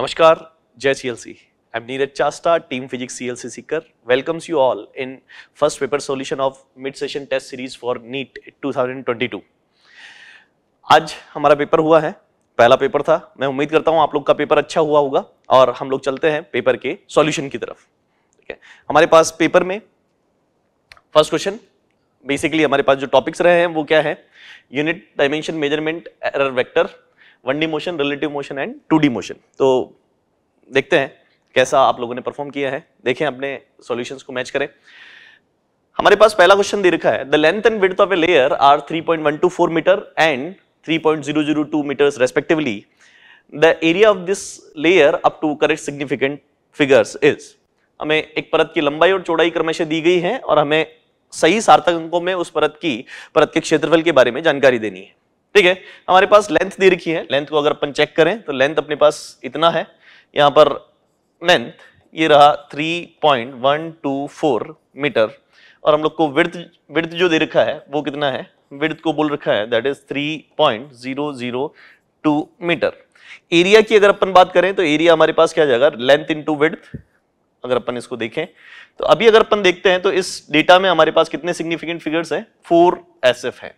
नमस्कार जय C L Namaskar, Jai CLC. I'm Neeraj Chasta, Team Physics CLC Seeker. Welcomes you all in first paper solution of mid-session test series for NEET 2022. आज हमारा paper हुआ है पहला paper था मैं उम्मीद करता हूँ आप लोग का पेपर अच्छा हुआ होगा और हम लोग चलते हैं पेपर के सॉल्यूशन की तरफ ठीक है हमारे पास पेपर में फर्स्ट क्वेश्चन बेसिकली हमारे पास जो टॉपिक्स रहे हैं वो क्या है unit dimension measurement error vector one D motion relative motion and two D motion तो देखते हैं कैसा आप लोगों ने परफॉर्म किया है देखें अपने सॉल्यूशंस को मैच करें हमारे पास पहला क्वेश्चन दे रखा है the length and width of a layer are 3.124 metre and 3.002 metres respectively the area of this layer up to correct significant figures is हमें एक परत की लंबाई और चौड़ाई क्रमशः दी गई है और हमें सही सार्थक अंकों में उस परत की परत के क्षेत्रफल के बारे में जानकारी देनी है ठीक है हमारे पास लेंथ दे रखी है लेंथ को अगर अपन चेक करें तो लेंथ अपने पास इतना है यहाँ पर लेंथ ये रहा 3.124 मीटर और हम लोग को विर्थ विर्थ जो दे रखा है वो कितना है विर्थ को बोल रखा है दैट इज 3.002 मीटर एरिया की अगर अपन बात करें तो एरिया हमारे पास क्या जाएगा लेंथ टू विर्थ अगर अपन इसको देखें तो अभी अगर अपन देखते हैं तो इस डेटा में हमारे पास कितने सिग्निफिकेंट फिगर्स हैं फोर एस एफ है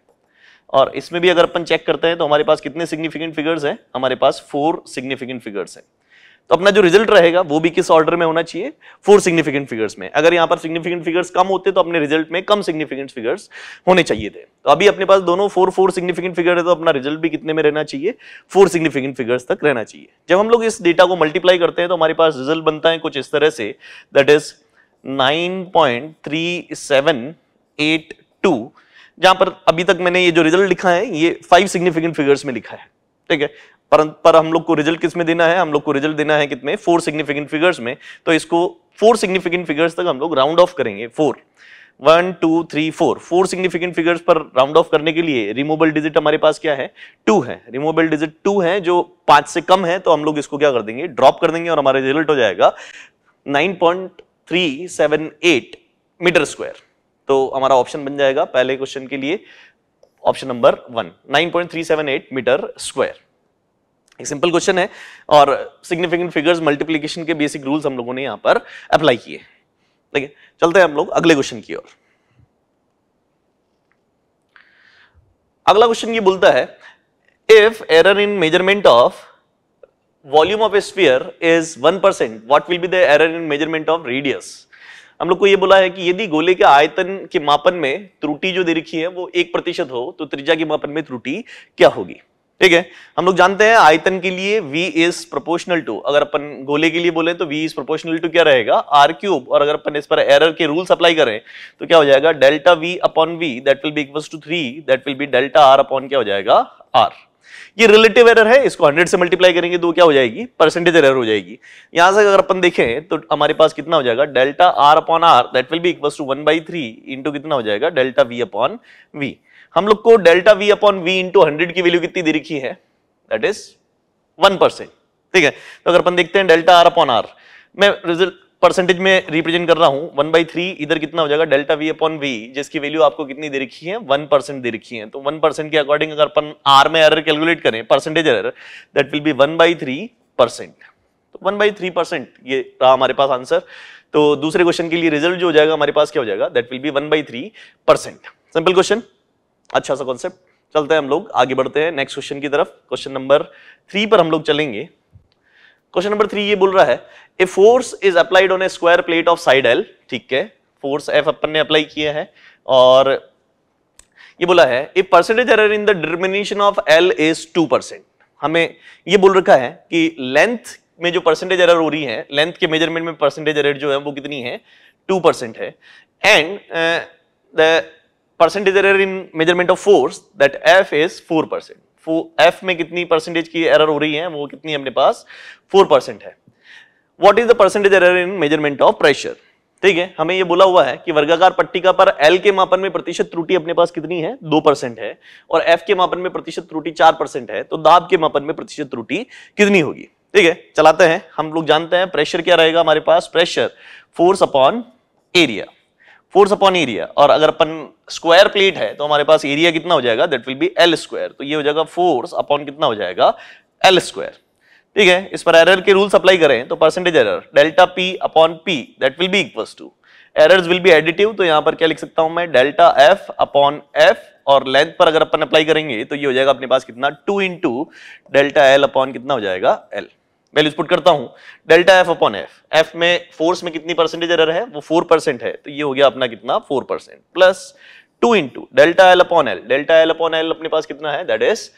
और इसमें भी अगर अपन चेक करते हैं तो हमारे पास कितने सिग्निफिकेंट फिगर्स हैं हमारे पास फोर सिग्निफिकेंट फिगर्स हैं तो अपना जो रिजल्ट रहेगा वो भी किस ऑर्डर में होना चाहिए फोर सिग्निफिकेंट फिगर्स में अगर यहाँ पर सिग्निफिकेंट फिगर्स कम होते तो अपने रिजल्ट में कम सिग्निफिकेंट फिगर्स होने चाहिए थे तो अभी अपने पास दोनों फोर फोर सिग्निफिकेंट फिगर है तो अपना रिजल्ट भी कितने में रहना चाहिए फोर सिग्निफिकेंट फिगर्स तक रहना चाहिए जब हम लोग इस डेटा को मल्टीप्लाई करते हैं तो हमारे पास रिजल्ट बनता है कुछ इस तरह से that is nine point three seven eight two जहां पर अभी तक मैंने ये जो रिजल्ट लिखा है ये फाइव सिग्निफिकेंट फिगर्स में लिखा है ठीक है पर पर हम लोग को रिजल्ट किस में देना है हम लोग को रिजल्ट देना है कितने फोर सिग्निफिकेंट फिगर्स में तो इसको फोर सिग्निफिकेंट फिगर्स तक हम लोग राउंड ऑफ करेंगे four one two three four four significant figures पर राउंड ऑफ करने के लिए रिमूवेबल डिजिट हमारे पास क्या है टू है रिमूवेबल डिजिट टू है जो पांच से कम है तो हम लोग इसको क्या कर देंगे ड्रॉप कर देंगे और हमारा रिजल्ट हो जाएगा nine point three seven eight metre square तो हमारा ऑप्शन बन जाएगा पहले क्वेश्चन के लिए option number one nine metre square एक सिंपल क्वेश्चन है और सिग्निफिकेंट फिगर्स मल्टीप्लीकेशन के बेसिक रूल्स हम लोगों ने यहां पर अप्लाई किए ठीक है चलते हैं हम लोग अगले क्वेश्चन की ओर अगला क्वेश्चन ये बोलता है if error in measurement of volume of sphere is one percent what will be the error in measurement of radius हम लोग को ये बोला है कि यदि गोले के आयतन के मापन में त्रुटि जो दे रखी है वो एक प्रतिशत हो तो त्रिज्या के मापन में त्रुटि क्या होगी ठीक है हम लोग जानते हैं आयतन के लिए v इज प्रोपोर्शनल टू अगर अपन गोले के लिए बोले तो v इज प्रोपोर्शनल टू क्या रहेगा आर क्यूब और अगर अपन इस पर एरर के रूल्स अप्लाई करें तो क्या हो जाएगा delta v upon V that will be equals to three that will be delta are upon क्या हो जाएगा आर ये रिलेटिव एरर है इसको 100 से मल्टीप्लाई करेंगे तो क्या हो जाएगी परसेंटेज एरर हो जाएगी यहां से अगर अपन देखें तो हमारे पास कितना हो जाएगा delta are upon R that will be equal to one by three into कितना हो जाएगा डेल्टा वी अपॉन वी हम लोग को delta V upon V into hundred की वैल्यू कितनी दे रखी है दैट इज वन परसेंट ठीक है तो अगर अपन देखते हैं डेल्टा आर अपॉन आर मैं रिजल्ट परसेंटेज में रिप्रेजेंट कर रहा हूँ वन बाई थ्री इधर कितना हो जाएगा डेल्टा वी अपॉन वी जिसकी वैल्यू आपको कितनी दे रखी है वन परसेंट दे रखी है तो वन परसेंट के अकॉर्डिंग अगर अपन आर में एरर कैलकुलेट करें percentage error that will be one by three percent तो वन बाई थ्री परसेंट ये रहा हमारे पास आंसर तो दूसरे क्वेश्चन के लिए रिजल्ट जो हो जाएगा हमारे पास क्या हो जाएगा that will be one by three percent simple question अच्छा सा कॉन्सेप्ट चलते हैं हम लोग आगे बढ़ते हैं नेक्स्ट क्वेश्चन की तरफ क्वेश्चन नंबर थ्री पर हम लोग चलेंगे क्वेश्चन नंबर थ्री ये बोल रहा है a force is applied on a square plate of side L ठीक है फोर्स एफ अपन ने अप्लाई किया है और ये बोला है a percentage error in the determination of L is two percent हमें ये बोल रखा है कि लेंथ में जो परसेंटेज एरर हो रही है लेंथ के मेजरमेंट में परसेंटेज एरर जो है वो कितनी है टू परसेंट है and the percentage error in measurement of force that F is four percent F में कितनी परसेंटेज की एरर हो रही है वो कितनी अपने पास फोर परसेंट है what is the percentage error in measurement of pressure ठीक है हमें ये बोला हुआ है कि वर्गाकार पट्टिका पर एल के मापन में प्रतिशत त्रुटि अपने पास कितनी है दो परसेंट है और एफ के मापन में प्रतिशत त्रुटि चार परसेंट है तो दाब के मापन में प्रतिशत त्रुटि कितनी होगी ठीक है चलाते हैं हम लोग जानते हैं प्रेशर क्या रहेगा हमारे पास pressure force upon area force upon area और अगर अपन स्क्वायर प्लेट है तो हमारे पास एरिया कितना हो जाएगा that will be L square तो ये हो जाएगा फोर्स अपॉन कितना हो जाएगा एल स्क्वायर ठीक है इस पर एरर के रूल्स अप्लाई करें तो percentage error delta P upon P that will be equals to errors will be additive तो यहां पर क्या लिख सकता हूं मैं डेल्टा एफ अपॉन एफ और लेंथ पर अगर अपन अप्लाई करेंगे तो ये हो जाएगा अपने पास कितना two into delta L upon कितना हो जाएगा एल वैल्यूज पुट करता हूं delta F upon F F में फोर्स में कितनी परसेंटेज एरर है वो फोर परसेंट है तो ये हो गया अपना कितना four percent plus two into delta L upon L delta L upon L अपने पास कितना है that is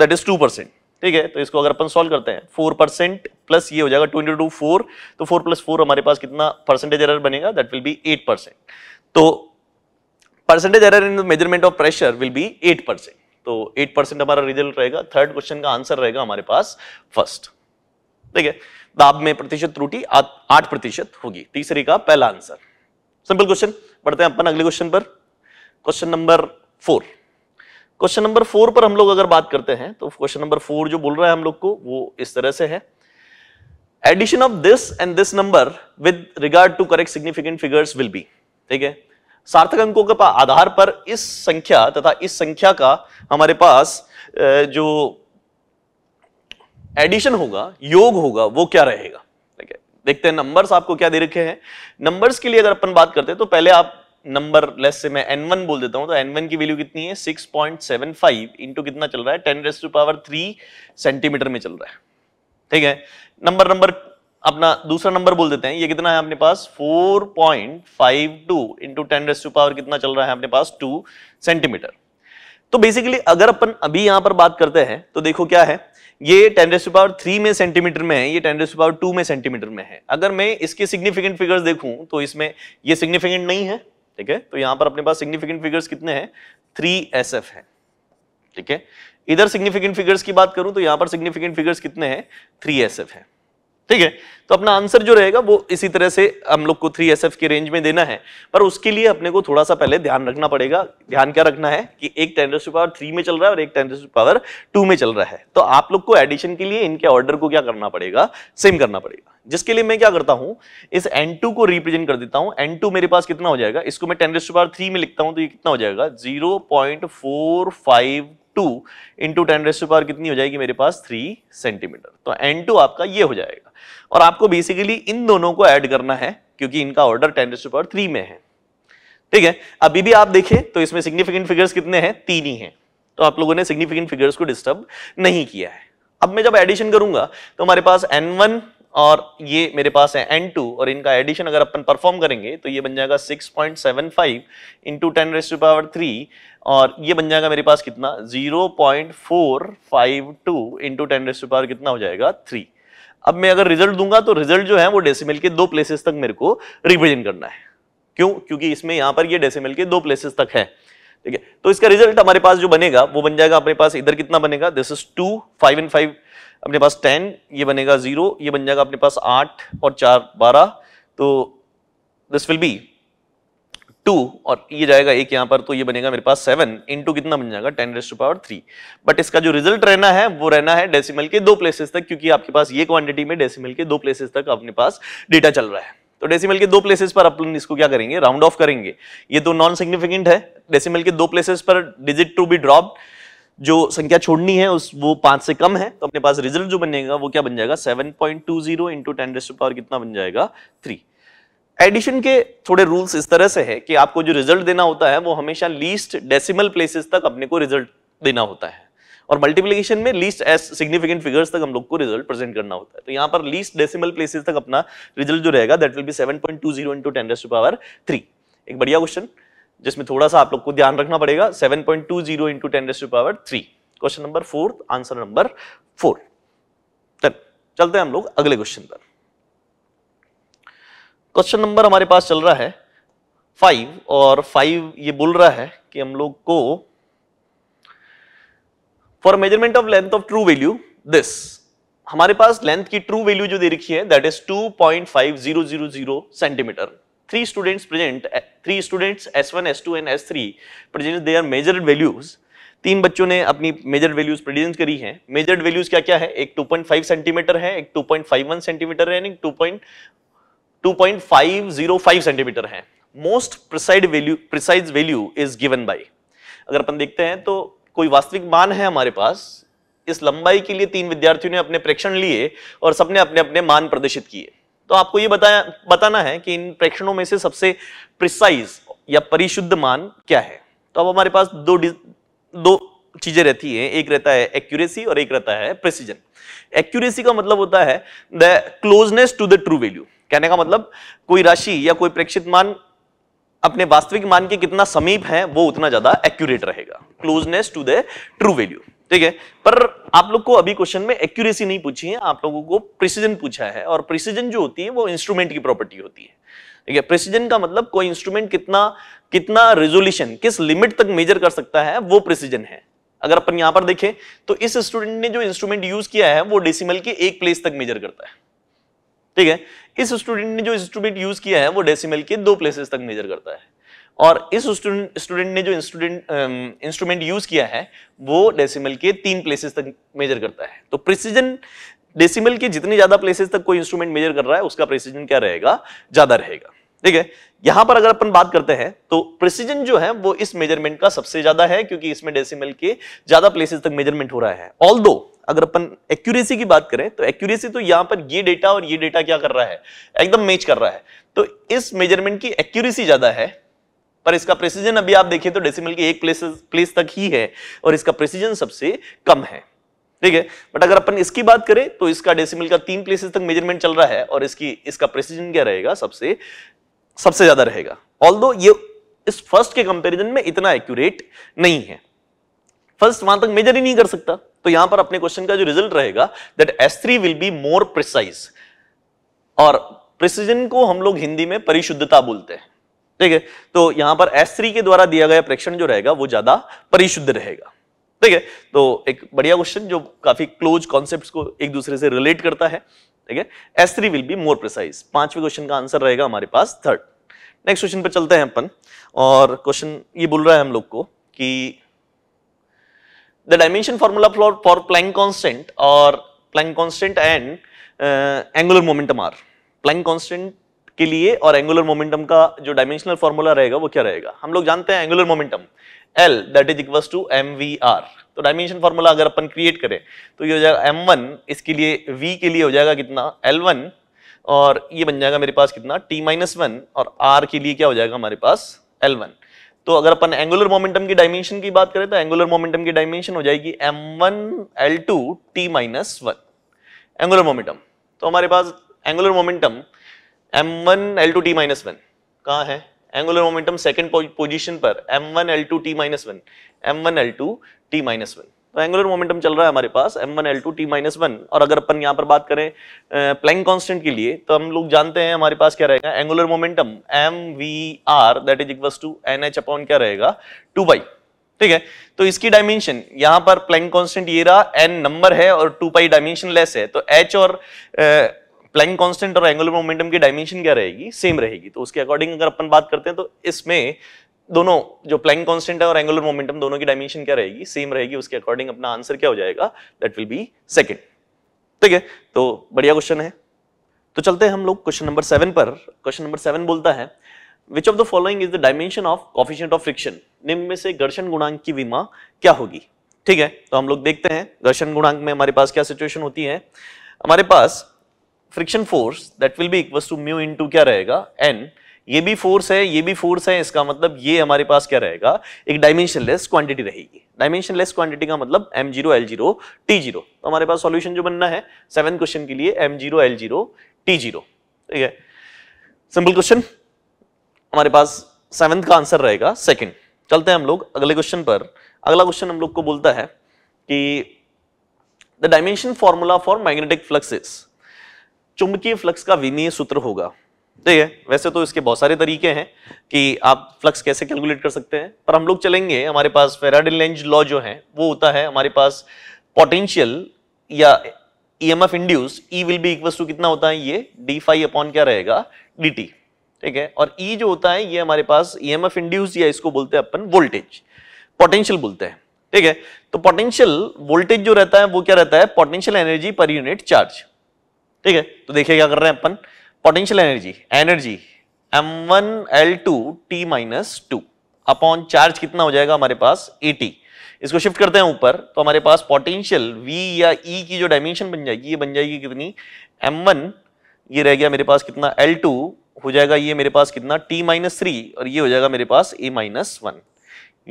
that is two percent ठीक है तो इसको अगर अपन सॉल्व करते हैं फोर परसेंट प्लस ये हो जाएगा टू इंटू टू फोर तो फोर प्लस फोर हमारे पास कितना परसेंटेज एरर बनेगा that will be eight percent तो percentage error in the measurement of pressure will be eight percent तो एट परसेंट हमारा रिजल्ट रहेगा थर्ड क्वेश्चन का आंसर रहेगा हमारे पास फर्स्ट ठीक है दाब में प्रतिशत त्रुटि आठ प्रतिशत होगी तीसरी का पहला आंसर सिंपल क्वेश्चन बढ़ते हैं अपन अगले क्वेश्चन पर question number four question number four पर हम लोग अगर बात करते हैं तो क्वेश्चन नंबर फोर जो बोल रहा है हम लोग को वो इस तरह से है addition of this and this number with regard to correct significant figures will be ठीक है सार्थक अंकों के आधार पर इस संख्या तथा इस संख्या का हमारे पास जो एडिशन होगा योग होगा वो क्या रहेगा ठीक है देखते हैं नंबर्स आपको क्या दे रखे हैं नंबर्स के लिए अगर अपन बात करते हैं तो पहले आप नंबर लेस से मैं n1 बोल देता हूं तो n1 की वैल्यू कितनी है 6.75 इनटू कितना चल रहा है 10 रेस टू पावर 3 सेंटीमीटर में चल रहा है ठीक है नंबर नंबर अपना दूसरा नंबर बोल देते हैं ये कितना है अपने पास 4.52 point five two into ten raise to power कितना चल रहा है अपने पास 2 सेंटीमीटर तो बेसिकली अगर अपन अभी यहां पर बात करते हैं तो देखो क्या है ये टेन पावर थ्री में सेंटीमीटर में है ये टेन पावर टू में सेंटीमीटर में है अगर मैं इसके सिग्निफिकेंट फिगर्स देखूं तो इसमें ये सिग्निफिकेंट नहीं है ठीक है तो यहां पर अपने पास सिग्निफिकेंट फिगर्स कितने हैं थ्री एस एफ है ठीक है इधर सिग्निफिकेंट फिगर्स की बात करूं तो यहां पर सिग्निफिकेंट फिगर्स कितने हैं थ्री एस एफ है ठीक है तो अपना आंसर जो रहेगा वो इसी तरह से हम लोग को थ्री एस एफ के रेंज में देना है पर उसके लिए अपने को थोड़ा सा पहले ध्यान रखना पड़ेगा ध्यान क्या रखना है कि एक टेंडर टू पावर थ्री में चल रहा है और एक टेंडर टू पावर टू में चल रहा है तो आप लोग को एडिशन के लिए इनके ऑर्डर को क्या करना पड़ेगा सेम करना पड़ेगा जिसके लिए मैं क्या करता हूँ इस एन टू को रिप्रेजेंट कर देता हूं एन टू मेरे पास कितना हो जाएगा इसको मैं टेंडर टू पावर थ्री में लिखता हूं तो ये कितना हो जाएगा zero point four five two into ten raised power कितनी हो जाएगी मेरे पास थ्री सेंटीमीटर तो एन टू आपका ये हो जाएगा और आपको बेसिकली इन दोनों को ऐड करना है क्योंकि इनका order ten raised power three में है ठीक है अभी भी आप देखें तो इसमें सिग्निफिकेंट फिगर्स कितने हैं तीन ही हैं तो आप लोगों ने सिग्निफिकेंट फिगर्स को डिस्टर्ब नहीं किया है अब मैं जब एडिशन करूंगा तो हमारे पास एन वन और ये मेरे पास है एन टू और इनका एडिशन अगर अपन परफॉर्म करेंगे तो ये बन जाएगा 6.75 point seven five into ten raise to power three और ये बन जाएगा मेरे पास कितना 0.452 point four five two into ten raise to power कितना हो जाएगा थ्री अब मैं अगर रिजल्ट दूंगा तो रिजल्ट जो है वो डेसिमल के दो प्लेसेस तक मेरे को रिविजन करना है क्यों क्योंकि इसमें यहाँ पर ये डेसिमल के दो प्लेसेस तक है ठीक है तो इसका रिजल्ट हमारे पास जो बनेगा वो बन जाएगा अपने पास इधर कितना बनेगा this is two five and five अपने पास टेन ये बनेगा जीरो ये बन जाएगा अपने पास आठ और चार बारह तो दिस विल बी टू और ये जाएगा एक यहां पर तो ये बनेगा मेरे पास सेवन इंटू कितना बन जाएगा ten to power three but इसका जो रिजल्ट रहना है वो रहना है डेसिमल के दो प्लेसेस तक क्योंकि आपके पास ये क्वांटिटी में डेसिमल के दो प्लेसेस तक अपने पास डेटा चल रहा है तो डेसिमल के दो प्लेसेस पर अपन इसको क्या करेंगे राउंड ऑफ करेंगे ये तो नॉन सिग्निफिकेंट है डेसिमल के दो प्लेसेस पर डिजिट टू बी ड्रॉप्ड जो संख्या छोड़नी है उस वो पांच से कम है तो अपने पास रिजल्ट जो बनेगा वो क्या बन जाएगा seven point two zero into ten raised power कितना बन जाएगा थ्री एडिशन के थोड़े रूल्स इस तरह से है कि आपको जो रिजल्ट देना होता है वो हमेशा लीस्ट डेसिमल प्लेसेस तक अपने को रिजल्ट देना होता है और मल्टीप्लीकेशन में लीस्ट एस सिग्निफिकेंट फिगर्स तक हम लोग को रिजल्ट प्रेजेंट करना होता है तो यहाँ पर लीस्ट डेसिमल प्लेसेस तक अपना रिजल्ट जो रहेगा that will be seven point two zero into ten raised power three एक बढ़िया क्वेश्चन जिसमें थोड़ा सा आप लोग को ध्यान रखना पड़ेगा 7.20 point two zero into ten raised power three question number fourth answer number four चलते हैं हम लोग अगले क्वेश्चन पर क्वेश्चन नंबर हमारे पास चल रहा है फाइव और फाइव ये बोल रहा है कि हम लोग को for measurement of length of true value this हमारे पास लेंथ की ट्रू वैल्यू जो दे रखी है that is zero centimetre three students present, eh, three students S1, S2 and S3 present their measured values. तीन बच्चों ने अपनी मेजर वैल्यूज प्रेजेंट करी हैं मेजर वैल्यूज क्या क्या है एक 2.5 सेंटीमीटर है एक 2.51 सेंटीमीटर है एक 2.2.505 सेंटीमीटर है most precise value precise value is given by अगर अपन देखते हैं तो कोई वास्तविक मान है हमारे पास इस लंबाई के लिए तीन विद्यार्थियों ने अपने प्रेक्षण लिए और सबने अपने अपने मान प्रदर्शित किए तो आपको ये बताया बताना है कि इन प्रेक्षणों में से सबसे प्रिसाइज या परिशुद्ध मान क्या है तो अब हमारे पास दो दो चीजें रहती है एक रहता है एक्यूरेसी और एक रहता है प्रेसिजन एक्यूरेसी का मतलब होता है the closeness to the true value कहने का मतलब कोई राशि या कोई प्रेक्षित मान अपने वास्तविक मान के कितना समीप है वो उतना ज्यादा एक्यूरेट रहेगा closeness to the true value ठीक है पर आप लोग को अभी क्वेश्चन में एक्यूरेसी नहीं पूछी है आप लोगों को प्रिसीजन पूछा है और प्रिसीजन जो होती है वो इंस्ट्रूमेंट की प्रॉपर्टी होती है ठीक है प्रिसीजन का मतलब कोई इंस्ट्रूमेंट कितना कितना रेजोल्यूशन किस लिमिट तक मेजर कर सकता है वो प्रिसीजन है अगर अपन यहां पर देखें तो इस स्टूडेंट ने जो इंस्ट्रूमेंट यूज किया है वो डेसिमल के एक प्लेस तक मेजर करता है ठीक है इस स्टूडेंट ने जो इंस्ट्रूमेंट यूज किया है वो डेसिमल के दो प्लेसेस तक मेजर करता है और इस स्टूडेंट ने जो इंस्टूडेंट इंस्ट्रूमेंट यूज किया है वो डेसिमल के तीन प्लेसेस तक मेजर करता है तो प्रिसीजन डेसिमल के जितने ज्यादा प्लेसेस तक कोई इंस्ट्रूमेंट मेजर कर रहा है उसका प्रिसीजन क्या रहेगा ज्यादा रहेगा ठीक है यहां पर अगर अपन बात करते हैं तो प्रिसीजन जो है वो इस मेजरमेंट का सबसे ज्यादा है क्योंकि इसमें डेसिमल के ज्यादा प्लेसेस तक मेजरमेंट हो रहा है ऑल अगर अपन एक्यूरेसी की बात करें तो एक्यूरेसी तो यहां पर ये डेटा और ये डेटा क्या कर रहा है एकदम मैच कर रहा है तो इस मेजरमेंट की एक्यूरेसी ज्यादा है पर इसका प्रेसिजन अभी आप देखें तो डेसिमल के एक प्लेस प्लेस तक ही है और इसका प्रेसिजन सबसे कम है ठीक है बट अगर अपन इसकी बात करें तो इसका डेसिमल का तीन प्लेसेस तक मेजरमेंट चल रहा है और इसकी इसका प्रेसिजन क्या रहेगा सबसे सबसे ज्यादा रहेगा ऑल ये इस फर्स्ट के कंपैरिजन में इतना एक्यूरेट नहीं है फर्स्ट वहां तक मेजर ही नहीं कर सकता तो यहां पर अपने क्वेश्चन का जो रिजल्ट रहेगा that S three will be more precise और प्रिसीजन को हम लोग हिंदी में परिशुद्धता बोलते हैं ठीक है तो यहां पर एस थ्री के द्वारा दिया गया प्रेक्षण जो रहेगा वो ज्यादा परिशुद्ध रहेगा ठीक है तो एक बढ़िया क्वेश्चन जो काफी क्लोज कॉन्सेप्ट को एक दूसरे से रिलेट करता है ठीक है S three will be more precise पांचवें क्वेश्चन का आंसर रहेगा हमारे पास थर्ड नेक्स्ट क्वेश्चन पर चलते हैं अपन और क्वेश्चन ये बोल रहा है हम लोग को कि the dimension formula for, for Planck constant or Planck constant and uh, angular momentum r. Planck constant के लिए और एंगुलर मोमेंटम का जो डायमेंशनल फॉर्मूला रहेगा वो क्या रहेगा हम लोग जानते हैं angular momentum L that is equal to M V R तो डायमेंशन फॉर्मूला अगर अपन क्रिएट करें तो ये हो जाएगा एम वन इसके लिए वी के लिए हो जाएगा कितना एल वन और ये बन जाएगा मेरे पास कितना टी माइनस वन और आर के लिए क्या हो जाएगा हमारे पास एल वन तो अगर अपन एंगुलर मोमेंटम की डायमेंशन की बात करें तो एंगुलर मोमेंटम की डायमेंशन हो जाएगी M one L two T minus one angular momentum तो हमारे पास angular momentum M one L two T minus one कहाँ है एंगुलर मोमेंटम सेकेंड पोजिशन पर M one L two T minus one M one L two T minus one तो angular momentum चल रहा है हमारे पास M one L two T minus one और अगर अपन यहाँ पर बात करें प्लैंक कॉन्स्टेंट के लिए तो हम लोग जानते हैं हमारे पास क्या रहेगा angular momentum M V R that is equal to N H upon क्या रहेगा टू बाई ठीक है तो इसकी डायमेंशन यहाँ पर प्लैंक कॉन्स्टेंट ये रहा एन नंबर है और टू पाई डायमेंशन लेस है तो एच और uh, प्लैंक कांस्टेंट और एंगुलर मोमेंटम की डायमेंशन क्या रहेगी सेम रहेगी तो उसके अकॉर्डिंग अगर अपन बात करते हैं तो इसमें दोनों जो प्लैंग कॉन्स्टेंट है और एंगुलर मोमेंटम दोनों की डायमेंशन क्या रहेगी सेम रहेगी उसके अकॉर्डिंग अपना आंसर क्या हो जाएगा दैट विल बी सेकेंड ठीक है तो बढ़िया क्वेश्चन है तो चलते हैं हम लोग क्वेश्चन नंबर सेवन पर क्वेश्चन नंबर सेवन बोलता है which of the following is the dimension of coefficient of friction निम्न में से घर्षण गुणांक की विमा क्या होगी ठीक है तो हम लोग देखते हैं घर्षण गुणांक में हमारे पास क्या सिचुएशन होती है हमारे पास friction force that will be equal to mu into क्या रहेगा एन ये भी फोर्स है ये भी फोर्स है इसका मतलब ये हमारे पास क्या रहेगा एक डायमेंशनलेस क्वांटिटी रहेगी डायमेंशनलेस क्वांटिटी का मतलब M zero L zero T zero तो हमारे पास सॉल्यूशन जो बनना है सेवन क्वेश्चन के लिए M zero L zero T zero ठीक है सिंपल क्वेश्चन हमारे पास सेवन का आंसर रहेगा सेकेंड चलते हैं हम लोग अगले क्वेश्चन पर अगला क्वेश्चन हम लोग को बोलता है कि the dimension formula for magnetic flux चुंबकीय फ्लक्स का विनीय सूत्र होगा ठीक तो है वैसे तो इसके बहुत सारे तरीके हैं कि आप फ्लक्स कैसे कैलकुलेट कर सकते हैं पर हम लोग चलेंगे हमारे पास फेराडे लेंज लॉ जो है वो होता है हमारे पास पोटेंशियल या E M F induce E will be equal to कितना होता है ये डी फाइव अपॉन क्या रहेगा डी टी ठीक है और ई e जो होता है ये हमारे पास ई एम एफ इंड्यूस या इसको बोलते हैं अपन वोल्टेज पोटेंशियल बोलते हैं ठीक है तो पोटेंशियल वोल्टेज जो रहता है वो क्या रहता है potential energy per unit charge ठीक है तो देखिए क्या कर रहे हैं अपन potential energy energy M one L two T minus two upon charge कितना हो जाएगा हमारे पास ए टी इसको शिफ्ट करते हैं ऊपर तो हमारे पास पोटेंशियल वी या E की जो डायमेंशन बन जाएगी ये बन जाएगी कितनी एम वन ये रह गया मेरे पास कितना एल टू हो जाएगा ये मेरे पास कितना टी माइनस थ्री और ये हो जाएगा मेरे पास ए माइनस वन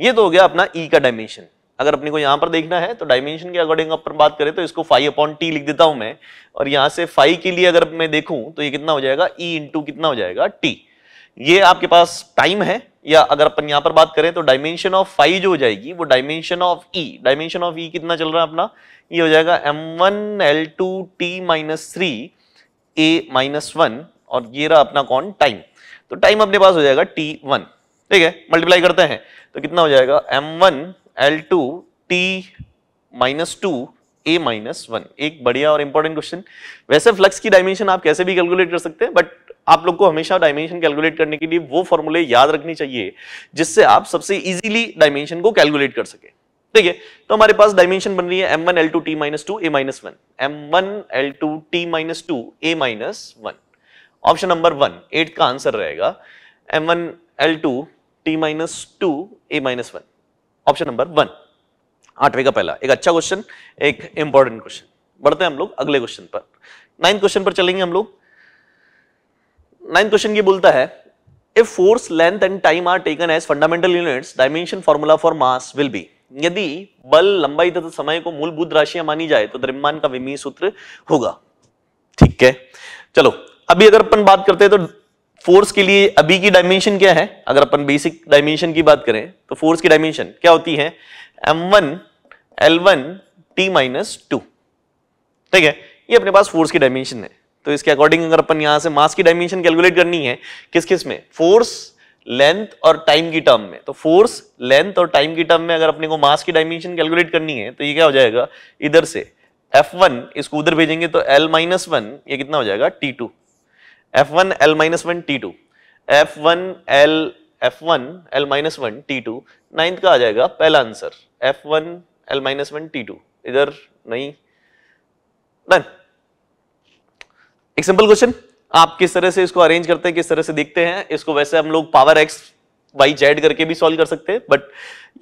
ये तो हो गया अपना E का डायमेंशन अगर अपने को यहाँ पर देखना है तो डायमेंशन के अकॉर्डिंग अपन बात करें तो इसको फाइव अपॉन टी लिख देता हूं मैं और यहाँ से फाइव के लिए अगर मैं देखूँ तो ये कितना हो जाएगा ई e इंटू कितना हो जाएगा टी ये आपके पास टाइम है या अगर अपन यहाँ पर बात करें तो डायमेंशन ऑफ फाइव जो हो जाएगी वो dimension of E dimension of E कितना चल रहा है अपना ये हो जाएगा M one L two T minus three A minus one और ये रहा अपना कौन टाइम तो टाइम अपने पास हो जाएगा टी वन ठीक है मल्टीप्लाई करते हैं तो कितना हो जाएगा M one L two T minus two A minus one एक बढ़िया और इंपॉर्टेंट क्वेश्चन वैसे फ्लक्स की डायमेंशन आप कैसे भी कैलकुलेट कर सकते हैं बट आप लोग को हमेशा डायमेंशन कैलकुलेट करने के लिए वो फॉर्मूले याद रखनी चाहिए जिससे आप सबसे इजीली डायमेंशन को कैलकुलेट कर सके ठीक है तो हमारे पास डायमेंशन बन रही है M one L two T minus two A minus one M one L two T minus two A minus one option number one eight का आंसर रहेगा M one L two T minus two A minus one option number one आठवें का पहला एक अच्छा question एक important question बढ़ते हैं हम लोग अगले क्वेश्चन पर नाइन्थ क्वेश्चन पर चलेंगे हम लोग नाइन्थ क्वेश्चन ये बोलता है if force length and time are taken as fundamental units dimension formula for mass will be यदि बल लंबाई तथा समय को मूलभूत राशियां मानी जाए तो द्रव्यमान का विमीय सूत्र होगा ठीक है चलो अभी अगर अपन बात करते हैं तो फोर्स के लिए अभी की डायमेंशन क्या है अगर अपन बेसिक डायमेंशन की बात करें तो फोर्स की डायमेंशन क्या होती है M one L one T minus two ठीक है ये अपने पास फोर्स की डायमेंशन है तो इसके अकॉर्डिंग अगर अपन यहां से मास की डायमेंशन कैलकुलेट करनी है किस किस में फोर्स लेंथ और टाइम की टर्म में तो फोर्स लेंथ और टाइम की टर्म में अगर अपने को मास की डायमेंशन कैलकुलेट करनी है तो ये क्या हो जाएगा इधर से F1 इसको उधर भेजेंगे तो L माइनस वन ये कितना हो जाएगा T2 F1 L minus 1 T2 F1 L F1 L minus 1 T2 ninth का आ जाएगा पहला answer F1 L minus 1 T2 इधर नहीं डन एक सिंपल क्वेश्चन आप किस तरह से इसको अरेंज करते हैं किस तरह से देखते हैं इसको वैसे हम लोग पावर एक्स वाई जेड करके भी सॉल्व कर सकते हैं बट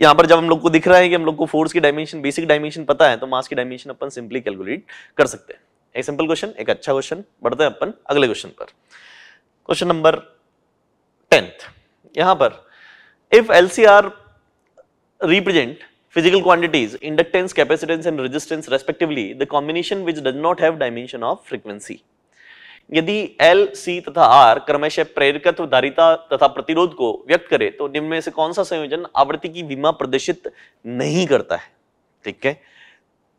यहां पर जब हम लोग को दिख रहा है कि हम लोग को फोर्स की डायमेंशन बेसिक डायमेंशन पता है तो मास की डायमेंशन अपन सिंपली कैलकुलेट कर सकते हैं एक सिंपल क्वेश्चन एक अच्छा क्वेश्चन बढ़ते हैं अपन अगले क्वेश्चन पर क्वेश्चन नंबर टेंथ यहां पर if LCR represent physical quantities inductance capacitance and resistance respectively the combination which does not have dimension of frequency यदि एल सी तथा आर क्रमशः प्रेरकत्व धारिता तथा प्रतिरोध को व्यक्त करे तो निम्न में से कौन सा संयोजन आवृत्ति की विमा प्रदर्शित नहीं करता है ठीक है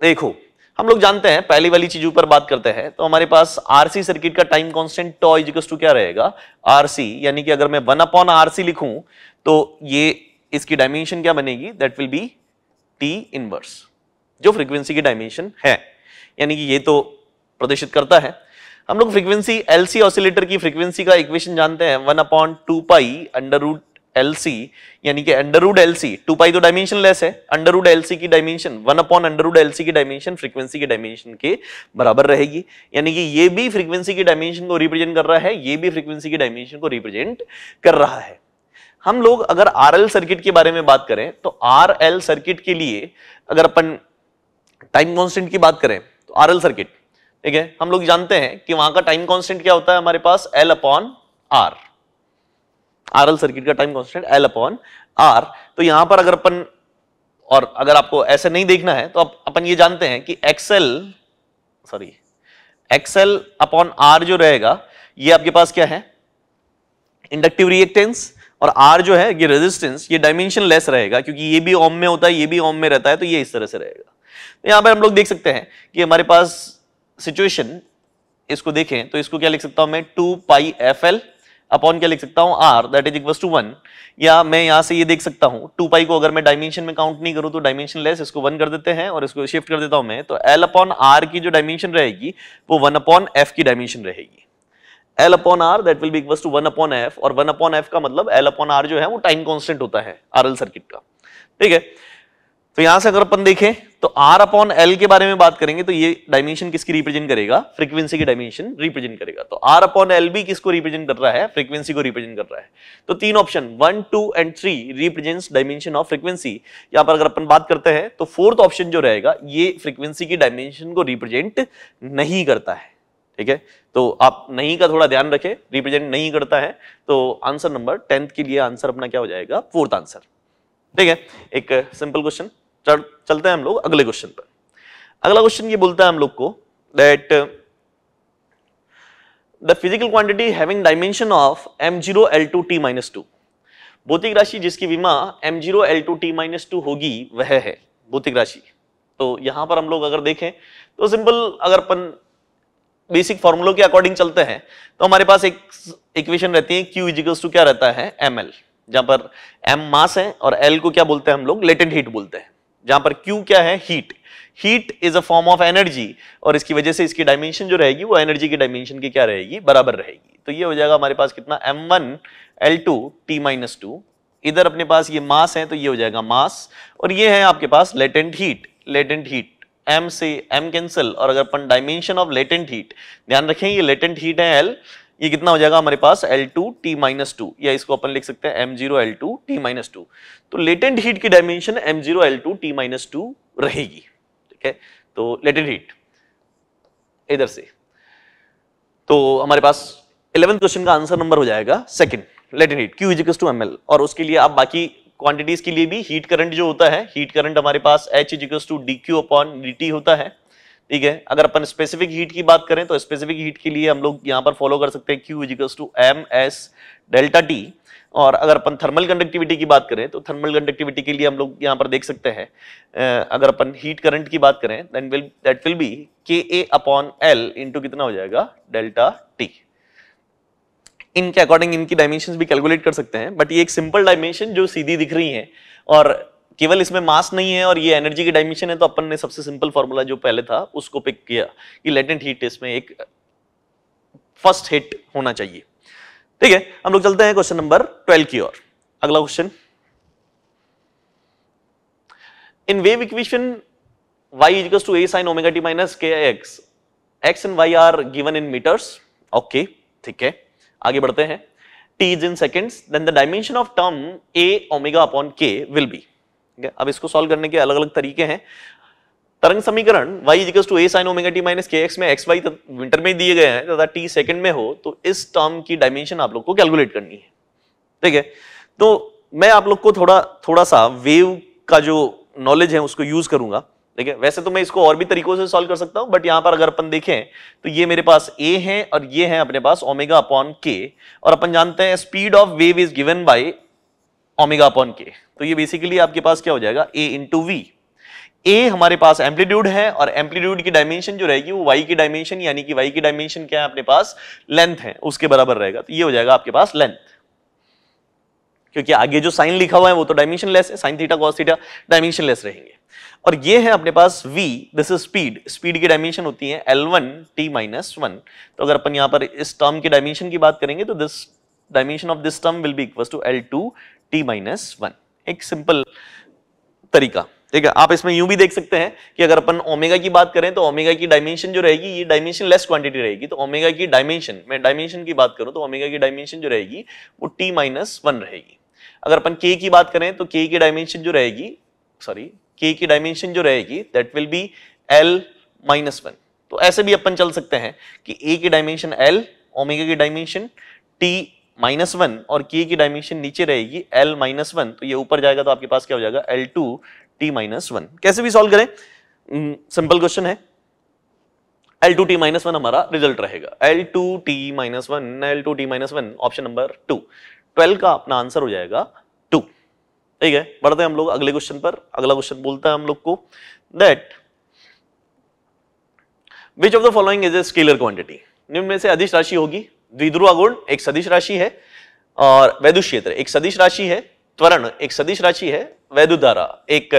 देखो हम लोग जानते हैं पहली वाली चीजों पर बात करते हैं तो हमारे पास आरसी सर्किट का टाइम कांस्टेंट टॉ टू क्या रहेगा आरसी यानी कि अगर मैं वन अपॉन आरसी लिखूं तो ये इसकी डायमेंशन क्या बनेगी that will be T inverse जो फ्रीक्वेंसी की डायमेंशन है यानी कि ये तो प्रदर्शित करता है हम लोग फ्रीक्वेंसी एलसी ऑसिलेटर की फ्रीक्वेंसी का इक्वेशन जानते हैं one upon two pi under root LC यानी कि अंडरवुड एलसी टू पाई तो डायमेंशन लेस है अंडरवुड एलसी की dimension one upon under root LC की डायमेंशन फ्रीक्वेंसी की डायमेंशन के बराबर रहेगी यानी कि ये भी फ्रीक्वेंसी की डायमेंशन को रिप्रेजेंट कर रहा है ये भी फ्रीक्वेंसी की डायमेंशन को रिप्रेजेंट कर रहा है हम लोग अगर आर एल सर्किट के बारे में बात करें तो आर एल सर्किट के लिए अगर अपन टाइम कॉन्स्टेंट की बात करें तो आर एल सर्किट ठीक है हम लोग जानते हैं कि वहां का टाइम कॉन्स्टेंट क्या होता है हमारे पास L upon R R L circuit का time constant L upon R तो यहां पर अगर अपन और अगर आपको ऐसे नहीं देखना है तो आप अपन ये जानते हैं कि XL sorry XL upon R जो रहेगा ये आपके पास क्या है इंडक्टिव रिएक्टेंस और आर जो है ये रेजिस्टेंस ये डायमेंशन लेस रहेगा क्योंकि ये भी ओम में होता है ये भी ओम में रहता है तो ये इस तरह से रहेगा तो यहां पर हम लोग देख सकते हैं कि हमारे पास सिचुएशन इसको देखें तो इसको क्या लिख सकता हूं मैं two pi F L upon क्या लिख सकता हूँ R that is equal to one या मैं यहाँ से ये देख सकता हूँ टू पाई को अगर मैं डायमेंशन में काउंट नहीं करूँ तो डायमेंशन लेस इसको वन कर देते हैं और इसको शिफ्ट कर देता हूँ मैं तो एल अपॉन आर की जो डायमेंशन रहेगी वो वन अपॉन एफ की डायमेंशन रहेगी L upon R that will be equal to one upon F और वन अपॉन एफ का मतलब एल अपॉन आर जो है वो टाइम कॉन्स्टेंट होता है आर एल सर्किट का ठीक है तो यहां से अगर अपन देखें तो आर अपॉन एल के बारे में बात करेंगे तो ये डायमेंशन किसकी रिप्रेजेंट करेगा फ्रीक्वेंसी की डायमेंशन रिप्रेजेंट करेगा तो आर अपॉन एल भी किसको रिप्रेजेंट कर रहा है फ्रीक्वेंसी को रिप्रेजेंट कर रहा है तो तीन option one two and three represent dimension of frequency यहां पर अगर अपन बात करते हैं तो फोर्थ ऑप्शन जो रहेगा ये फ्रीक्वेंसी की डायमेंशन को रिप्रेजेंट नहीं करता है ठीक है तो आप नहीं का थोड़ा ध्यान रखें रिप्रेजेंट नहीं करता है तो आंसर नंबर टेंथ के लिए आंसर अपना क्या हो जाएगा फोर्थ आंसर ठीक है एक सिंपल क्वेश्चन चलते हैं हम लोग अगले क्वेश्चन पर अगला क्वेश्चन ये बोलता है हम लोग को that the physical quantity having dimension of M zero L two T minus two भौतिक राशि जिसकी विमा M zero L two T minus two होगी वह है भौतिक राशि तो यहां पर हम लोग अगर देखें तो सिंपल अगर अपन बेसिक फॉर्मूलों के अकॉर्डिंग चलते हैं तो हमारे पास एक इक्वेशन रहती है क्यू इजिकल्स टू क्या रहता है एम एल जहां पर एम मास है और एल को क्या बोलते हैं हम लोग लेटेंट हीट बोलते हैं जहां पर क्यू क्या है heat heat is a form of energy और इसकी वजह से इसकी डायमेंशन जो रहेगी वो एनर्जी की डायमेंशन की क्या रहेगी बराबर रहेगी तो ये हो जाएगा हमारे पास कितना M one L two T minus two इधर अपने पास ये मास है तो ये हो जाएगा मास और ये है आपके पास latent heat latent heat M से एम कैंसिल और अगर अपन डायमेंशन ऑफ लेटेंट हीट ध्यान रखें ये लेटेंट हीट है एल ये कितना हो जाएगा हमारे पास L two T minus two या इसको अपन लिख सकते हैं M zero L two T minus two तो लेटेंट हीट की dimension M zero L two T minus two रहेगी ठीक है तो लेटेंट हीट इधर से तो हमारे पास इलेवेंथ क्वेश्चन का आंसर नंबर हो जाएगा second latent heat Q equals to M L और उसके लिए आप बाकी क्वांटिटीज के लिए भी हीट करंट जो होता है हीट करंट हमारे पास H equals to D Q upon D T होता है ठीक है अगर अपन स्पेसिफिक हीट की बात करें तो स्पेसिफिक हीट के लिए हम लोग यहाँ पर फॉलो कर सकते हैं Q equals to M S delta T और अगर अपन थर्मल कंडक्टिविटी की बात करें तो थर्मल कंडक्टिविटी के लिए हम लोग यहाँ पर देख सकते हैं अगर अपन हीट करंट की बात करें then will that will be K A upon L into कितना हो जाएगा डेल्टा टी इनके अकॉर्डिंग इनकी डायमेंशन भी कैलकुलेट कर सकते हैं बट ये एक सिंपल डायमेंशन जो सीधी दिख रही है और केवल इसमें मास नहीं है और ये एनर्जी की डायमेंशन है तो अपन ने सबसे सिंपल फॉर्मूला जो पहले था उसको पिक किया कि लेटेंट हीट इसमें एक फर्स्ट हिट होना चाहिए ठीक है हम लोग चलते हैं क्वेश्चन नंबर ट्वेल्व की ओर अगला question wave equation Y equals to A sine omega T minus K X X and Y are given in meters okay ठीक है आगे बढ़ते हैं T is in seconds then the dimension of term A omega upon K will be ठीक है अब इसको solve करने के अलग अलग तरीके हैं तरंग समीकरण y equals to A sine omega T minus K X में एक्स वाई विंटर में दिए गए हैं तथा t सेकंड में हो तो इस टर्म की डायमेंशन आप लोग को कैलकुलेट करनी है ठीक है तो मैं आप लोग को थोड़ा थोड़ा सा वेव का जो नॉलेज है उसको यूज करूंगा ठीक है वैसे तो मैं इसको और भी तरीकों से सॉल्व कर सकता हूं बट यहां पर अगर अपन देखें तो ये मेरे पास ए है और ये है अपने पास ओमेगा अपॉन के और अपन जानते हैं speed of wave is given by omega upon K तो ये बेसिकली आपके पास क्या हो जाएगा ए इंटू वी ए हमारे पास एम्पलीट्यूड है और एम्पलीट्यूड की डायमेंशन जो रहेगी वो वाई की डायमेंशन यानी कि वाई की डायमेंशन क्या है अपने पास लेंथ है उसके बराबर रहेगा तो ये हो जाएगा आपके पास लेंथ क्योंकि आगे जो साइन लिखा हुआ है वो तो डायमेंशन लेस है sine theta cos theta dimensionless रहेंगे और ये है अपने पास v this is speed speed की डायमेंशन होती है L one T minus one तो अगर अपन यहां पर इस टर्म की डायमेंशन की बात करेंगे तो this dimension of this term will be equal to L two t minus one एक सिंपल तरीका ठीक है आप इसमें यूं भी देख सकते हैं कि अगर अपन ओमेगा की बात करें तो ओमेगा की डायमेंशन जो रहेगी ये डायमेंशन लेस क्वांटिटी रहेगी तो ओमेगा की डायमेंशन मैं डायमेंशन की बात करूं तो ओमेगा की डायमेंशन जो रहेगी वो t माइनस वन रहेगी अगर अपन k की बात करें तो k की डायमेंशन जो रहेगी सॉरी k की डायमेंशन जो रहेगी that will be l minus one तो ऐसे भी अपन चल सकते हैं कि a की डायमेंशन l ओमेगा की डायमेंशन टी माइनस वन और के की डायमेंशन नीचे रहेगी एल माइनस वन तो ये ऊपर जाएगा तो आपके पास क्या हो जाएगा L two T minus one कैसे भी सॉल्व करें सिंपल क्वेश्चन है L two T minus one हमारा रिजल्ट रहेगा L two T minus one L two T minus one option number two twelve का अपना आंसर हो जाएगा टू ठीक है बढ़ते हैं हम लोग अगले क्वेश्चन पर अगला क्वेश्चन बोलता है हम लोग को that which of the following is a scalar quantity निम्न में से अधिक राशि होगी द्विध्रुवा गुण एक सदिश राशि है और वैदु क्षेत्र एक सदिश राशि है त्वरण एक सदिश राशि है वैदुधारा एक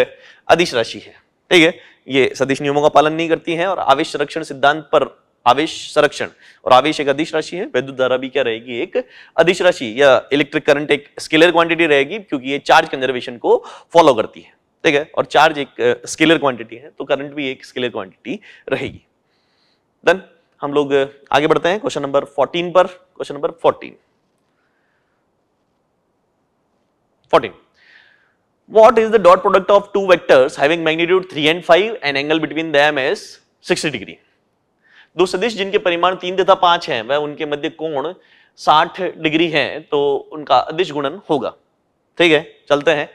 अदिश राशि है ठीक है ये सदिश नियमों का पालन नहीं करती है और आवेश संरक्षण सिद्धांत पर आवेश संरक्षण और आवेश एक अधिश राशि है वैद्युत धारा भी क्या रहेगी एक अधिश राशि या इलेक्ट्रिक करंट एक स्केलर क्वांटिटी रहेगी क्योंकि ये चार्ज कंजर्वेशन को फॉलो करती है ठीक है और चार्ज एक स्केलर क्वांटिटी है तो करंट भी एक स्केलर क्वांटिटी रहेगी हम लोग आगे बढ़ते हैं क्वेश्चन नंबर 14 पर question number 14 14 what is the dot product of two vectors having magnitude 3 and 5 and angle between them is 60 degree दो सदिश जिनके परिमाण तीन तथा पांच हैं वह उनके मध्य कोण 60 डिग्री है तो उनका अदिश गुणन होगा ठीक है चलते हैं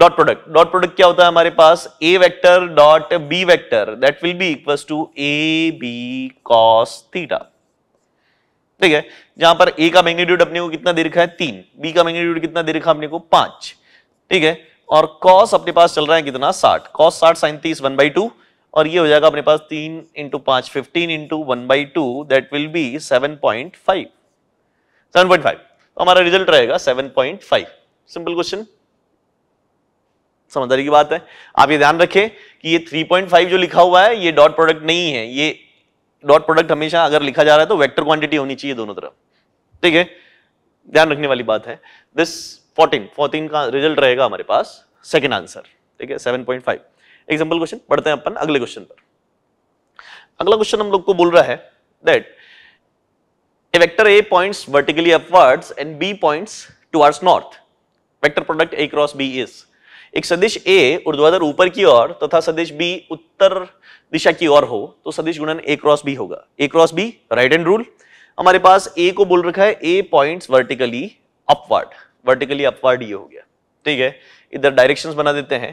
डॉट प्रोडक्ट डॉट प्रोडक्ट क्या होता है हमारे पास A vector dot B vector that will be equal to A B cos theta ठीक है जहां पर ए का मैग्नीट्यूड अपने को कितना दे रखा है तीन बी का मैग्नीट्यूड कितना दे रखा है अपने को पांच ठीक है और कॉस अपने पास चल रहा है कितना साठ कॉस साठ साइन तीस वन बाई टू और ये हो जाएगा अपने पास तीन इंटू पांच fifteen into one by two that will be seven point five seven point five हमारा रिजल्ट रहेगा seven point five simple question समझदारी की बात है आप ये ध्यान रखें कि ये 3.5 जो लिखा हुआ है ये डॉट प्रोडक्ट नहीं है ये डॉट प्रोडक्ट हमेशा अगर लिखा जा रहा है तो वेक्टर क्वांटिटी होनी चाहिए दोनों तरफ ठीक है ध्यान रखने वाली बात है दिस 14 14 का रिजल्ट रहेगा हमारे पास सेकेंड आंसर ठीक है 7.5 एग्जाम्पल क्वेश्चन पढ़ते हैं अपन अगले क्वेश्चन पर अगला क्वेश्चन हम लोग को बोल रहा है that A vector A points vertically upwards and B points towards north vector product A cross B is एक सदिश ए ऊर्ध्वाधर ऊपर की ओर तथा सदिश बी उत्तर दिशा की ओर हो तो सदिश गुणन ए क्रॉस बी होगा A cross B right hand rule हमारे पास ए को बोल रखा है A point vertically upward vertically upward ये हो गया ठीक है इधर डायरेक्शंस बना देते हैं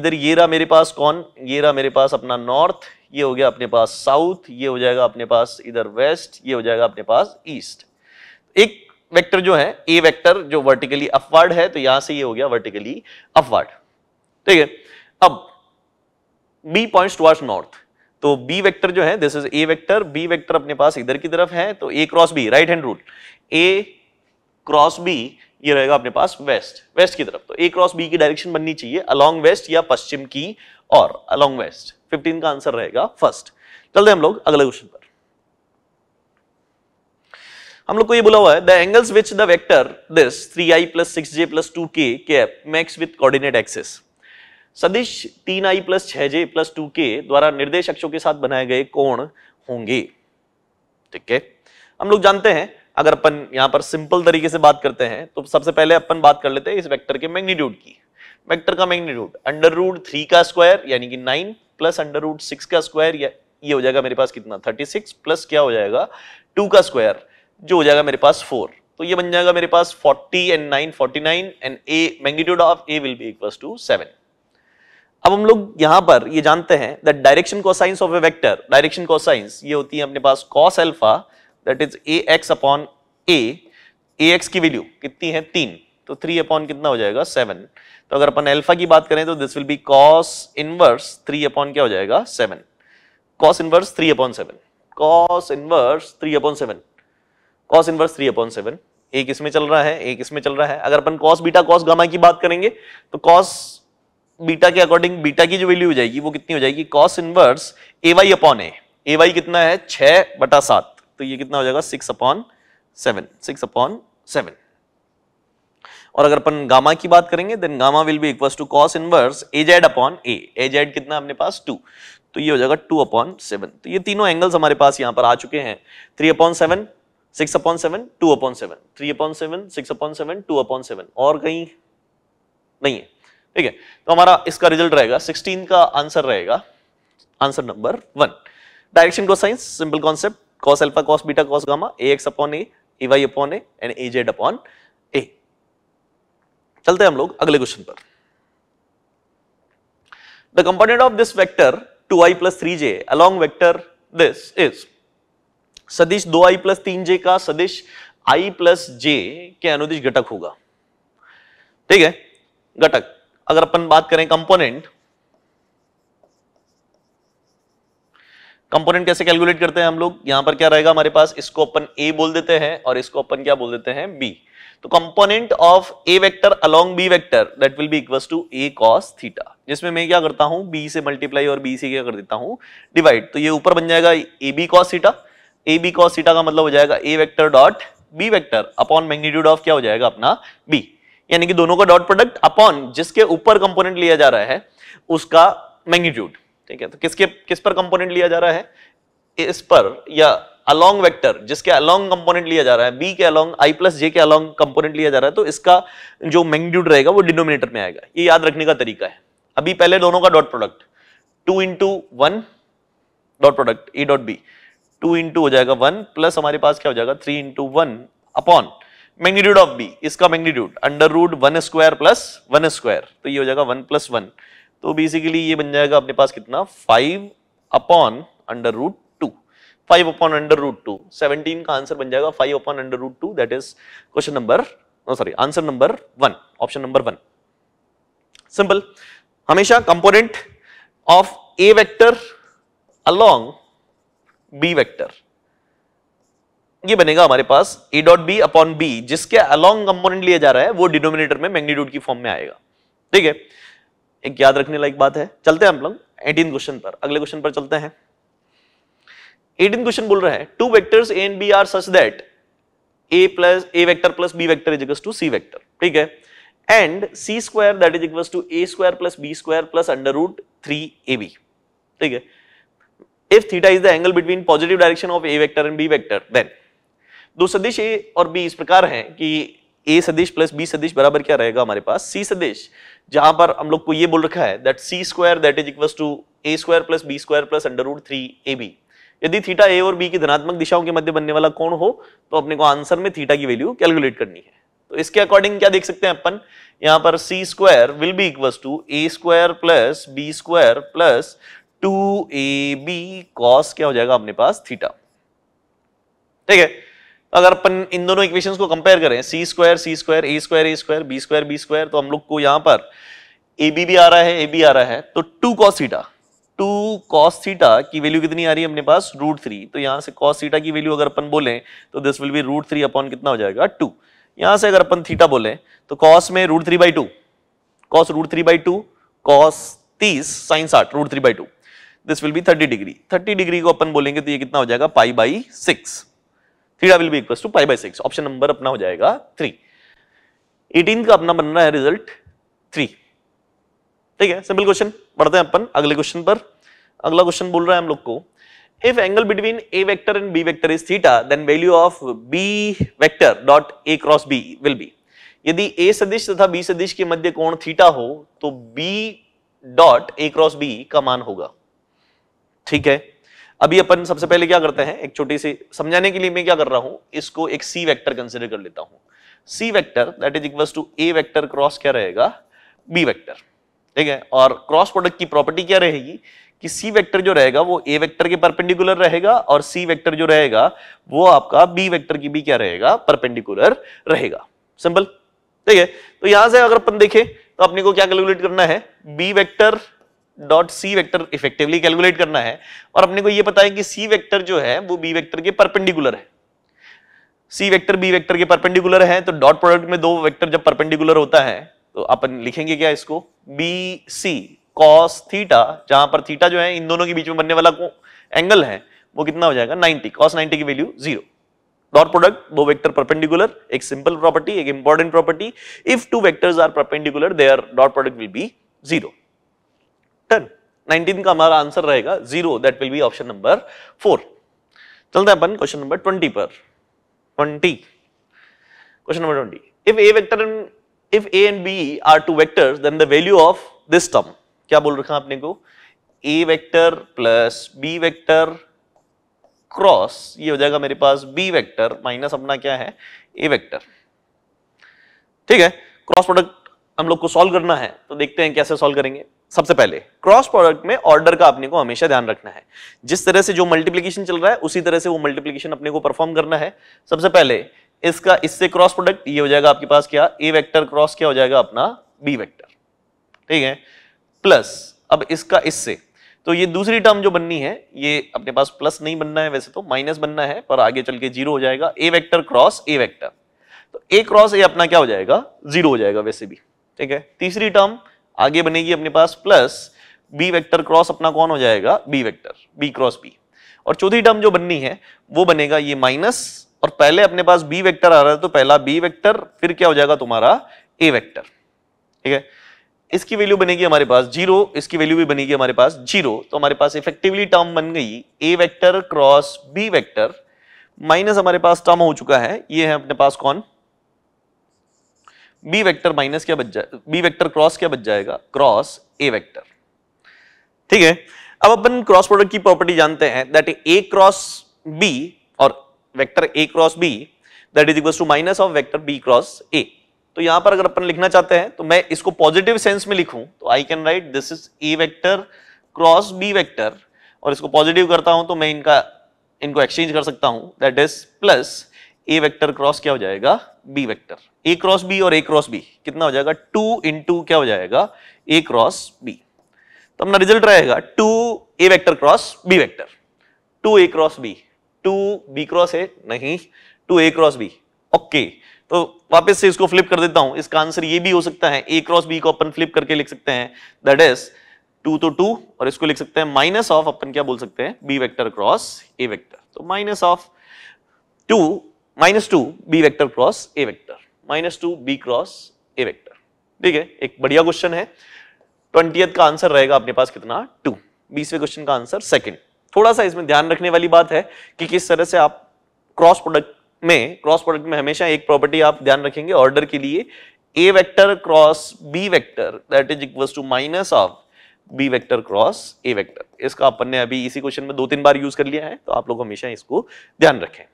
इधर ये रहा मेरे पास कौन ये रहा मेरे पास अपना नॉर्थ ये हो गया अपने पास साउथ ये हो जाएगा अपने पास इधर वेस्ट ये हो जाएगा अपने पास ईस्ट एक वेक्टर जो है ए वेक्टर जो वर्टिकली अपवर्ड है तो यहां से ये हो गया वर्टिकली अपवर्ड ठीक है अब बी पॉइंट टुवर्ड्स नॉर्थ तो बी वेक्टर जो है this is A vector B vector अपने पास इधर की तरफ है तो A cross B right hand rule A cross B ये रहेगा अपने पास वेस्ट वेस्ट की तरफ तो ए क्रॉस बी की डायरेक्शन बननी चाहिए अलोंग वेस्ट या पश्चिम की और अलोंग वेस्ट 15 का आंसर रहेगा फर्स्ट चलते हम लोग अगले क्वेश्चन पर हम लोग को ये बोला हुआ है the angles which the vector this three I plus six J plus two K makes with coordinate axes सदिश तीन आई प्लस छह जे प्लस टू के द्वारा निर्देश अक्षों के साथ बनाए गए कोण होंगे ठीक है हम लोग जानते हैं अगर अपन यहां पर सिंपल तरीके से बात करते हैं तो सबसे पहले अपन बात कर लेते हैं इस वेक्टर के मैग्नीट्यूड की वेक्टर का मैग्नीट्यूड अंडर रूट थ्री का स्क्वायर यानी कि nine plus under root six का स्क्वायर ये हो जाएगा मेरे पास कितना थर्टी सिक्स प्लस क्या हो जाएगा टू का स्क्वायर जो हो जाएगा मेरे पास फोर तो ये बन जाएगा मेरे पास forty and nine forty nine and A magnitude of A will be equal to seven अब हम लोग यहां पर ये जानते हैं that direction cosines of A vector direction cosines ये होती है अपने पास cos alpha that is A X upon A A X की वैल्यू कितनी है तीन तो थ्री अपॉन कितना हो जाएगा सेवन तो अगर अपन अल्फा की बात करें तो this will be cos inverse three upon क्या हो जाएगा seven cos inverse three upon seven cos inverse three upon seven cos inverse three upon seven एक इसमें चल रहा है एक इसमें चल रहा है अगर अपन कॉस बीटा कॉस गामा की बात करेंगे तो कॉस बीटा के अकॉर्डिंग बीटा की जो वैल्यू हो जाएगी वो कितनी हो जाएगी cos inverse A Y upon A A Y कितना है छ बटा सात तो ये कितना हो जाएगा six upon seven six upon seven और अगर अपन गामा की बात करेंगे then gamma will be equal to cos inverse A Z upon A A Z कितना अपने पास टू तो ये हो जाएगा टू अपॉन सेवन तो ये तीनों एंगल्स हमारे पास यहां पर आ चुके हैं three upon seven six upon seven two upon seven three upon seven six upon seven two upon seven और कहीं नहीं है ठीक है तो हमारा इसका रिजल्ट रहेगा सिक्सटीन का आंसर रहेगा answer number one direction cosines simple concept cos alpha cos beta cos gamma A X upon A Y upon A and A Z upon A चलते हैं हम लोग अगले क्वेश्चन पर the component of this vector 2i three J along vector this is सदिश 2i तीन जे का सदिश i प्लस जे के अनुदिश घटक होगा ठीक है घटक अगर अपन बात करें कंपोनेंट कंपोनेंट कैसे कैलकुलेट करते हैं हम लोग यहां पर क्या रहेगा हमारे पास इसको अपन ए बोल देते हैं और इसको अपन क्या बोल देते हैं बी तो component of A vector along B vector that will be equal to A cos theta जिसमें मैं क्या करता हूं बी से मल्टीप्लाई और बी से क्या कर देता हूं डिवाइड तो ये ऊपर बन जाएगा A B cos theta A B cos theta का मतलब हो जाएगा A vector dot B vector upon magnitude of क्या हो जाएगा अपना बी यानी कि दोनों का डॉट प्रोडक्ट अपॉन जिसके ऊपर कंपोनेंट लिया जा रहा है उसका मैग्नीट्यूड ठीक है तो किसके किस पर कंपोनेंट लिया जा रहा है इस पर या अलोंग वेक्टर जिसके अलोंग कंपोनेंट लिया जा रहा है बी के अलोंग आई प्लस जे के अलोंग कंपोनेंट लिया जा रहा है तो इसका जो मैग्नीट्यूड रहेगा वो डिनोमिनेटर में आएगा ये याद रखने का तरीका है अभी पहले दोनों का dot product two into one dot product A dot B two into हो जाएगा वन प्लस हमारे पास क्या हो जाएगा three into one upon magnitude of B इसका magnitude under root one square plus one square तो ये हो जाएगा वन प्लस वन तो बेसिकली ये बन जाएगा अपने पास कितना five upon under root two five upon under root two seventeen का आंसर बन जाएगा five upon under root two that is question number sorry answer number one option number one simple हमेशा component of A vector along B vector ये बनेगा हमारे पास A dot B upon B जिसके along component लिया जा रहा है वो डिनोमिनेटर में मैग्नीट्यूड की फॉर्म में आएगा ठीक है एक याद रखने लायक बात है चलते हैं हम लोग एटीन क्वेश्चन पर अगले क्वेश्चन पर चलते हैं एटीन क्वेश्चन बोल रहा है two vectors A and B are such that A plus A vector plus B vector is to C vector ठीक है and C square that is equal to A square plus B square plus under root three A B ठीक है if theta is the angle between positive direction of A vector and B vector then दो सदिश ए और B इस प्रकार हैं कि ए सदिश प्लस बी सदिश बराबर क्या रहेगा हमारे पास सी सदिश जहां पर हम लोग को ये बोल रखा है that C square that is equal to A square plus B square plus under root three A B यदि थीटा ए और बी की धनात्मक दिशाओं के मध्य बनने वाला कोण हो तो अपने को आंसर में थीटा की वैल्यू कैलकुलेट करनी है तो इसके अकॉर्डिंग क्या देख सकते हैं अपन यहां पर C square will be equal to A square plus B square plus two A B cos क्या हो जाएगा अपने पास थीटा ठीक है अगर अपन इन दोनों इक्वेशंस को कंपेयर करें C square C square A square A square B square B square तो हम लोग को यहाँ पर ए बी भी आ रहा है ए बी आ रहा है तो two cos theta two cos theta की वैल्यू कितनी आ रही है अपने पास रूट थ्री तो यहाँ से कॉस सीटा की वैल्यू अगर अपन बोले तो this will be root three upon कितना हो जाएगा टू यहाँ से अगर अपन थीटा बोले तो कॉस में root three by two cos root three by two cos तीस साइन साठ root three by two this will be thirty degree thirty degree को अपन बोलेंगे तो ये कितना हो जाएगा pi by six theta will be equal to pi by six option number अपना हो जाएगा थ्री एटीन का अपना बन रहा है रिजल्ट थ्री ठीक है सिंपल क्वेश्चन बढ़ते हैं अपन अगले क्वेश्चन पर अगला क्वेश्चन बोल रहा है हम लोग को if angle between a vector and b vector is theta then value of b vector dot a cross b will be यदि a सदिश तथा b सदिश के मध्य कोण थीटा हो तो b dot a cross b का मान होगा ठीक है अभी अपन सबसे पहले क्या करते हैं एक छोटी सी समझाने के लिए मैं क्या कर रहा हूं इसको एक सी वेक्टर कंसिडर कर लेता हूं C vector that is equal to A vector cross क्या रहेगा बी वेक्टर ठीक है और क्रॉस प्रोडक्ट की प्रॉपर्टी क्या रहेगी कि सी वेक्टर जो रहेगा वो ए वेक्टर के परपेंडिकुलर रहेगा और सी वेक्टर जो रहेगा वो आपका बी वेक्टर की भी क्या रहेगा परपेंडिकुलर रहेगा सिंपल ठीक है तो यहां से अगर अपन देखें तो अपने को क्या कैलकुलेट करना है B vector dot C vector effectively calculate करना है और अपने को ये पता है कि सी वेक्टर जो है वो बी वेक्टर के परपेंडिकुलर है सी वेक्टर बी वेक्टर के परपेंडिकुलर है तो डॉट प्रोडक्ट में दो वेक्टर जब परपेंडिकुलर होता है तो अपन लिखेंगे क्या इसको बी सी कॉस थीटा जहां पर थीटा जो है इन दोनों के बीच में बनने वाला एंगल है वो कितना हो जाएगा 90 कॉस 90 की वैल्यू जीरो डॉट प्रोडक्ट दो वेक्टर परपेंडिकुलर एक सिंपल प्रॉपर्टी एक important property if two vectors are perpendicular their dot product will be zero टन 19 का हमारा आंसर रहेगा zero that will be option number four चलते हैं अपन क्वेश्चन नंबर 20 पर 20 question number 20 if A vector and if A and B are two vectors then the value of this term क्या बोल रखा आपने को A vector plus B vector cross ये हो जाएगा मेरे पास बी वेक्टर माइनस अपना क्या है ए वेक्टर ठीक है क्रॉस प्रोडक्ट हम लोग को सॉल्व करना है तो देखते हैं कैसे सॉल्व करेंगे सबसे पहले क्रॉस प्रोडक्ट में ऑर्डर का अपने को हमेशा ध्यान रखना है जिस तरह से जो मल्टीप्लीकेशन चल रहा है उसी तरह से वो मल्टीप्लीकेशन अपने को परफॉर्म करना है सबसे पहले इसका इससे क्रॉस प्रोडक्ट ये हो जाएगा आपके पास क्या ए वेक्टर क्रॉस क्या हो जाएगा अपना बी वेक्टर ठीक है प्लस अब इसका इससे तो ये दूसरी टर्म जो बननी है ये अपने पास प्लस नहीं बनना है वैसे तो माइनस बनना है पर आगे चल के जीरो हो जाएगा A vector cross A vector तो ए क्रॉस ए अपना क्या हो जाएगा जीरो हो जाएगा वैसे भी ठीक है तीसरी टर्म आगे बनेगी अपने पास प्लस बी वेक्टर क्रॉस अपना कौन हो जाएगा B vector B cross B और चौथी टर्म जो बननी है वो बनेगा ये माइनस और पहले अपने पास बी वेक्टर आ रहा है तो पहला बी वेक्टर फिर क्या हो जाएगा तुम्हारा ए वेक्टर ठीक है इसकी वैल्यू बनेगी हमारे पास जीरो इसकी वैल्यू भी बनेगी हमारे पास जीरो तो हमारे पास इफेक्टिवली टर्म बन गई A vector cross B vector minus हमारे पास टर्म हो चुका है ये है अपने पास कौन बी वेक्टर माइनस क्या बच जाए बी वेक्टर क्रॉस क्या बच जाएगा क्रॉस ए वेक्टर ठीक है अब अपन क्रॉस प्रोडक्ट की प्रॉपर्टी जानते हैं दैट ए क्रॉस बी और vector A cross B that is equal to minus of vector B cross A तो यहां पर अगर अपन लिखना चाहते हैं तो मैं इसको पॉजिटिव सेंस में लिखूं तो I can write this is A vector cross B vector और इसको पॉजिटिव करता हूं तो मैं इनका इनको एक्सचेंज कर सकता हूं that is plus A vector cross क्या हो जाएगा B vector A cross B और ए क्रॉस बी कितना हो जाएगा टू इंटू क्या हो जाएगा ए क्रॉस बी तो अपना रिजल्ट रहेगा two A vector cross B vector two A cross B two B cross A नहीं two A cross B okay तो वापस से इसको फ्लिप कर देता हूं इसका आंसर ये भी हो सकता है ए क्रॉस बी को अपन फ्लिप करके लिख सकते हैं दैट इज टू तो टू और इसको लिख सकते हैं माइनस ऑफ अपन क्या बोल सकते हैं B vector cross A vector तो minus of two minus two B vector cross A vector minus two B cross A vector ठीक है एक बढ़िया क्वेश्चन है ट्वेंटी का आंसर रहेगा अपने पास कितना टू बीसवें क्वेश्चन का आंसर सेकेंड थोड़ा सा इसमें ध्यान रखने वाली बात है कि किस तरह से आप क्रॉस प्रोडक्ट में क्रॉस प्रोडक्ट में हमेशा एक प्रॉपर्टी आप ध्यान रखेंगे ऑर्डर के लिए A vector cross B vector that is equals to minus of B vector cross A vector इसका अपन ने अभी इसी क्वेश्चन में दो तीन बार यूज कर लिया है तो आप लोग हमेशा इसको ध्यान रखें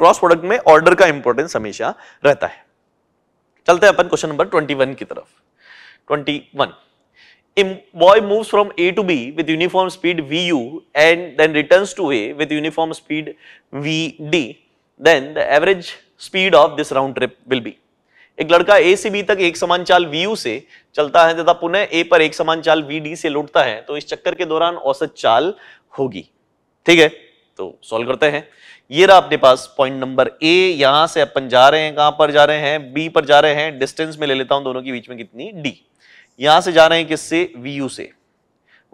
क्रॉस प्रोडक्ट में ऑर्डर का इंपॉर्टेंस हमेशा रहता है चलते हैं अपन क्वेश्चन नंबर 21 की तरफ 21 boy moves from A to B with uniform speed V U and then returns to A with uniform speed V D then the average speed of this round trip will be एक लड़का ए से B तक एक समान चाल we you से चलता है तथा पुनः ए पर एक समान चाल वी डी से लौटता है तो इस चक्कर के दौरान औसत चाल होगी ठीक है तो सॉल्व करते हैं ये रहा अपने पास पॉइंट नंबर ए यहां से अपन जा रहे हैं कहां पर जा रहे हैं बी पर जा रहे हैं डिस्टेंस में ले लेता हूं दोनों के बीच में कितनी डी यहां से जा रहे हैं किससे वी यू से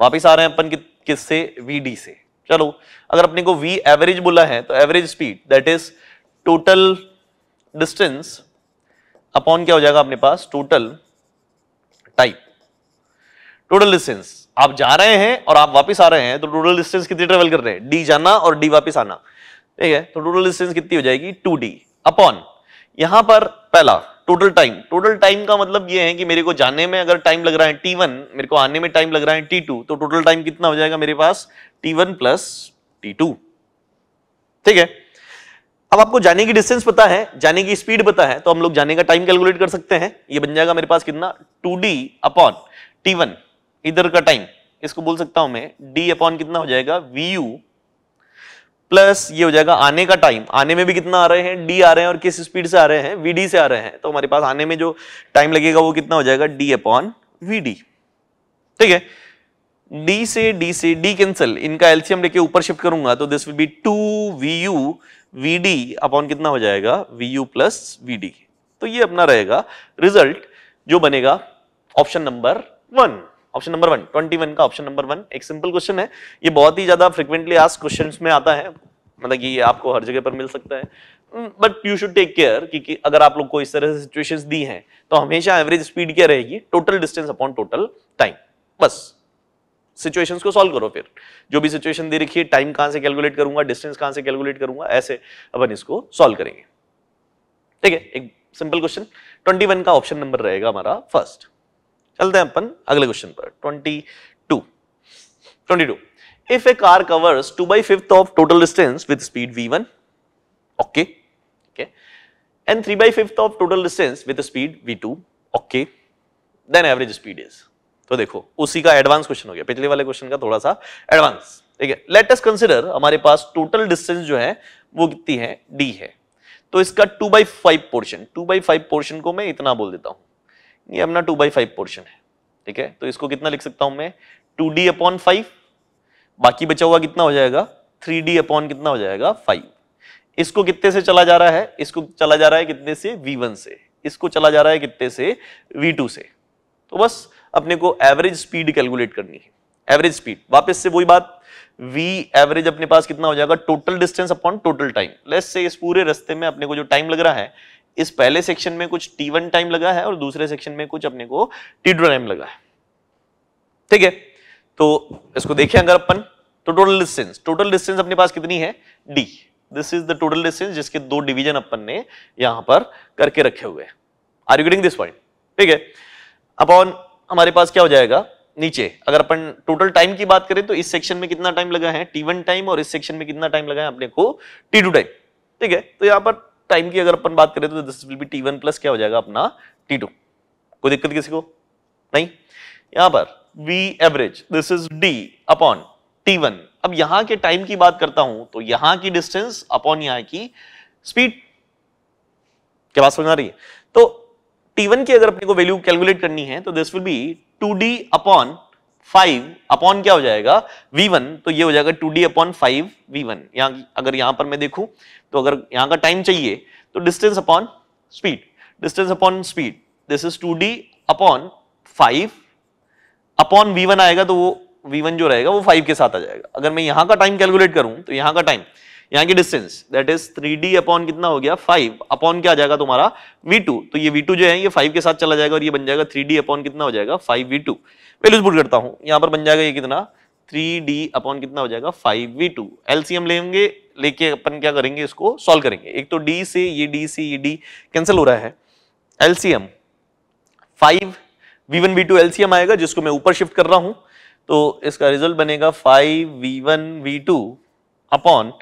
वापिस आ रहे हैं अपन किससे वी डी से चलो अगर अपने को वी एवरेज बोला है तो average speed that is total distance upon क्या हो जाएगा अपने पास टोटल टाइप टोटल डिस्टेंस आप जा रहे हैं और आप वापस आ रहे हैं तो टोटल डिस्टेंस कितनी ट्रेवल कर रहे हैं डी जाना और डी वापस आना ठीक है तो टोटल डिस्टेंस कितनी हो जाएगी टू डी अपॉन यहां पर पहला टोटल टाइम टोटल टाइम का मतलब ये है कि मेरे को जाने में अगर टाइम लग रहा है टी वन मेरे को आने में टाइम लग रहा है टी टू तो टोटल टाइम कितना हो जाएगा मेरे पास T one plus T two ठीक है अब आपको जाने की डिस्टेंस पता है जाने की स्पीड पता है तो हम लोग जाने का टाइम कैलकुलेट कर सकते हैं ये बन जाएगा मेरे पास कितना two D upon T one इधर का टाइम इसको बोल सकता हूं मैं डी अपॉन कितना हो जाएगा वी यू प्लस ये हो जाएगा आने का टाइम आने में भी कितना आ रहे हैं डी आ रहे हैं और किस स्पीड से आ रहे हैं वीडी से आ रहे हैं तो हमारे पास आने में जो टाइम लगेगा वो कितना हो जाएगा डी अपॉन वीडी ठीक है डी से डी से डी कैंसल इनका एल्सियम लेके ऊपर शिफ्ट करूंगा तो this will be two V U V D upon कितना हो जाएगा V U plus V D तो ये अपना रहेगा रिजल्ट जो बनेगा option number one option number one twenty one का ऑप्शन नंबर वन एक सिंपल क्वेश्चन है ये बहुत ही ज्यादा फ्रिक्वेंटली आज क्वेश्चन में आता है मतलब ये आपको हर जगह पर मिल सकता है but you should take care कि अगर आप लोग को इस तरह से सिचुएशंस दी हैं तो हमेशा एवरेज स्पीड क्या रहेगी total distance upon total time बस सिचुएशंस को सॉल्व करो फिर जो भी सिचुएशन दे रखी है टाइम कहां से कैलकुलेट करूंगा डिस्टेंस कहां से कैलकुलेट करूंगा ऐसे अपन इसको सॉल्व करेंगे ठीक है एक सिंपल क्वेश्चन ट्वेंटी का ऑप्शन नंबर रहेगा हमारा फर्स्ट चलते हैं अपन अगले क्वेश्चन पर 22 22 if a car covers 2 by 5th of total distance with speed v1 okay and three 3 by 5th of total distance with speed v2 okay then average speed is तो देखो उसी का एडवांस क्वेश्चन हो गया पिछले वाले question का थोड़ा सा एडवांस ठीक है लेट अस कंसिडर हमारे पास टोटल डिस्टेंस जो है वो कितनी है डी है तो इसका two by five portion two by five portion को मैं इतना बोल देता हूं ये अपना टू बाई फाइव पोर्शन है ठीक है तो इसको कितना लिख सकता हूं मैं टू डी अपॉन फाइव बाकी बचा हुआ कितना हो जाएगा थ्री डी अपॉन कितना हो जाएगा फाइव इसको कितने से चला जा रहा है इसको चला जा रहा है कितने से वी वन से इसको चला जा रहा है कितने से वी टू से तो बस अपने को एवरेज स्पीड कैलकुलेट करनी है एवरेज स्पीड वापस से वही बात v एवरेज अपने पास कितना हो जाएगा total distance upon total time less से इस पूरे रास्ते में अपने को जो टाइम लग रहा है इस पहले सेक्शन में कुछ टी वन टाइम लगा है और दूसरे सेक्शन में कुछ अपने को टी टू टाइम लगा है ठीक है तो इसको देखें अगर अपन तो टोटल डिस्टेंस टोटल डिस्टेंस अपने पास कितनी है D this is the total distance जिसके दो डिवीजन अपन ने यहां पर करके रखे हुए हैं are you getting this point ठीक है अपॉन हमारे पास क्या हो जाएगा नीचे अगर अपन टोटल टाइम की बात करें तो इस सेक्शन में कितना टाइम लगा है टी वन टाइम और इस सेक्शन में कितना टाइम लगा है अपने को टी टू टाइम ठीक है तो यहां पर टाइम की अगर अपन बात करें तो this will be T one plus क्या हो जाएगा अपना टी टू कोई दिक्कत किसी को नहीं यहां पर V average this is D upon T one अब यहां के टाइम की बात करता हूं तो यहां की डिस्टेंस अपॉन यहां की स्पीड क्या बात समझ आ रही है तो टी वन की अगर अपने को वैल्यू कैलकुलेट करनी है तो this will be two D upon five upon क्या हो जाएगा वी वन तो ये हो जाएगा two D upon five V one यहाँ अगर यहां पर मैं देखूं तो अगर यहाँ का टाइम चाहिए तो distance upon speed distance upon speed this is two D upon five upon V one आएगा तो वो वी वन जो रहेगा वो फाइव के साथ आ जाएगा अगर मैं यहाँ का टाइम कैलकुलेट करूं तो यहाँ का टाइम यहाँ की distance that is three D upon कितना हो गया फाइव अपॉन क्या आ जाएगा तुम्हारा वी टू तो ये वी टू जो है ये फाइव के साथ चला जाएगा और ये बन जाएगा थ्री डी अपॉन कितना हो जाएगा फाइव वी टू पहले पुट करता हूँ यहाँ पर बन जाएगा ये कितना थ्री डी अपॉन कितना हो जाएगा फाइव वी टू एलसीएम लेंगे लेके अपन क्या करेंगे इसको सॉल्व करेंगे एक तो डी से ये डी से ये डी कैंसिल हो रहा है LCM five V one V two LCM आएगा जिसको मैं ऊपर शिफ्ट कर रहा हूं तो इसका रिजल्ट बनेगा five V one V two upon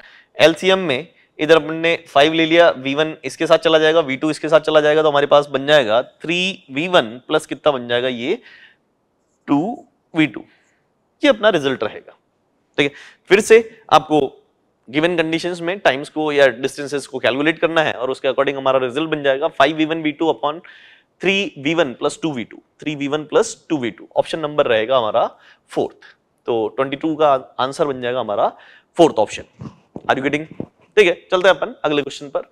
LCM में इधर अपन ने फाइव ले लिया वी वन इसके साथ चला जाएगा वी टू इसके साथ चला जाएगा तो हमारे पास बन जाएगा थ्री वी वन प्लस कितना बन जाएगा ये टू वी टू ये अपना रिजल्ट रहेगा ठीक है फिर से आपको गिवन कंडीशंस में टाइम्स को या डिस्टेंसेस को कैलकुलेट करना है और उसके अकॉर्डिंग हमारा रिजल्ट बन जाएगा five V one V two upon three V one plus two V two three V one plus two V two option number रहेगा हमारा फोर्थ तो ट्वेंटी टू का आंसर बन जाएगा हमारा fourth option are you getting ठीक है चलते हैं अपन अगले क्वेश्चन पर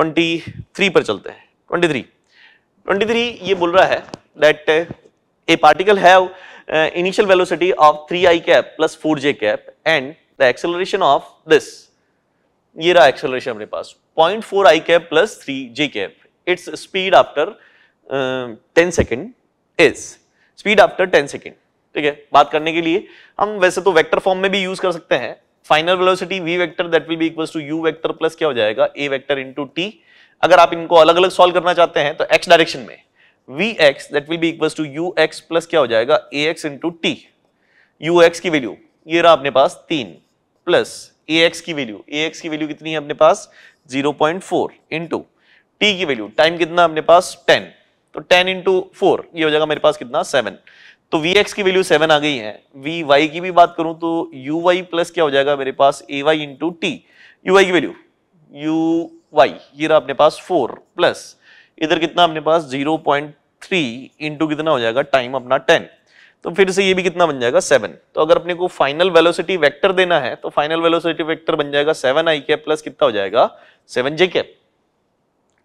23 पर चलते हैं ट्वेंटी थ्री ये बोल रहा है that a particle have initial velocity of 3i cap plus 4j cap and the acceleration of this ये रहा एक्सेलरेशन अपने पास 0.4i cap plus 3j cap its speed after 10 second is speed after 10 second ठीक है बात करने के लिए हम वैसे तो वेक्टर फॉर्म में भी यूज कर सकते हैं final velocity v vector that will be equals to u vector plus क्या हो जाएगा a वेक्टर इनटू t अगर आप इनको अलग अलग सॉल्व करना चाहते हैं तो x डायरेक्शन में vx that will be equals to ux plus क्या हो जाएगा ax इनटू t ux की वैल्यू ये रहा अपने पास 3 प्लस ax की वैल्यू ax की वैल्यू कितनी है अपने पास 0.4 इनटू t की वैल्यू टाइम कितना अपने पास 10 तो 10 इंटू फोर ये हो जाएगा मेरे पास कितना 7 तो वी एक्स की वैल्यू सेवन आ गई है वी वाई की भी बात करूं तो यू वाई प्लस क्या हो जाएगा मेरे पास A Y into T U Y की वैल्यू यू वाई ये रहा अपने पास फोर प्लस इधर कितना अपने पास जीरो पॉइंट थ्री इंटू कितना हो जाएगा टाइम अपना टेन तो फिर से ये भी कितना बन जाएगा सेवन तो अगर अपने को फाइनल वेलोसिटी वेक्टर देना है तो फाइनल वेलोसिटी वेक्टर बन जाएगा सेवन आई कैप प्लस कितना हो जाएगा सेवन जे कैप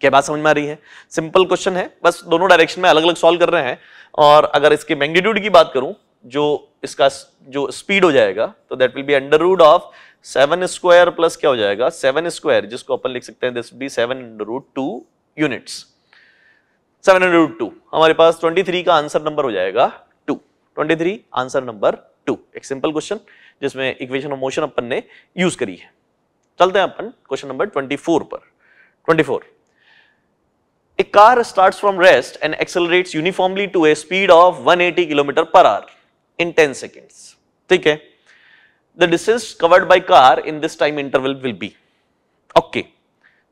क्या बात समझ में आ रही है सिंपल क्वेश्चन है बस दोनों डायरेक्शन में अलग अलग सॉल्व कर रहे हैं और अगर इसके मैग्नीट्यूड की बात करूं जो इसका जो स्पीड हो जाएगा तो that will be under root of seven square plus क्या हो जाएगा सेवन स्क्वायर जिसको अपन लिख सकते हैं this be seven under root two units seven under root two हमारे पास ट्वेंटी थ्री का आंसर नंबर हो जाएगा two twenty three answer number two एक सिंपल क्वेश्चन जिसमें इक्वेशन ऑफ मोशन अपन ने यूज करी है चलते हैं अपन क्वेश्चन नंबर ट्वेंटी फोर पर twenty four A car starts from rest and accelerates uniformly to a speed of 180 km per hour in 10 seconds. ठीक है the distance covered by car in this time interval will be okay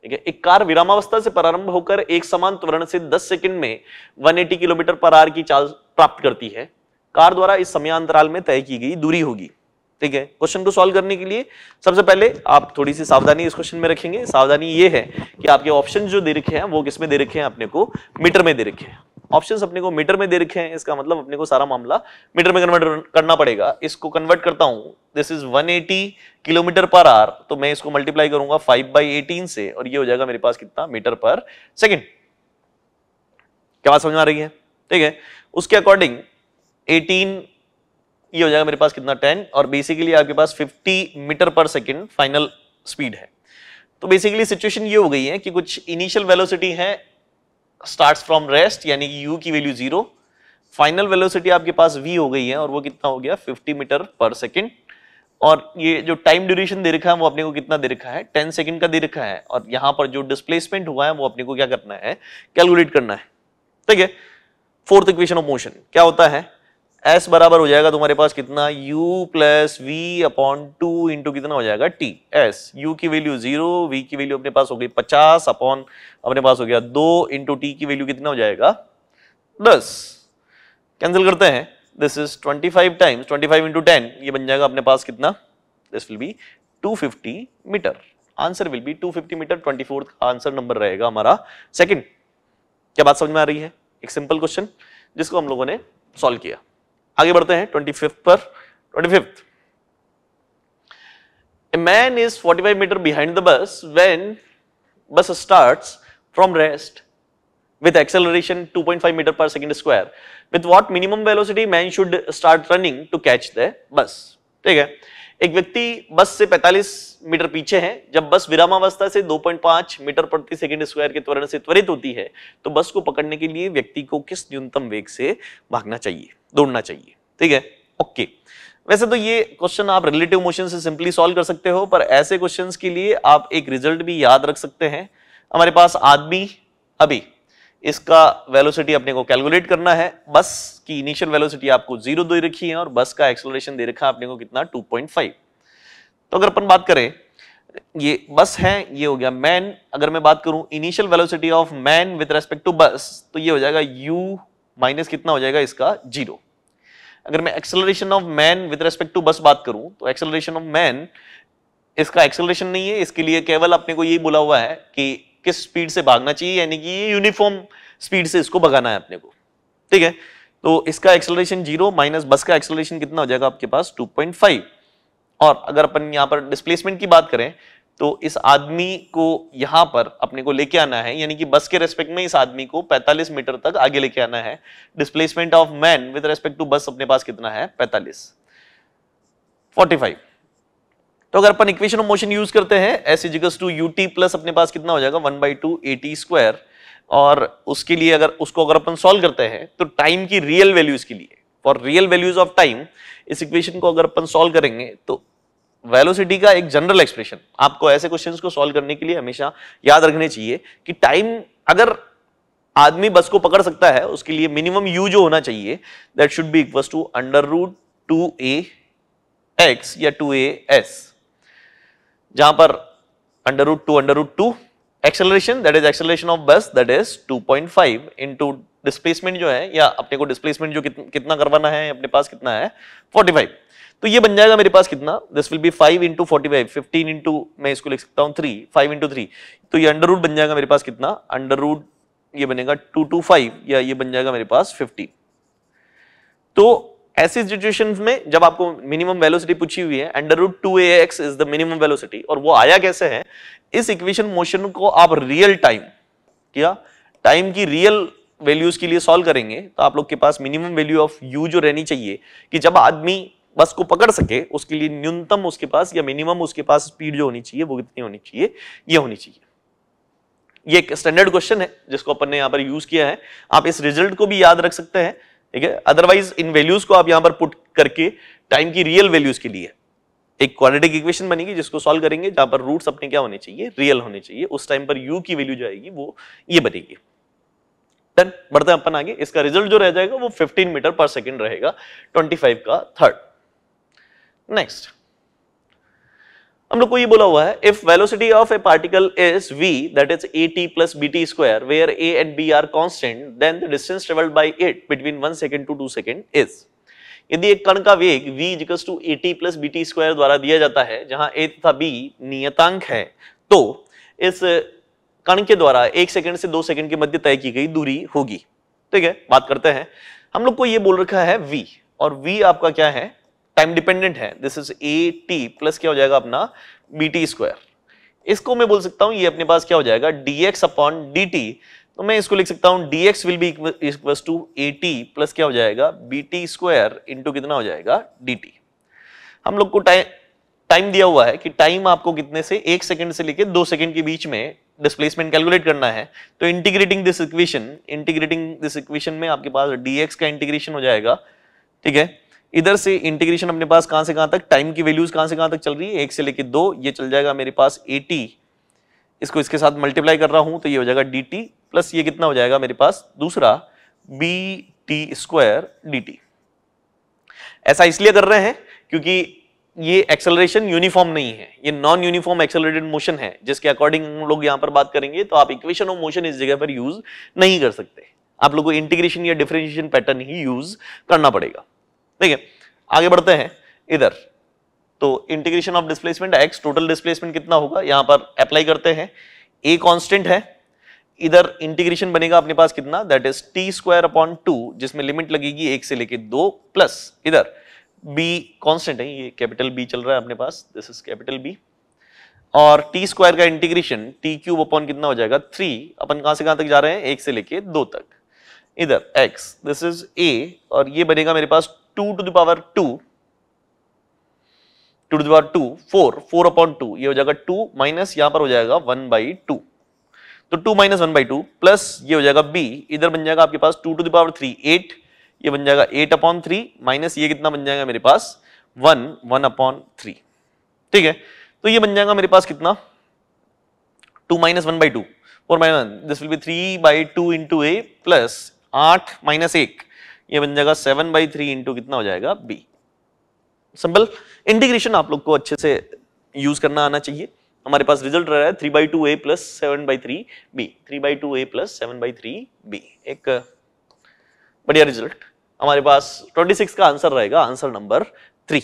ठीक है एक car विरामावस्था से प्रारंभ होकर एक समान त्वरण से 10 सेकंड में 180 किलोमीटर पर आर की चाल प्राप्त करती है कार द्वारा इस समयांतराल में तय की गई दूरी होगी ठीक है क्वेश्चन को सॉल्व करने के लिए सबसे पहले आप थोड़ी सी सावधानी इस क्वेश्चन में रखेंगे सावधानी ये है कि आपके ऑप्शन जो दे रखे हैं वो किसमें दे रखे हैं अपने को मीटर में दे रखे हैं ऑप्शंस अपने को मीटर में दे रखे हैं इसका मतलब अपने को सारा मामला मीटर में कन्वर्ट करना पड़ेगा इसको कन्वर्ट करता हूं this is 180 kilometre per hour तो मैं इसको मल्टीप्लाई करूंगा 5 बाई एटीन से और ये हो जाएगा मेरे पास कितना मीटर पर सेकेंड क्या बात समझ में आ रही है ठीक है उसके अकॉर्डिंग एटीन ये हो जाएगा मेरे पास कितना 10 और बेसिकली आपके पास 50 metre per second final speed है तो बेसिकली सिचुएशन ये हो गई है कि कुछ इनिशियल वेलोसिटी है स्टार्ट फ्रॉम रेस्ट यानी कि यू की वैल्यू जीरो फाइनल वेलोसिटी आपके पास v हो गई है और वो कितना हो गया 50 मीटर पर सेकेंड और ये जो टाइम ड्यूरेशन दे रखा है वो अपने को कितना दे रखा है 10 सेकेंड का दे रखा है और यहां पर जो डिस्प्लेसमेंट हुआ है वो अपने को क्या करना है कैलकुलेट करना है ठीक है फोर्थ इक्वेशन ऑफ मोशन क्या होता है एस बराबर हो जाएगा तुम्हारे पास कितना u plus v upon two into कितना हो जाएगा टी एस यू की वैल्यू जीरो वी की वैल्यू अपने पास हो गई पचास अपॉन अपने पास हो गया दो इंटू टी की वैल्यू कितना हो जाएगा दस कैंसिल करते हैं this is twenty five times twenty five into ten ये बन जाएगा अपने पास कितना this will be two fifty metre answer will be two fifty metre twenty fourth answer number रहेगा हमारा सेकेंड क्या बात समझ में आ रही है एक सिंपल क्वेश्चन जिसको हम लोगों ने सॉल्व किया आगे बढ़ते हैं ट्वेंटी पर twenty A man is 45 meter behind the bus when bus starts from rest with acceleration 2.5 meter per second square. With what minimum velocity man should start running to catch the bus? ठीक है एक व्यक्ति बस से 45 metre पीछे है जब बस विरामावस्था से 2.5 मीटर प्रति सेकंड स्क्वायर के त्वरण से त्वरित होती है तो बस को पकड़ने के लिए व्यक्ति को किस न्यूनतम वेग से भागना चाहिए दौड़ना चाहिए ठीक है ओके वैसे तो ये क्वेश्चन आप रिलेटिव मोशन से सिंपली सॉल्व कर सकते हो पर ऐसे क्वेश्चन के लिए आप एक रिजल्ट भी याद रख सकते हैं हमारे पास आदमी अभी इसका वेलोसिटी अपने को कैलकुलेट करना है बस की इनिशियल वेलोसिटी आपको जीरो दे रखी है और बस का एक्सलोरेशन दे रखा है अपने को कितना 2.5 तो अगर अपन बात करें ये बस है ये हो गया मैन अगर मैं बात करूं initial velocity of man with respect to bus तो ये हो जाएगा u माइनस कितना हो जाएगा इसका जीरो अगर मैं acceleration of man with respect to bus बात करूं तो एक्सेलरेशन ऑफ मैन इसका एक्सेलरेशन नहीं है इसके लिए केवल अपने को यही बोला हुआ है कि किस स्पीड से भागना चाहिए यानी कि ये यूनिफॉर्म स्पीड से इसको भगाना है अपने को ठीक है तो इसका एक्सेलरेशन जीरो माइनस बस का एक्सेलरेशन कितना हो जाएगा आपके पास 2.5 और अगर अपन यहाँ पर डिस्प्लेसमेंट की बात करें तो इस आदमी को यहाँ पर अपने को लेके आना है यानी कि बस के रेस्पेक्ट में इस आदमी को 45 मीटर तक आगे लेके आना है displacement of man with respect to bus अपने पास कितना है 45 45 तो अगर अपन इक्वेशन ऑफ मोशन यूज करते हैं s equals to u t plus अपने पास कितना हो जाएगा one by two a t square और उसके लिए अगर उसको अगर अपन सॉल्व करते हैं तो टाइम की रियल वैल्यूज के लिए for real values of time इस इक्वेशन को अगर अपन सॉल्व करेंगे तो वेलोसिटी का एक जनरल एक्सप्रेशन आपको ऐसे क्वेश्चंस को सॉल्व करने के लिए हमेशा याद रखने चाहिए कि टाइम अगर आदमी बस को पकड़ सकता है उसके लिए मिनिमम यू जो होना चाहिए that should be equal to under root two a x या टू ए एस जहां पर under root two under root two acceleration that is acceleration of bus that is 2.5 point five into displacement जो है या अपने को displacement जो कितना करवाना है अपने पास कितना है 45 तो ये बन जाएगा मेरे पास कितना this will be 5 into forty five fifteen into मैं इसको लिख सकता हूँ थ्री फाइव इंटू थ्री तो ये अंडर रूट बन जाएगा मेरे पास कितना अंडर रूट ये बनेगा टू टू फाइव या ये बन जाएगा मेरे पास फिफ्टी तो ऐसी सिचुएशन में जब आपको मिनिमम वेलोसिटी पूछी हुई है under root two x is the minimum velocity और वो आया कैसे है इस इक्वेशन मोशन को आप रियल टाइम क्या टाइम की रियल वैल्यूज के लिए सॉल्व करेंगे तो आप लोग के पास मिनिमम वैल्यू ऑफ यू जो रहनी चाहिए कि जब आदमी बस को पकड़ सके उसके लिए न्यूनतम उसके पास या मिनिमम उसके पास स्पीड जो होनी चाहिए वो कितनी होनी चाहिए ये होनी चाहिए ये एक स्टैंडर्ड क्वेश्चन है जिसको अपन ने यहाँ पर यूज किया है आप इस रिजल्ट को भी याद रख सकते हैं ठीक है अदरवाइज इन वैल्यूज को आप यहां पर पुट करके टाइम की रियल वैल्यूज के लिए एक क्वाड्रेटिक इक्वेशन बनेगी जिसको सॉल्व करेंगे जहां पर रूट्स अपने क्या होने चाहिए रियल होने चाहिए उस टाइम पर यू की वैल्यू जो आएगी वो ये बनेगी डन बढ़ते हैं अपन आगे इसका रिजल्ट जो रह जाएगा वो 15 मीटर पर सेकंड रहेगा 25 का थर्ड नेक्स्ट हम लोग को ये बोला हुआ है if velocity of a particle is v that is a t plus b t square where a and B are constant then the distance travelled by it between one second to two second is यदि एक कण का वेग v equals to a t plus b t square द्वारा दिया जाता है जहां a तथा b नियतांक है तो इस कण के द्वारा एक सेकंड से दो सेकंड के मध्य तय की गई दूरी होगी ठीक है बात करते हैं हम लोग को ये बोल रखा है v और v आपका क्या है टाइम डिपेंडेंट है this is a t plus क्या हो जाएगा अपना बी टी स्क्वायर इसको मैं बोल सकता हूं ये अपने पास क्या हो जाएगा d x upon D t तो मैं इसको लिख सकता हूं d x will be equal to a t plus क्या हो जाएगा बी टी स्क्वायर इंटू कितना हो जाएगा डी टी हम लोग को टाइम टाइम दिया हुआ है कि टाइम आपको कितने से एक सेकंड से लेकर दो सेकंड के बीच में डिस्प्लेसमेंट कैलकुलेट करना है तो integrating this equation integrating this equation में आपके पास डीएक्स का इंटीग्रेशन हो जाएगा ठीक है इधर से इंटीग्रेशन अपने पास कहां से कहां तक टाइम की वैल्यूज कहां से कहां तक चल रही है एक से लेके दो ये चल जाएगा मेरे पास टी इसको इसके साथ मल्टीप्लाई कर रहा हूं तो ये हो जाएगा डी टी प्लस ये कितना हो जाएगा मेरे पास दूसरा b t square d t ऐसा इसलिए कर रहे हैं क्योंकि ये एक्सेलरेशन यूनिफॉर्म नहीं है ये नॉन यूनिफॉर्म एक्सेलरेटेड मोशन है जिसके अकॉर्डिंग हम लोग यहां पर बात करेंगे तो आप इक्वेशन ऑफ मोशन इस जगह पर यूज नहीं कर सकते आप लोगों को इंटीग्रेशन या डिफरेंशिएशन पैटर्न ही यूज करना पड़ेगा ठीक है आगे बढ़ते हैं इधर तो integration of displacement x total displacement कितना होगा यहां पर अप्लाई करते हैं ए कॉन्स्टेंट है इधर इंटीग्रेशन बनेगा अपने पास कितना that is t square upon two जिसमें लिमिट लगेगी एक से लेके दो प्लस इधर बी कॉन्स्टेंट है ये कैपिटल बी चल रहा है अपने पास दिस इज कैपिटल बी और टी स्क्वायर का इंटीग्रेशन टी क्यूब अपॉन कितना हो जाएगा थ्री अपन कहां से कहां तक जा रहे हैं एक से लेके दो तक इधर एक्स दिस इज ए और ये बनेगा मेरे पास 2 to the power 2 two to the power 2 4 4 upon two ये हो जाएगा टू माइनस यहां पर हो जाएगा वन बाई टू तो two minus one by two plus ये हो जाएगा बी इधर बन जाएगा आपके पास two to the power three eight ये बन जाएगा एट अपॉन थ्री माइनस ये कितना बन जाएगा मेरे पास वन वन अपॉन थ्री ठीक है तो ये बन जाएगा मेरे पास कितना two minus one by two four minus this will be three by two into a plus आठ माइनस एक ये बन जाएगा सेवन बाई थ्री इंटू कितना हो जाएगा बी सिंपल इंटीग्रेशन आप लोग को अच्छे से यूज करना आना चाहिए हमारे पास रिजल्ट रह रहा है three by two a plus seven by three b three by two a plus seven by three b एक uh, बढ़िया रिजल्ट हमारे पास ट्वेंटी सिक्स का आंसर रहेगा आंसर नंबर थ्री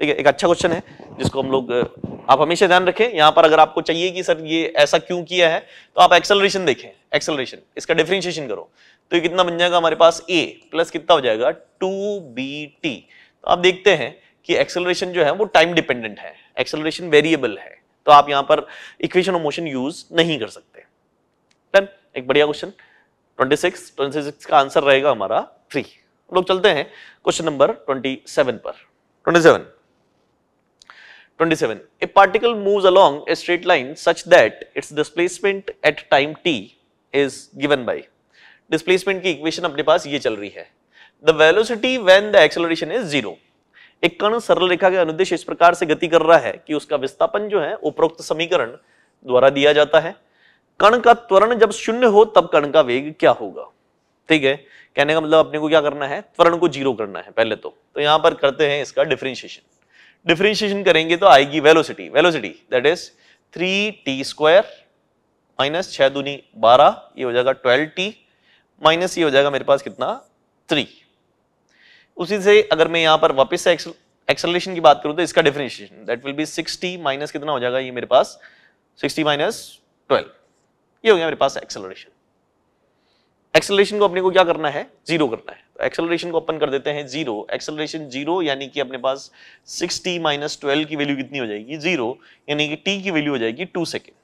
ठीक है एक अच्छा क्वेश्चन है जिसको हम लोग uh, आप हमेशा ध्यान रखें यहाँ पर अगर आपको चाहिए कि सर ये ऐसा क्यों किया है तो आप एक्सेलरेशन देखें एक्सेलरेशन इसका डिफ्रेंशिएशन करो तो ये कितना बन जाएगा हमारे पास ए प्लस कितना हो जाएगा टू बी टी तो आप देखते हैं कि एक्सेलरेशन जो है वो टाइम डिपेंडेंट है एक्सेलरेशन वेरिएबल है तो आप यहां पर इक्वेशन ऑफ मोशन यूज नहीं कर सकते देन एक बढ़िया क्वेश्चन 26 26 का आंसर रहेगा हमारा थ्री लोग चलते हैं क्वेश्चन नंबर 27 पर 27 27 a particle moves along a straight line such that its displacement at time t is given by displacement की इक्वेशन अपने पास ये चल रही है the velocity when the acceleration is zero एक कण सरल रेखा के अनुदेश इस प्रकार से गति कर रहा है कि उसका विस्थापन जो है उपरोक्त समीकरण द्वारा दिया जाता है कण का त्वरण जब शून्य हो तब कण का वेग क्या होगा ठीक है कहने का मतलब अपने को क्या करना है त्वरण को जीरो करना है पहले तो तो यहां पर करते हैं इसका डिफरेंशिएशन डिफरेंशिएशन करेंगे तो आएगी velocity velocity that is three t square minus छह दूनी बारह ये हो जाएगा ट्वेल्व टी माइनस ये हो जाएगा मेरे पास कितना थ्री उसी से अगर मैं यहाँ पर वापस से एक्सलेशन की बात करूँ तो इसका differentiation that will be 60 minus कितना हो जाएगा ये मेरे पास 60 माइनस 12 ये हो गया मेरे पास एक्सलेशन एक्सलेशन को अपने को क्या करना है जीरो करना है तो एक्सेलरेशन को अपन कर देते हैं जीरो एक्सलेशन जीरो यानी कि अपने पास 60 माइनस ट्वेल्व की वैल्यू कितनी हो जाएगी जीरो यानी कि टी की वैल्यू हो जाएगी टू सेकेंड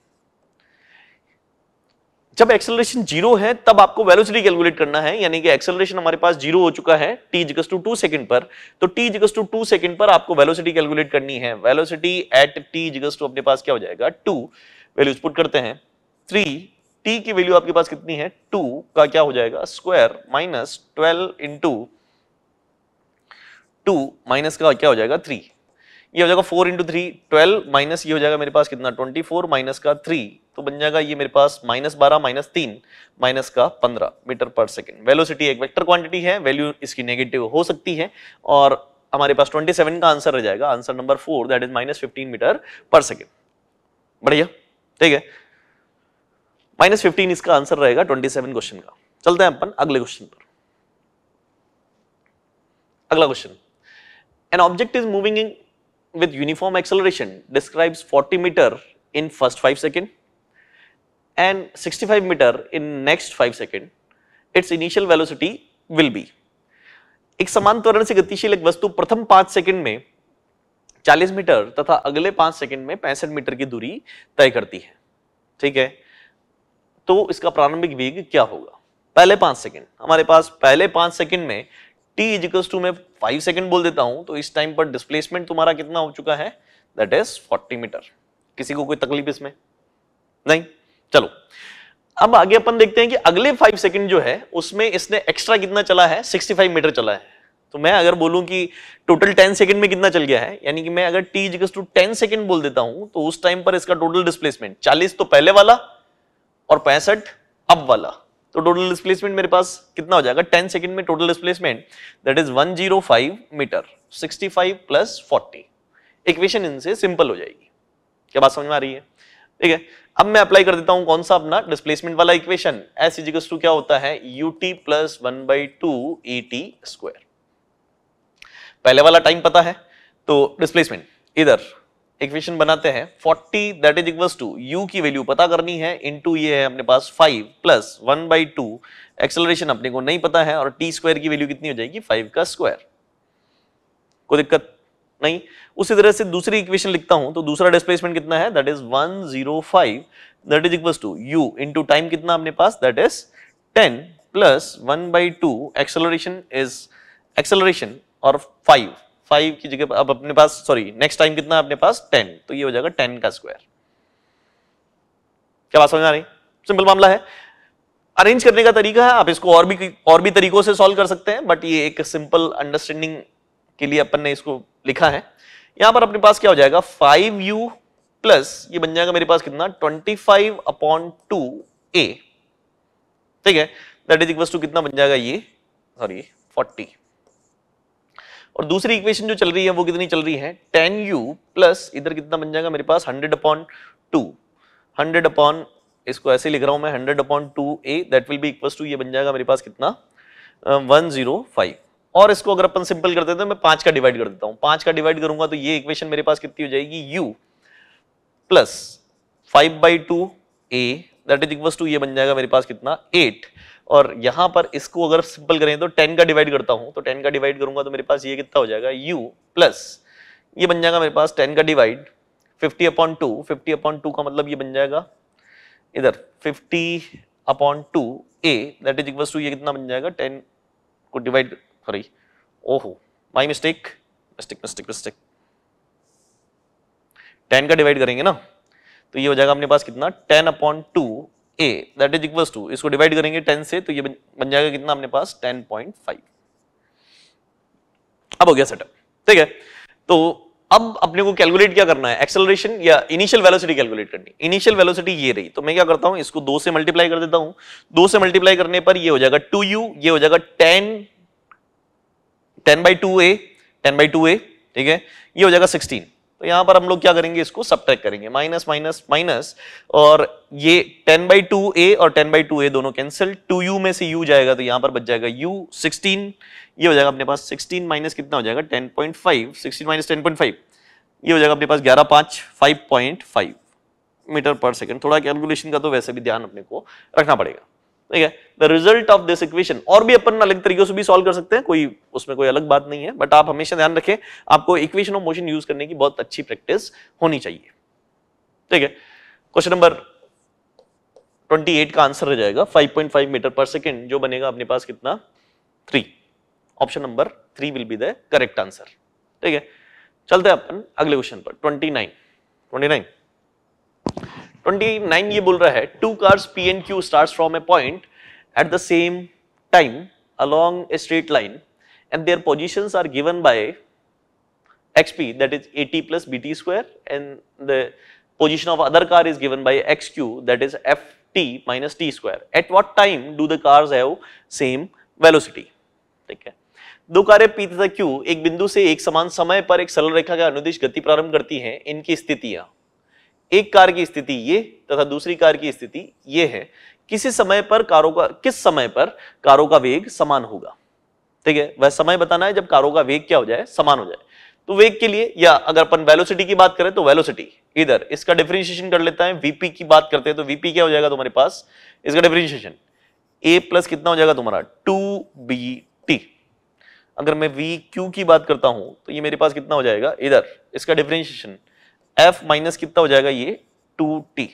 जब एक्सेलरेशन जीरो है तब आपको वेलोसिटी कैलकुलेट करना है यानी कि एक्सेलरेशन हमारे पास जीरो हो चुका है टी जिकस टू टू सेकंड पर तो टी जिकस टू टू सेकंड पर आपको वेलोसिटी कैलकुलेट करनी है वेलोसिटी एट टी जिकस टू अपने पास क्या हो जाएगा टू वैल्यूज पुट करते हैं थ्री टी की वैल्यू आपके पास कितनी है टू का क्या हो जाएगा square minus twelve into two minus का क्या हो जाएगा थ्री ये हो जाएगा four into three twelve minus ये हो जाएगा मेरे पास कितना ट्वेंटी फोर माइनस का थ्री तो बन जाएगा ये मेरे पास माइनस बारह माइनस तीन माइनस का पंद्रह मीटर पर सेकेंड वेलोसिटी एक वेक्टर क्वांटिटी है वैल्यू इसकी नेगेटिव हो सकती है और हमारे पास 27 का आंसर रह जाएगा answer number four that is minus fifteen metre per second बढ़िया ठीक है माइनस फिफ्टीन इसका आंसर रहेगा ट्वेंटी सेवन क्वेश्चन का चलते हैं अपन अगले क्वेश्चन पर अगला question an object is moving in with uniform acceleration describes 40 meter in first 5 second and 65 meter in next 5 second, its initial velocity will be. एक समान त्वरण से गतिशील एक वस्तु प्रथम 5 सेकंड में 40 मीटर तथा अगले 5 सेकंड में पैंसठ मीटर की दूरी तय करती है ठीक है तो इसका प्रारंभिक वेग क्या होगा पहले 5 सेकंड हमारे पास पहले 5 सेकंड में t इजिकल्स टू मैं फाइव सेकेंड बोल देता हूं तो इस टाइम पर डिस्प्लेसमेंट तुम्हारा कितना हो चुका है दैट इज फोर्टी मीटर किसी को कोई तकलीफ इसमें नहीं चलो अब आगे अपन देखते हैं कि अगले फाइव सेकंड जो है उसमें इसने एक्स्ट्रा कितना चला है 65 मीटर चला है तो मैं अगर बोलूं कि टोटल 10 सेकंड में कितना चल गया है यानी कि मैं अगर t equals to ten second बोल देता हूं तो उस टाइम पर इसका टोटल डिस्प्लेसमेंट 40 तो पहले वाला और पैंसठ अब वाला तो टोटल डिस्प्लेसमेंट मेरे पास कितना हो जाएगा टेन सेकेंड में total displacement that is 105 metre 65 plus 40 equation इनसे सिंपल हो जाएगी क्या बात समझ में आ रही है ठीक है अब मैं अप्लाई कर देता हूं कौन सा अपना डिस्प्लेसमेंट वाला इक्वेशन एस इजिकल्स टू क्या होता है u t plus one by two a t square पहले वाला टाइम पता है तो डिस्प्लेसमेंट इधर इक्वेशन बनाते हैं 40 that is equal to u की वैल्यू पता करनी है इनटू ये है अपने पास 5 प्लस 1 बाई टू एक्सेलरेशन अपने को नहीं पता है और टी स्क्वायर की वैल्यू कितनी हो जाएगी 5 का स्क्वायर कोई दिक्कत नहीं उसी तरह से दूसरी इक्वेशन लिखता हूं तो दूसरा डिस्प्लेसमेंट कितना है that is 105 that is equal to u into time कितना अपने पास that is 10 plus 1 by two acceleration is acceleration और 5 फाइव की जगह अब अपने पास सॉरी नेक्स्ट टाइम कितना अपने पास टेन तो ये हो जाएगा टेन का स्क्वायर क्या बात समझ आ रही सिंपल मामला है अरेंज करने का तरीका है आप इसको और भी और भी तरीकों से सॉल्व कर सकते हैं बट ये एक सिंपल अंडरस्टैंडिंग के लिए अपन ने इसको लिखा है यहां पर अपने पास क्या हो जाएगा फाइव यू प्लस ये बन जाएगा मेरे पास कितना twenty five upon two a ठीक है दैट इज इक्वल टू कितना बन जाएगा ये सॉरी फोर्टी और दूसरी इक्वेशन जो चल रही है वो कितनी चल रही है टेन यू प्लस इधर कितना बन जाएगा मेरे पास hundred upon two hundred upon इसको ऐसे लिख रहा हूं मैं hundred upon two a that will be equal to ये बन जाएगा मेरे पास कितना वन जीरो फाइव और इसको अगर अपन सिंपल करते तो मैं पांच का डिवाइड कर देता हूं पांच का डिवाइड करूंगा तो ये इक्वेशन मेरे पास कितनी हो जाएगी u plus five by two a that is equal to ये बन जाएगा मेरे पास कितना एट और यहां पर इसको अगर सिंपल करें तो टेन का डिवाइड करता हूं तो टेन का डिवाइड करूंगा तो मेरे पास ये कितना हो जाएगा यू प्लस ये बन जाएगा मेरे पास टेन का divide fifty upon two fifty upon two का मतलब ये बन जाएगा इधर fifty upon two a that is equals to ये कितना बन जाएगा टेन को डिवाइड सॉरी ओहो my mistake mistake mistake mistake ten का डिवाइड करेंगे ना तो ये हो जाएगा अपने पास कितना ten upon two a that is equal to इसको डिवाइड करेंगे 10 से तो ये बन जाएगा कितना अपने पास 10.5 अब हो गया सेटअप ठीक है तो अब अपने को कैलकुलेट क्या करना है एक्सेलरेशन या इनिशियल वेलोसिटी कैलकुलेट करनी इनिशियल वेलोसिटी ये रही तो मैं क्या करता हूं इसको दो से मल्टीप्लाई कर देता हूं दो से मल्टीप्लाई करने पर ये हो जाएगा टू यू ये हो जाएगा ten ten by two a ten by two a ठीक है ये हो जाएगा सिक्सटीन तो पर हम लोग क्या करेंगे इसको सब्ट्रैक करेंगे माइनस माइनस माइनस और ये टेन बाई टू ए और टेन बाई टू ए दोनों कैंसिल टू यू में से यू जाएगा तो यहां पर बच जाएगा यू सिक्सटीन ये हो जाएगा अपने पास सिक्सटीन माइनस कितना हो जाएगा ten point five sixteen minus ten point five ये हो जाएगा अपने पास ग्यारह पांच five point five metre per second थोड़ा कैलकुलेशन का तो वैसे भी ध्यान अपने को रखना पड़ेगा ठीक है the result of this equation और भी अपन अलग तरीके से भी सॉल्व कर सकते हैं कोई उसमें कोई अलग बात नहीं है बट आप हमेशा ध्यान रखें आपको इक्वेशन ऑफ मोशन यूज करने की बहुत अच्छी प्रैक्टिस होनी चाहिए ठीक है क्वेश्चन नंबर 28 का आंसर रह जाएगा 5.5 मीटर पर सेकेंड जो बनेगा अपने पास कितना three option number three will be the correct answer ठीक है चलते हैं अपन अगले क्वेश्चन पर 29 29 29 ये बोल रहा है two cars p and q start from a point at the same time along a straight line and their positions are given by xp that is at plus bt square and the position of other car is given by xq that is ft minus t square. At what time do the cars have same velocity? ठीक है दो कारें P तथा Q एक बिंदु से एक समान समय पर एक सरल रेखा का अनुदिश गति प्रारंभ करती हैं इनकी स्थितियां एक कार की स्थिति ये तथा दूसरी कार की स्थिति ये है किसी समय पर कारों का किस समय पर कारों का वेग समान होगा ठीक है वह समय बताना है जब कारों का वेग क्या हो जाए समान हो जाए तो वेग के लिए या अगर अपन वेलोसिटी की बात करें तो वेलोसिटी इधर इसका डिफरेंशिएशन कर लेता है वीपी की बात करते हैं तो वीपी क्या हो जाएगा तुम्हारे पास इसका डिफरेंशिएशन ए प्लस कितना हो जाएगा तुम्हारा टू बी टी अगर मैं वी क्यू की बात करता हूं तो ये मेरे पास कितना हो जाएगा इधर इसका डिफरेंशिएशन एफ माइनस कितना हो जाएगा ये टू टी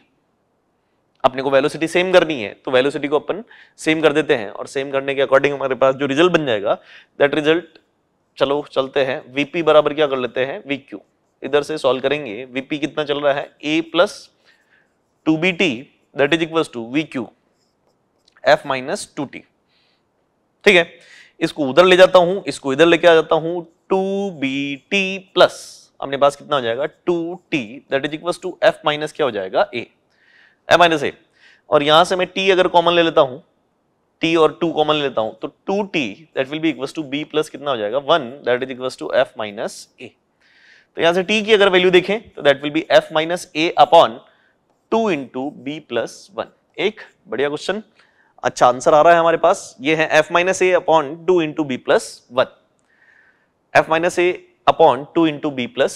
अपने को वेलोसिटी सेम करनी है तो वेलोसिटी को अपन सेम कर देते हैं और सेम करने के अकॉर्डिंग हमारे पास जो रिजल्ट बन जाएगा दैट रिजल्ट चलो चलते हैं वीपी बराबर क्या कर लेते हैं वी क्यू इधर से सॉल्व करेंगे वीपी कितना चल रहा है a plus two b t that is equal to v q f minus two t ठीक है इसको उधर ले जाता हूं इसको इधर लेके आ जाता हूं टू बी टी प्लस अपने पास कितना हो जाएगा two t that is equal to f minus क्या हो जाएगा ए ए माइनस ए और यहां से मैं टी अगर कॉमन ले लेता हूं टी और टू कॉमन ले लेता हूं तो two t that will be equal to b plus कितना हो जाएगा one that is equal to f minus a तो यहां से टी की अगर वैल्यू देखें तो that will be f minus a upon two into b plus one एक बढ़िया क्वेश्चन अच्छा आंसर आ रहा है हमारे पास ये है f minus a upon two into b plus one f minus a upon two into b plus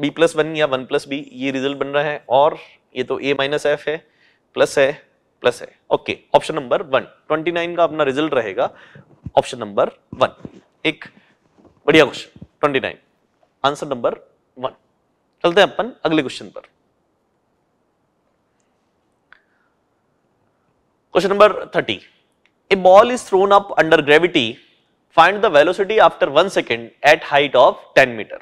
b plus one या वन प्लस बी ये रिजल्ट बन रहा है और ये तो ए माइनस एफ है प्लस है प्लस है okay option number one twenty nine का अपना रिजल्ट रहेगा ऑप्शन नंबर वन एक बढ़िया question twenty nine answer number one चलते हैं अपन अगले क्वेश्चन पर question number thirty a ball is thrown up under gravity find the velocity after one second at height of ten metre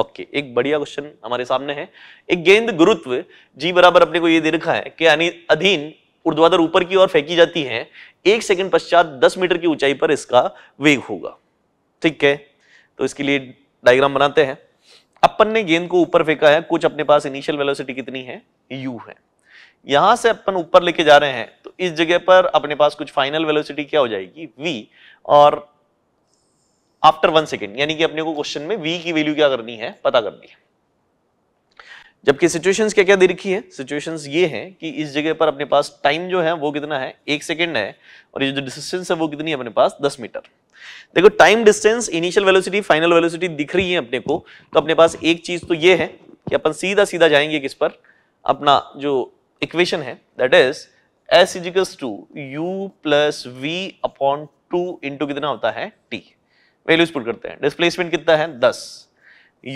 okay एक बढ़िया question हमारे सामने है एक गेंद गुरुत्व जी बराबर अपने को ये दे रखा है कि अधीन ऊर्ध्वाधर ऊपर की ओर फेंकी जाती है एक सेकेंड पश्चात दस मीटर की ऊंचाई पर इसका वेग होगा ठीक है तो इसके लिए डायग्राम बनाते हैं अपन ने गेंद को ऊपर फेंका है कुछ अपने पास इनिशियल वेलोसिटी कितनी है यू है यहां से अपन ऊपर लेके जा रहे हैं तो इस जगह पर अपने पास कुछ फाइनल वेलोसिटी क्या हो जाएगी v और आफ्टर वन सेकेंड यानी कि अपने को क्वेश्चन में v की वैल्यू क्या करनी है पता करनी है जबकि सिचुएशंस क्या क्या दे रखी है सिचुएशंस ये हैं कि इस जगह पर अपने पास टाइम जो है वो कितना है एक सेकेंड है और ये जो डिस्टेंस है वो कितनी है अपने पास दस मीटर देखो time distance initial velocity final velocity दिख रही है अपने को तो अपने पास एक चीज तो ये है कि अपन सीधा सीधा जाएंगे किस पर अपना जो इक्वेशन है that is s equals to u plus v upon two into कितना होता है टी वैल्यूज पुट करते हैं डिस्प्लेसमेंट कितना है दस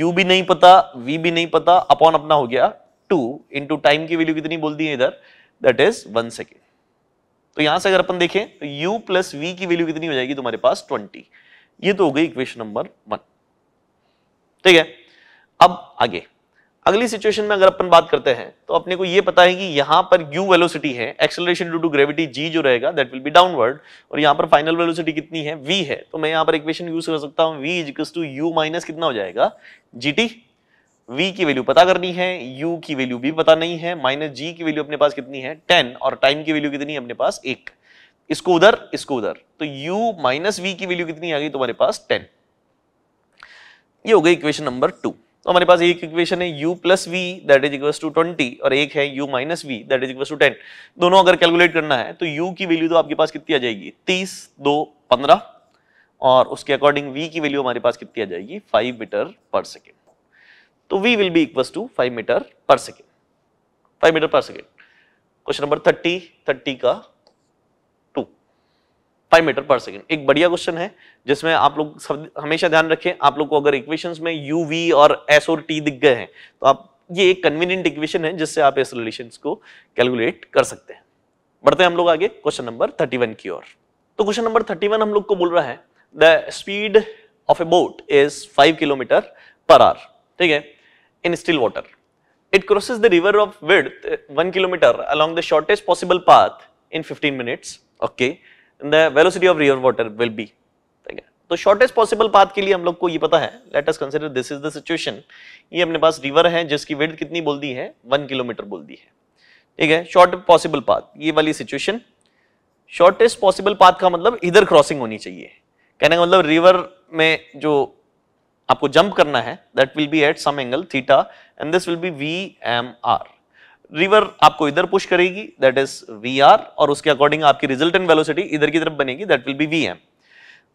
u भी नहीं पता v भी नहीं पता अपॉन अपना हो गया टू इंटू टाइम की वैल्यू कितनी बोल दी है इधर दैट इज वन सेकेंड तो यहां से अगर अपन देखें तो u प्लस वी की वैल्यू कितनी हो जाएगी तुम्हारे पास ट्वेंटी ये तो हो गई इक्वेशन नंबर वन ठीक है अब आगे अगली सिचुएशन में अगर अपन बात करते हैं तो अपने को ये पता है कि यहाँ पर यू वेलोसिटी है acceleration due to gravity g जो रहेगा दैट विल बी डाउनवर्ड और यहाँ पर फाइनल वेलोसिटी कितनी है वी है तो मैं यहाँ पर इक्वेशन यूज कर सकता हूँ v equals to u minus कितना हो जाएगा जी टी v की वैल्यू पता करनी है u की वैल्यू भी पता नहीं है माइनस जी की वैल्यू अपने पास कितनी है टेन और टाइम की वैल्यू कितनी है अपने पास एक इसको उधर इसको उधर तो u माइनस वी की वैल्यू कितनी आ गई तुम्हारे पास टेन ये हो गई इक्वेशन नंबर टू तो हमारे पास एक इक्वेशन है u plus v that is equal to twenty और एक है u minus v that is equal to ten दोनों अगर कैलकुलेट करना है तो u की वैल्यू तो आपके पास कितनी आ जाएगी तीस दो पंद्रह और उसके अकॉर्डिंग v की वैल्यू हमारे पास कितनी आ जाएगी फाइव मीटर पर सेकेंड तो v will be equal to five metre per second five metre per second question number thirty thirty का 5 मीटर पर सेकेंड एक बढ़िया क्वेश्चन है जिसमें आप लोग सब हमेशा ध्यान रखें आप लोग को अगर इक्वेशंस में यू वी और एस और टी दिख गए हैं तो आप ये एक कन्वीनियंट इक्वेशन है जिससे आप इस रिलेशन को कैलकुलेट कर सकते हैं बढ़ते हैं हम लोग आगे क्वेश्चन नंबर थर्टी की ओर तो क्वेश्चन नंबर थर्टी हम लोग को बोल रहा है the speed of a boat is five kilometre per hour ठीक है in still water it crosses the river of width 1 kilometer along the shortest possible path in 15 minutes okay the velocity of rear water will be. तो shortest possible path के लिए हम लोग को ये पता है let us consider this is the situation ये अपने पास रिवर है जिसकी विड्थ कितनी बोल दी है वन किलोमीटर बोल दी है ठीक है शॉर्ट पॉसिबल पाथ ये वाली सिचुएशन शॉर्टेस्ट पॉसिबल पाथ का मतलब इधर क्रॉसिंग होनी चाहिए कहने का मतलब रिवर में जो आपको जंप करना है that will be at some angle theta and this will be v m r river आपको इधर पुश करेगी दैट इज वी आर और उसके अकॉर्डिंग आपकी रिजल्टेंट वेलोसिटी इधर की तरफ बनेगी that will be v m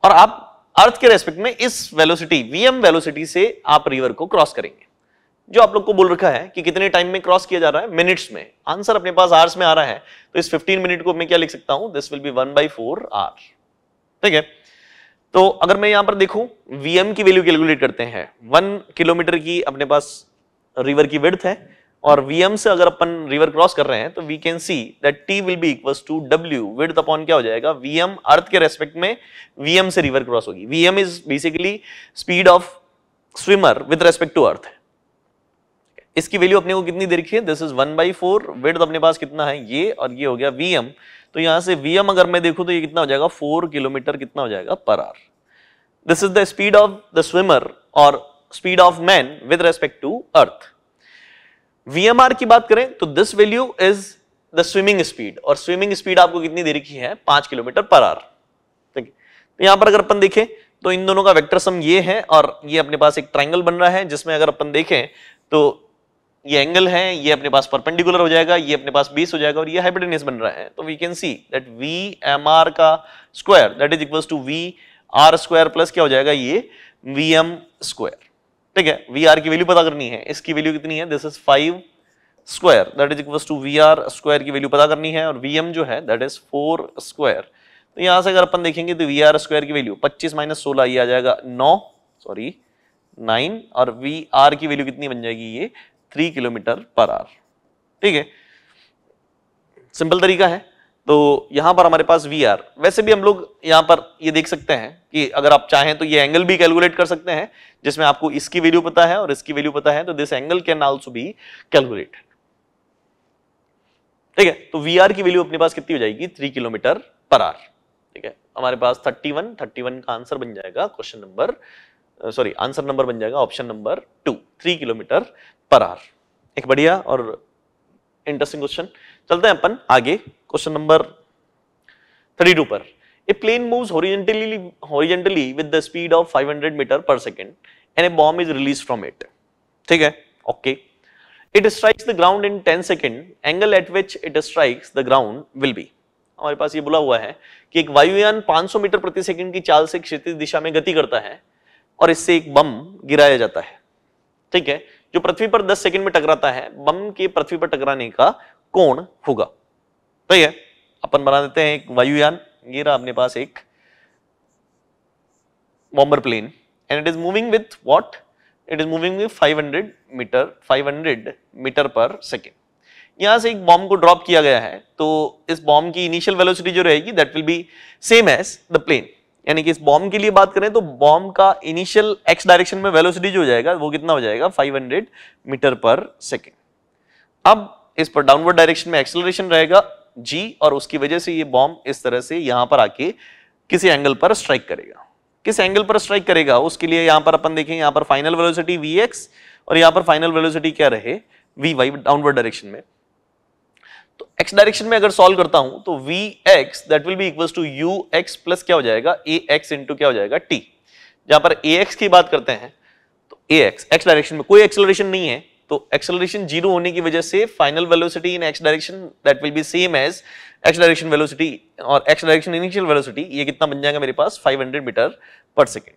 और आप अर्थ के रेस्पेक्ट में इस वेलोसिटी वी एम वेलोसिटी से आप रिवर को क्रॉस करेंगे जो आप लोग को बोल रखा है कि कितने टाइम में क्रॉस किया जा रहा है मिनट्स में आंसर अपने पास आर्स में आ रहा है तो इस 15 मिनट को मैं क्या लिख सकता हूं this will be one by four hour ठीक है तो अगर मैं यहां पर देखूं वीएम की वैल्यू कैलकुलेट करते हैं वन किलोमीटर की अपने पास रिवर की विड्थ है और Vm से अगर अपन रिवर क्रॉस कर रहे हैं तो we can see that t will be equal to डब्ल्यू विड्थ अपॉन क्या हो जाएगा Vm अर्थ के रेस्पेक्ट में Vm से रिवर क्रॉस होगी Vm is basically speed of swimmer with respect to earth इसकी वैल्यू अपने को कितनी देखी है this is one by four width अपने पास कितना है ये और ये हो गया Vm तो यहां से Vm अगर मैं देखूँ तो ये कितना हो जाएगा फोर किलोमीटर कितना हो जाएगा per hour this is the speed of the swimmer और speed of man with respect to earth VMR की बात करें तो this value is the swimming speed और स्विमिंग स्पीड आपको कितनी दे रखी है पांच किलोमीटर पर आर ठीक है तो यहां पर अगर अपन देखें तो इन दोनों का वेक्टर सम ये है और ये अपने पास एक ट्राइंगल बन रहा है जिसमें अगर अपन देखें तो ये एंगल है ये अपने पास परपेंडिकुलर हो जाएगा ये अपने पास बीस हो जाएगा और ये हाइपोटेन्यूस बन रहा है तो we can see that v m r का square that is equal to v r square plus क्या हो जाएगा ये वी एम स्क्वायर ठीक है वी आर की वैल्यू पता करनी है इसकी वैल्यू कितनी है this is five square that is equal to v r square की वैल्यू पता करनी है और वी एम जो है दैट इज फोर स्क्वायर तो यहां से अगर अपन देखेंगे तो वी आर स्क्वायर की वैल्यू पच्चीस माइनस सोलह ये आ जाएगा नौ सॉरी नाइन और वी आर की वैल्यू कितनी बन जाएगी ये थ्री किलोमीटर पर आर ठीक है सिंपल तरीका है तो यहां पर हमारे पास वी आर वैसे भी हम लोग यहां पर ये देख सकते हैं कि अगर आप चाहें तो ये एंगल भी कैलकुलेट कर सकते हैं जिसमें आपको इसकी वैल्यू पता है और इसकी वैल्यू पता है तो this angle can also be calculate ठीक है तो वी आर की वैल्यू अपने पास कितनी हो जाएगी थ्री किलोमीटर पर आर ठीक है हमारे पास थर्टी वन थर्टी वन का आंसर बन जाएगा question number sorry answer number बन जाएगा option number two three kilometre per hour एक बढ़िया और इंटरेस्टिंग क्वेश्चन चलते हैं अपन आगे क्वेश्चन नंबर थर्टी टू पर a plane moves horizontally horizontally with the speed of 500 metre per second and a bomb is released from it ठीक है okay it strikes the ground in 10 second angle at which it strikes the ground will be हमारे पास ये बोला हुआ है कि एक वायुयान 500 मीटर प्रति सेकंड की चाल से क्षितिज दिशा में गति करता है और इससे एक बम गिराया जाता है ठीक है जो पृथ्वी पर 10 सेकंड में टकराता है बम के पृथ्वी पर टकराने का कोण होगा तो ये अपन बना देते हैं एक वायुयान ये रहा अपने पास एक bomber plane and it is moving with what it is moving with 500 metre 500 metre per second यहां से एक बॉम्ब को ड्रॉप किया गया है तो इस बॉम्ब की इनिशियल वेलोसिटी जो रहेगी that will be same as the plane यानी कि इस बॉम्ब के लिए बात करें तो बॉम्ब का इनिशियल एक्स डायरेक्शन में वेलोसिटी जो हो जाएगा वो कितना हो जाएगा 500 मीटर पर सेकेंड अब इस पर डाउनवर्ड डायरेक्शन में एक्सेलरेशन रहेगा जी और उसकी वजह से ये बॉम्ब इस तरह से यहां पर आके किसी एंगल पर स्ट्राइक करेगा किस एंगल पर स्ट्राइक करेगा उसके लिए यहां पर अपन देखें यहां पर फाइनल वेलोसिटी वी और यहां पर फाइनल वेलोसिटी क्या रहे वी वाई डाउनवर्ड डायरेक्शन में तो x डायरेक्शन में अगर सॉल्व करता हूं तो we x that will be equals to u x plus क्या हो जाएगा ए एक्स इंटू क्या हो जाएगा टी जहां पर ए एक्स की बात करते हैं तो ए एक्स एक्स डायरेक्शन में कोई एक्सेलरेशन नहीं है तो एक्सेलरेशन जीरो होने की वजह से final velocity in x direction that will be same as x direction velocity और एक्स डायरेक्शन इनिशियल वेलोसिटी ये कितना बन जाएगा मेरे पास 500 मीटर पर सेकेंड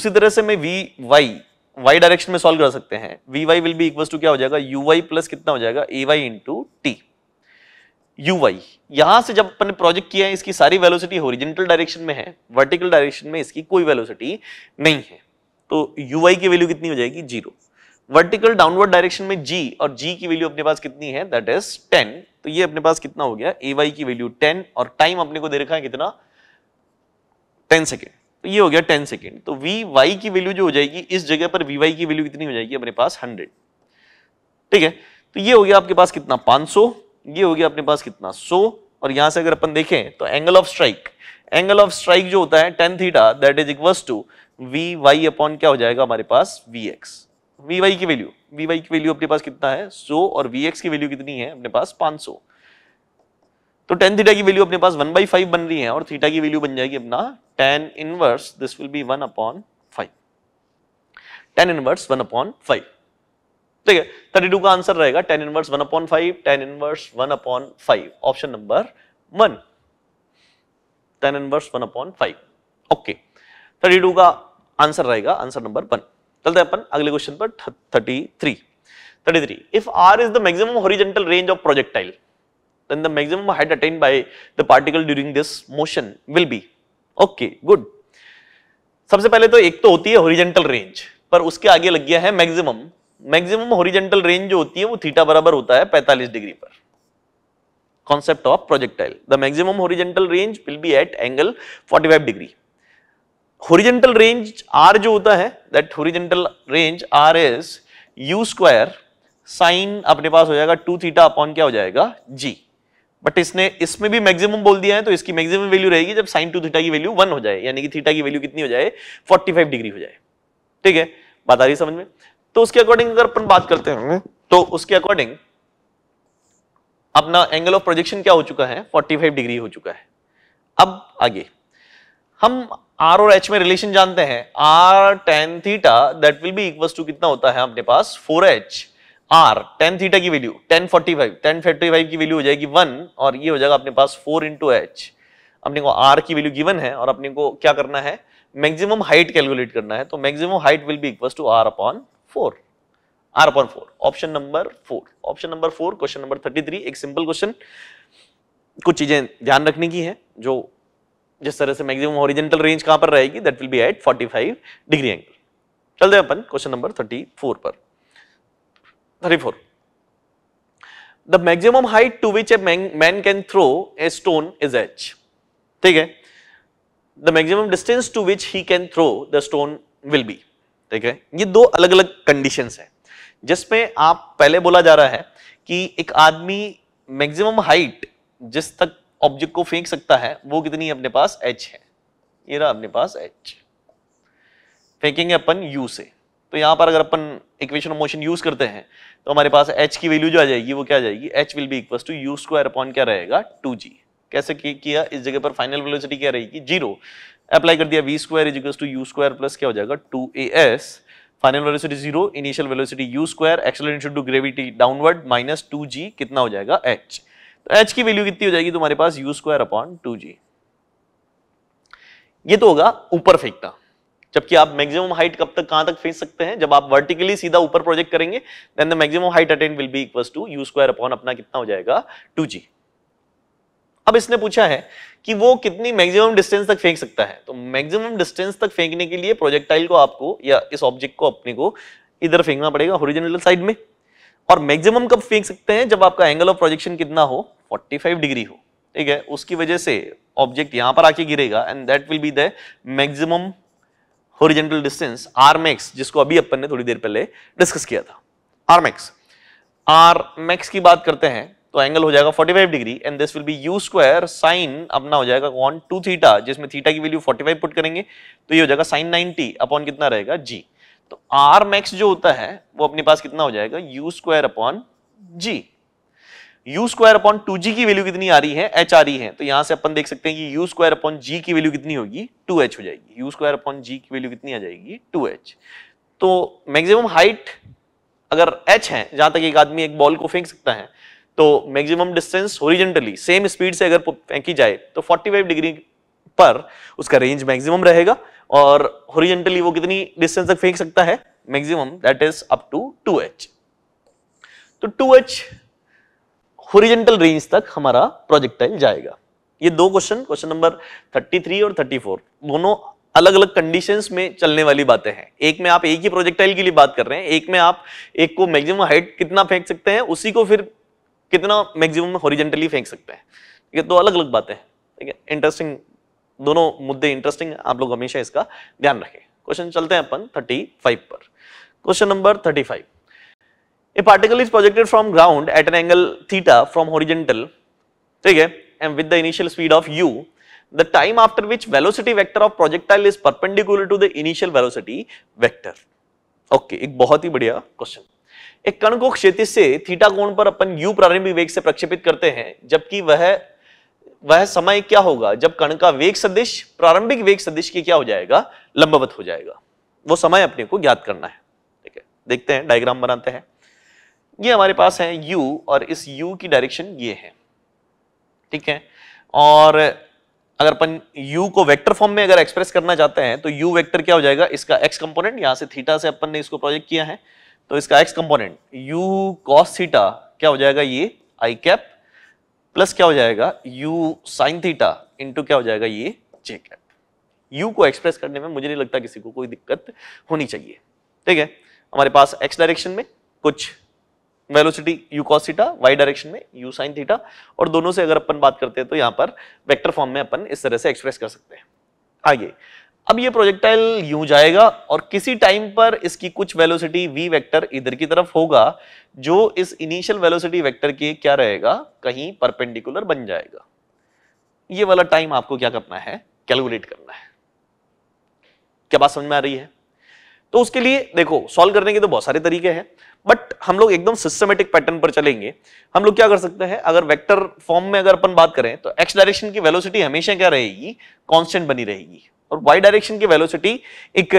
उसी तरह से मैं वी वाई वाई डायरेक्शन में सॉल्व कर सकते हैं v y will be equal to क्या हो जाएगा यू वाई प्लस कितना हो जाएगा a Y into T U y यहां से जब अपन ने प्रोजेक्ट किया है इसकी सारी वेलोसिटी ओरिजिनल डायरेक्शन में है वर्टिकल डायरेक्शन में इसकी कोई वेलोसिटी नहीं है तो यू वाई की वैल्यू कितनी हो जाएगी जीरो वर्टिकल डाउनवर्ड डायरेक्शन में जी और जी की वैल्यू अपने पास कितनी है दैट इज टेन तो ये अपने पास कितना हो गया ए वाई की वैल्यू टेन और टाइम अपने को दे रखा है कितना टेन सेकेंड तो ये हो गया टेन सेकेंड तो वी वाई की वैल्यू जो हो जाएगी इस जगह पर वी वाई की वैल्यू कितनी हो जाएगी अपने पास हंड्रेड ठीक है तो ये हो गया आपके पास कितना पांच सौ ये हो गया अपने पास कितना सो और यहां से अगर अपन देखें तो angle of strike angle of strike जो होता है tan theta that is equal to v y upon क्या हो जाएगा हमारे पास वी एक्स वी वाई की वैल्यू वी वाई की वैल्यू अपने पास कितना है सो और वी एक्स की वैल्यू कितनी है अपने पास पांच सौ तो टेन थीटा की वैल्यू अपने पास वन बाई फाइव बन रही है और थीटा की वैल्यू बन जाएगी अपना tan inverse this will be one upon five tan inverse one upon five ठीक है थर्टी टू का आंसर रहेगा tan inverse one upon five tan inverse one upon five option number one tan inverse one upon five okay thirty two का answer रहेगा answer number one चलते हैं अपन अगले क्वेश्चन पर thirty three thirty three if r is the maximum horizontal range of projectile then the maximum height attain by the particle during this motion will be okay good सबसे पहले तो एक तो होती है होरिजेंटल रेंज पर उसके आगे लग गया है मैक्सिमम मैक्सिमम होरिजेंटल रेंज जो होती है वो थीटा बराबर होता है 45 डिग्री पर concept of projectile the maximum horizontal range will be at angle 45 degree horizontal range r जो होता है that horizontal range r is u square sine अपने पास हो जाएगा टू थीटा अपॉन क्या हो जाएगा जी बट इसने इसमें भी मैक्सिमम बोल दिया है तो इसकी मैक्सिमम वैल्यू रहेगी जब साइन टू थीटा की वैल्यू वन हो जाए यानी कि थीटा की वैल्यू कितनी हो जाए 45 डिग्री हो जाए ठीक है बात आ रही समझ में तो उसके अकॉर्डिंग अगर अपन बात करते हैं तो उसके अकॉर्डिंग अपना एंगल ऑफ प्रोजेक्शन क्या हो चुका है 45 डिग्री हो चुका है अब आगे हम आर और एच में रिलेशन जानते हैं r tan theta that will be equal to कितना होता है अपने पास four h r tan theta की value tan forty five tan forty five की वैल्यू हो जाएगी वन और ये हो जाएगा अपने पास फोर इंटू एच अपने को आर की वैल्यू गिवन है और अपने को क्या करना है मैक्सिमम हाइट कैलकुलेट करना है तो maximum height will be equal to r upon four r upon four option number four option number four question number thirty three एक सिंपल क्वेश्चन कुछ चीजें ध्यान रखने की है जो जिस तरह से मैक्सिमम हॉरिजेंटल रेंज कहां पर रहेगी that will be at 45 degree angle चलते हैं अपन क्वेश्चन नंबर 34 पर 34 the maximum height to which a man can throw a stone is h ठीक है the maximum distance to which he can throw the stone will be ठीक है ये दो अलग अलग कंडीशन है जिसमें आप पहले बोला जा रहा है कि एक आदमी मैक्सिमम हाइट जिस तक ऑब्जेक्ट को फेंक सकता है वो कितनी अपने पास एच है ये रहा अपने पास एच फेंकेंगे अपन यू से तो यहाँ पर अगर अपन इक्वेशन ऑफ मोशन यूज करते हैं तो हमारे पास एच की वैल्यू जो आ जाएगी वो क्या आ जाएगी h will be equal to u square upon क्या रहेगा टू जी कैसे किया इस जगह पर फाइनल वेलोसिटी क्या रहेगी जीरो अप्लाई कर दिया v square is equal to u square plus क्या हो जाएगा two a s final velocity zero initial velocity u square acceleration to gravity downward minus two g कितना हो जाएगा एच तो एच की वैल्यू कितनी हो जाएगी तुम्हारे पास u square upon two g ये तो होगा ऊपर फेंकता जबकि आप मैक्सिमम हाइट कब तक कहां तक फेंक सकते हैं जब आप वर्टिकली सीधा ऊपर प्रोजेक्ट करेंगे then the maximum height attained will be equal to u square upon अपना कितना हो जाएगा टू जी अब इसने पूछा है कि वो कितनी मैक्सिमम डिस्टेंस तक फेंक सकता है तो मैक्सिमम डिस्टेंस तक फेंकने के लिए प्रोजेक्टाइल को आपको या इस ऑब्जेक्ट को अपने को इधर फेंकना पड़ेगा ओरिजिनल साइड में और मैक्सिमम कब फेंक सकते हैं जब आपका एंगल ऑफ प्रोजेक्शन कितना हो 45 डिग्री हो ठीक है उसकी वजह से ऑब्जेक्ट यहां पर आके गिरेगा and that will be the maximum horizontal distance R max जिसको अभी अपन ने थोड़ी देर पहले डिस्कस किया था आर मैक्स आर मैक्स की बात करते हैं तो एंगल हो जाएगा 45 degree and this will be u square sine अपना हो जाएगा कॉन टू थीटा जिसमें थीटा की वैल्यू 45 पुट करेंगे तो ये हो जाएगा साइन 90 अपॉन कितना रहेगा जी तो आर मैक्स जो होता है वो अपने पास कितना हो जाएगा u square upon g u square upon two g की वैल्यू कितनी आ रही है एच आ रही है तो यहां से अपन देख सकते हैं कि यू स्क्वायर अपॉन जी की वैल्यू कितनी होगी टू एच हो जाएगी यू स्क्वायर अपॉन जी की वैल्यू कितनी आ जाएगी टू एच तो मैक्सिमम हाइट अगर एच है जहां तक एक आदमी एक बॉल को फेंक सकता है तो maximum distance horizontally same speed से अगर फेंकी जाए तो 45 डिग्री पर उसका रेंज मैक्सिमम रहेगा और होरिजेंटली वो कितनी डिस्टेंस तक फेंक सकता है maximum that is up to two h तो टू एच होरिजेंटल रेंज तक हमारा प्रोजेक्टाइल जाएगा ये दो क्वेश्चन क्वेश्चन नंबर 33 और 34 दोनों अलग अलग कंडीशंस में चलने वाली बातें हैं एक में आप एक ही प्रोजेक्टाइल के लिए बात कर रहे हैं एक में आप एक को मैक्सिमम हाइट कितना फेंक सकते हैं उसी को फिर कितना मैक्सिमम होरिजेंटली फेंक सकते हैं ये दो अलग अलग बातें हैं ठीक है इंटरेस्टिंग दोनों मुद्दे इंटरेस्टिंग आप लोग हमेशा इसका ध्यान रखें क्वेश्चन चलते हैं अपन 35 पर question number 35 a particle is projected from ground at an angle theta from horizontal ठीक है and with the initial speed of u the time after which velocity vector of projectile is perpendicular to the initial velocity vector okay एक बहुत ही बढ़िया question एक कण को क्षेत्र से थीटा कोण पर अपन यू प्रारंभिक वेग से प्रक्षेपित करते हैं जबकि वह वह समय क्या होगा जब कण का वेग सदिश प्रारंभिक वेग सदिश की क्या हो जाएगा लंबवत हो जाएगा वो समय अपने को ज्ञात करना है ठीक है देखते हैं डायग्राम बनाते हैं ये हमारे पास है u और इस u की डायरेक्शन ये है ठीक है और अगर अपन u को वेक्टर फॉर्म में अगर एक्सप्रेस करना चाहते हैं तो u वेक्टर क्या हो जाएगा इसका x कंपोनेंट यहां से थीटा से अपन ने इसको प्रोजेक्ट किया है तो इसका x component u cos theta क्या हो जाएगा ये i कैप प्लस क्या हो जाएगा u साइन थीटा इंटू क्या हो जाएगा ये जे कैप यू को एक्सप्रेस करने में मुझे नहीं लगता किसी को कोई दिक्कत होनी चाहिए ठीक है हमारे पास एक्स डायरेक्शन में कुछ velocity u cos theta y direction में यू साइन थीटा और दोनों से अगर अपन बात करते हैं तो यहाँ पर वेक्टर फॉर्म में अपन इस तरह से एक्सप्रेस कर सकते हैं आइए अब ये प्रोजेक्टाइल यूं जाएगा और किसी टाइम पर इसकी कुछ वेलोसिटी वी वेक्टर इधर की तरफ होगा जो इस इनिशियल वेलोसिटी वेक्टर के क्या रहेगा कहीं परपेंडिकुलर बन जाएगा ये वाला टाइम आपको क्या करना है कैलकुलेट करना है क्या बात समझ में आ रही है तो उसके लिए देखो सॉल्व करने के तो बहुत सारे तरीके हैं बट हम लोग एकदम सिस्टमेटिक पैटर्न पर चलेंगे हम लोग क्या कर सकते हैं अगर वेक्टर फॉर्म में अगर अपन बात करें तो एक्स डायरेक्शन की वेलोसिटी हमेशा क्या रहेगी कांस्टेंट बनी रहेगी और वाई डायरेक्शन की वेलोसिटी एक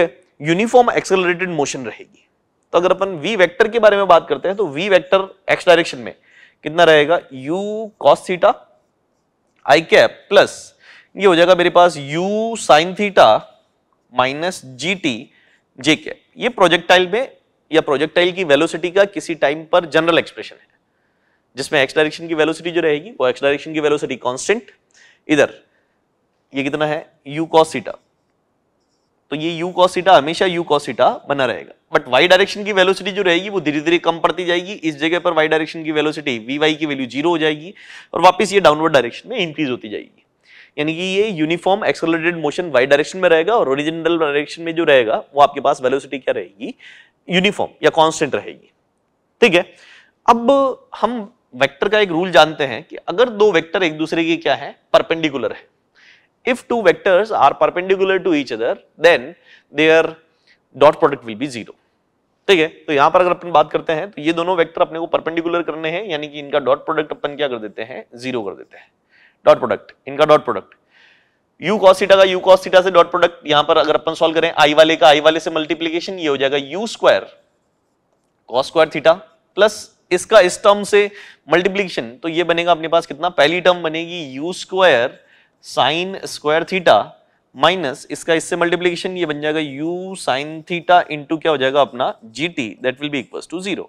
यूनिफॉर्म एक्सेलरेटेड मोशन रहेगी तो अगर अपन वी वेक्टर के बारे में बात करते हैं तो वी वेक्टर एक्स डायरेक्शन में कितना रहेगा u cos theta i cap plus ये हो जाएगा मेरे पास u sine theta minus g t j cap ये प्रोजेक्टाइल में या प्रोजेक्टाइल की वेलोसिटी का किसी टाइम पर जनरल एक्सप्रेशन है जिसमें एक्स डायरेक्शन की वेलोसिटी जो रहेगी वो एक्स डायरेक्शन की वेलोसिटी कॉन्स्टेंट इधर ये कितना है यू कॉस थीटा तो ये u cosita हमेशा u कॉसिटा बना रहेगा बट y डायरेक्शन की वेलोसिटी जो रहेगी वो धीरे धीरे कम पड़ती जाएगी इस जगह पर y डायरेक्शन की वेलोसिटी vy की वैल्यू जीरो हो जाएगी और वापस ये डाउनवर्ड डायरेक्शन में इंक्रीज होती जाएगी यानी कि ये uniform accelerated motion y direction में रहेगा और ओरिजिनल डायरेक्शन में जो रहेगा वो आपके पास वेलोसिटी क्या रहेगी यूनिफॉर्म या कांस्टेंट रहेगी ठीक है अब हम वेक्टर का एक रूल जानते हैं कि अगर दो वेक्टर एक दूसरे के क्या है परपेंडिकुलर है if two vectors are perpendicular to each other then their dot product will be zero ठीक है तो यहां पर अगर अपन बात करते हैं तो ये दोनों वेक्टर अपने को परपेंडिकुलर करने हैं यानी कि इनका डॉट प्रोडक्ट अपन क्या कर देते हैं जीरो कर देते हैं डॉट प्रोडक्ट इनका dot product u cos theta का u cos थीटा से डॉट प्रोडक्ट यहां पर अगर अपन सॉल्व करें i वाले का i वाले से मल्टीप्लीकेशन ये हो जाएगा u square cos square theta plus इसका इस टर्म से मल्टीप्लीकेशन तो ये बनेगा अपने पास कितना पहली टर्म बनेगी u square sine square theta minus इसका इससे मल्टीप्लीकेशन ये बन जाएगा यू साइन थीटा इंटू क्या हो जाएगा अपना g t that will be equal to zero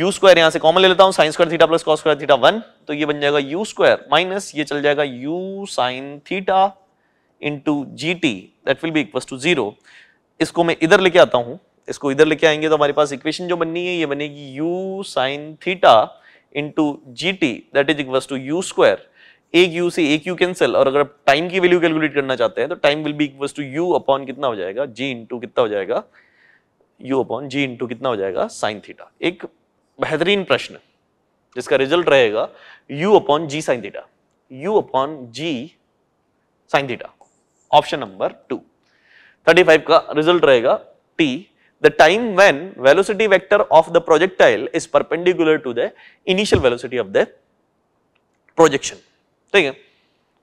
u square यहां से कॉमन ले लेता हूं sine square theta plus cos square theta one तो ये बन जाएगा यू स्क्वायर माइनस ये चल जाएगा u sine theta into g t that will be equal to zero इसको मैं इधर लेके आता हूं इसको इधर लेके आएंगे तो हमारे पास इक्वेशन जो बननी है ये बनेगी u sine theta into g t that is equal to u square एक यू से एक यू कैंसिल और अगर आप टाइम की वैल्यू कैलकुलेट करना चाहते हैं तो time will be equal to u upon कितना हो जाएगा जी इंटू कितना हो जाएगा यू अपॉन जी इंटू कितना हो जाएगा साइन थीटा एक बेहतरीन प्रश्न जिसका रिजल्ट रहेगा u upon g sine theta u upon g sine theta option number two thirty five का रिजल्ट रहेगा t the time when velocity vector of the projectile is perpendicular to the initial velocity of the projection ठीक है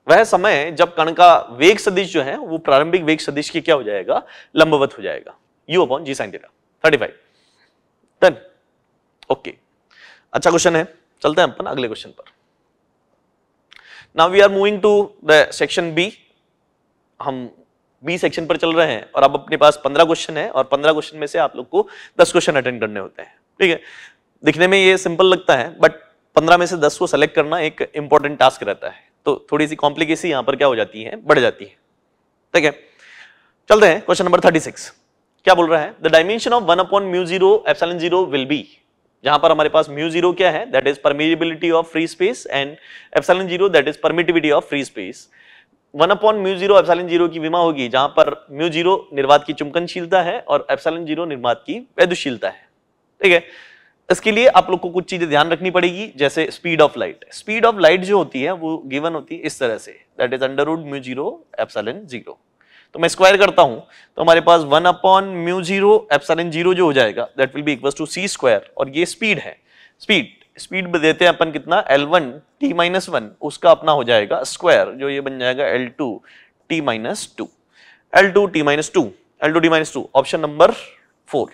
वह समय जब कण का वेग सदिश जो है वो प्रारंभिक वेग सदिश के क्या हो जाएगा लंबवत हो जाएगा u upon g sine theta thirty five done okay अच्छा क्वेश्चन है चलते हैं अपन अगले क्वेश्चन पर now we are moving to the section B हम बी सेक्शन पर चल रहे हैं और अब अपने पास पंद्रह क्वेश्चन है और पंद्रह क्वेश्चन में से आप लोग को दस क्वेश्चन अटेंड करने होते हैं ठीक है दिखने में ये सिंपल लगता है बट पंद्रह में से दस को सेलेक्ट करना एक इंपॉर्टेंट टास्क रहता है तो थोड़ी सी कॉम्प्लिकेसी यहां पर क्या हो जाती है बढ़ जाती है ठीक है चलते हैं क्वेश्चन नंबर थर्टी सिक्स क्या बोल रहा है the dimension of one upon mu zero epsilon zero will be जहां पर हमारे पास म्यू जीरो क्या है that is permeability of free space and epsilon zero that is permittivity of free space one upon mu zero epsilon zero की विमा होगी जहां पर म्यू जीरो निर्वात की चुमकनशीलता है और एफसेलन जीरो निर्वात की वैधुशीलता है ठीक है इसके लिए आप लोग को कुछ चीजें ध्यान रखनी पड़ेगी जैसे speed of light speed of light जो होती है वो गिवन होती है इस तरह से that is under root mu zero epsilon zero तो मैं स्क्वायर करता हूं तो हमारे पास one upon mu zero epsilon zero जो हो जाएगा that will be equal to c square और ये स्पीड है स्पीड स्पीड देते हैं अपन कितना L one T minus one उसका अपना हो जाएगा स्क्वायर जो ये बन जाएगा L two T minus two L two T minus two L two T minus two option number four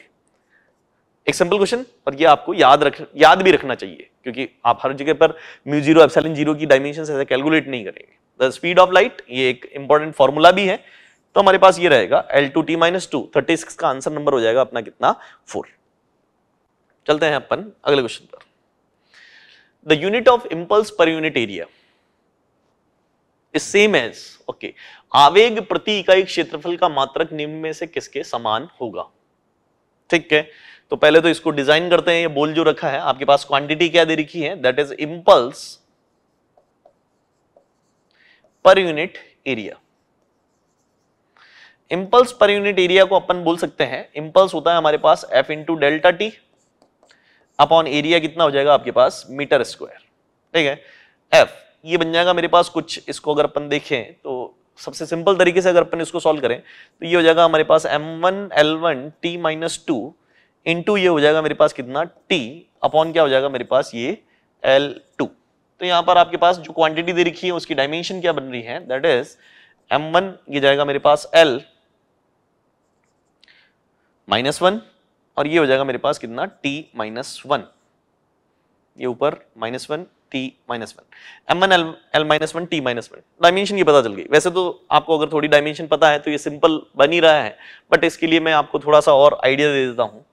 एक सिंपल क्वेश्चन और ये आपको याद रख याद भी रखना चाहिए क्योंकि आप हर जगह पर म्यू जीरो एप्सलन जीरो की डायमेंशन ऐसे कैलकुलेट नहीं करेंगे द स्पीड ऑफ लाइट ये एक इंपॉर्टेंट फॉर्मूला भी है तो हमारे पास ये रहेगा L two T minus two thirty six का आंसर नंबर हो जाएगा अपना कितना फोर चलते हैं अपन अगले क्वेश्चन पर the unit of impulse per unit area same as okay आवेग प्रति इकाई क्षेत्रफल का मात्रक निम्न में से किसके समान होगा ठीक है तो पहले तो इसको डिजाइन करते हैं ये बोल जो रखा है आपके पास क्वांटिटी क्या दे रखी है that is impulse per unit area impulse per unit area को अपन बोल सकते हैं इंपल्स होता है हमारे पास F into delta t upon area कितना हो जाएगा आपके पास मीटर स्क्वायर ठीक है एफ ये बन जाएगा मेरे पास कुछ इसको अगर अपन देखें तो सबसे सिंपल तरीके से अगर अपन इसको सॉल्व करें तो ये हो जाएगा हमारे पास M one L one T minus two into ये हो जाएगा मेरे पास कितना टी अपॉन क्या हो जाएगा मेरे पास ये एल टू तो यहाँ पर आपके पास जो क्वांटिटी दे रखी है उसकी डायमेंशन क्या बन रही है दैट इज एम वन ये जाएगा मेरे पास एल माइनस वन और ये हो जाएगा मेरे पास कितना टी माइनस वन ये ऊपर minus one T minus one M one L L minus one T minus one dimension की पता चल गई वैसे तो आपको अगर थोड़ी डायमेंशन पता है तो ये सिंपल बन ही रहा है बट इसके लिए मैं आपको थोड़ा सा और आइडिया दे देता हूँ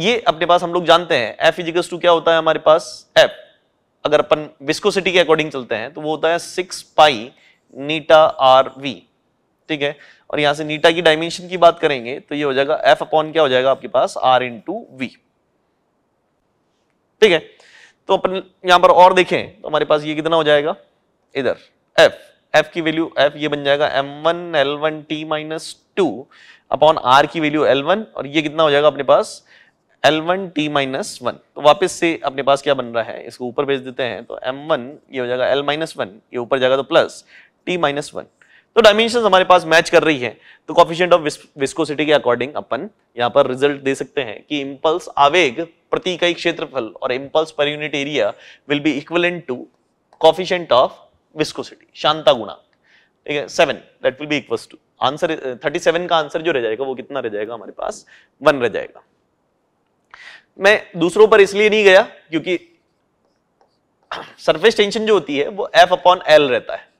ये अपने पास हम लोग जानते हैं एफ इजिकल्स टू क्या होता है हमारे पास एफ अगर अपन विस्कोसिटी के अकॉर्डिंग चलते हैं तो वो होता है six pi eta r v ठीक है और यहां से नीटा की डायमेंशन की बात करेंगे तो ये हो जाएगा एफ अपॉन क्या हो जाएगा आपके पास आर इन टू वी ठीक है तो अपन यहां पर और देखें तो हमारे पास ये कितना हो जाएगा इधर एफ एफ की वैल्यू एफ ये बन जाएगा M one L one T minus two upon r की वैल्यू एल वन और ये कितना हो जाएगा अपने पास L one T minus one तो वापस से अपने पास क्या बन रहा है इसको ऊपर भेज देते हैं तो एम वन ये हो जाएगा एल माइनस वन ये ऊपर जाएगा तो प्लस टी माइनस वन तो डायमेंशन हमारे पास मैच कर रही है तो कॉफिशियंट ऑफ विस्कोसिटी के अकॉर्डिंग अपन यहाँ पर रिजल्ट दे सकते हैं कि इम्पल्स आवेग प्रति इकाई क्षेत्रफल और impulse per unit area will be equivalent to coefficient of viscosity शांता गुणा ठीक है seven that will be equal to answer thirty seven का आंसर जो रह जाएगा वो कितना रह जाएगा हमारे पास वन रह जाएगा मैं दूसरों पर इसलिए नहीं गया क्योंकि सरफेस टेंशन जो होती है वो एफ अपॉन एल रहता है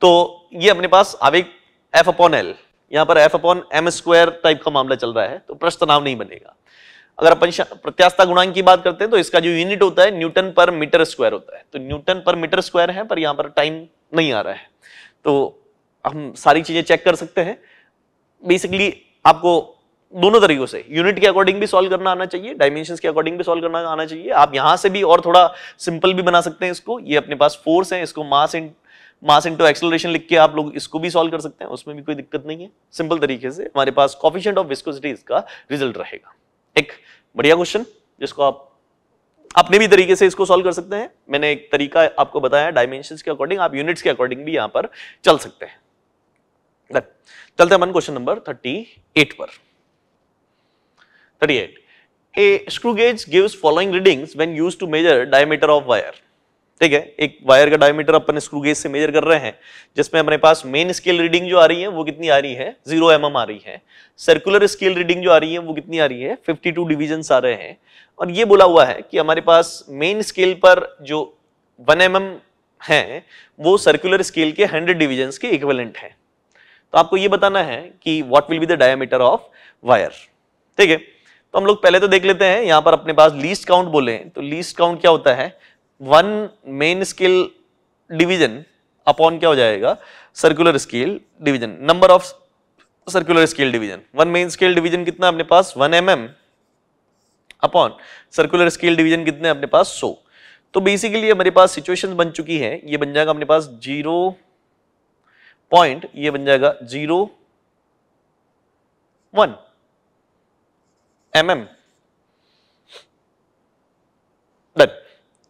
तो ये अपने पास आवेग एफ अपॉन एल यहां पर F upon m square type का मामला चल रहा है तो प्रश्न तनाव नहीं बनेगा अगर अपन प्रत्यास्था गुणांक की बात करते हैं तो इसका जो यूनिट होता है न्यूटन पर मीटर स्क्वायर होता है तो न्यूटन पर मीटर स्क्वायर है पर यहां पर टाइम नहीं आ रहा है तो हम सारी चीजें चेक कर सकते हैं बेसिकली आपको दोनों तरीकों से यूनिट के अकॉर्डिंग भी सॉल्व करना आना चाहिए डायमेंशन के अकॉर्डिंग भी सॉल्व करना आना चाहिए आप यहां से भी और थोड़ा सिंपल भी बना सकते हैं इसको ये अपने पास फोर्स है इसको मास इन मास इंटू एक्सेलरेशन लिख के आप लोग इसको भी सॉल्व कर सकते हैं उसमें भी कोई दिक्कत नहीं है सिंपल तरीके से हमारे पास कॉफिशेंट ऑफ विस्कोसिटी इसका रिजल्ट रहेगा एक बढ़िया क्वेश्चन जिसको आप अपने भी तरीके से इसको सॉल्व कर सकते हैं मैंने एक तरीका आपको बताया डायमेंशन के अकॉर्डिंग आप यूनिट्स के अकॉर्डिंग भी यहां पर चल सकते हैं चलते हैं मन क्वेश्चन नंबर थर्टी एट पर 38. A screw gauge gives following readings when used to measure diameter of wire. ठीक है एक वायर का डायमीटर अपन स्क्रू गेज से मेजर कर रहे हैं जिसमें हमारे पास मेन स्केल रीडिंग जो आ रही है वो कितनी आ रही है जीरो एम mm आ रही है सर्कुलर स्केल रीडिंग जो आ रही है वो कितनी आ रही है 52 टू डिविजन आ रहे हैं और ये बोला हुआ है कि हमारे पास मेन स्केल पर जो वन एम mm है वो सर्कुलर स्केल के हंड्रेड डिविजन के इक्वलेंट है तो आपको ये बताना है कि what will be the diameter of wire ठीक है तो हम लोग पहले तो देख लेते हैं यहां पर अपने पास लीस्ट काउंट बोले तो लीस्ट काउंट क्या होता है one main scale division upon क्या हो जाएगा circular scale division number of circular scale division one main scale division कितना अपने पास one m mm upon circular scale division कितने अपने पास सो तो बेसिकली हमारे पास सिचुएशन बन चुकी है ये बन जाएगा अपने पास जीरो पॉइंट ये बन जाएगा जीरो वन एम डन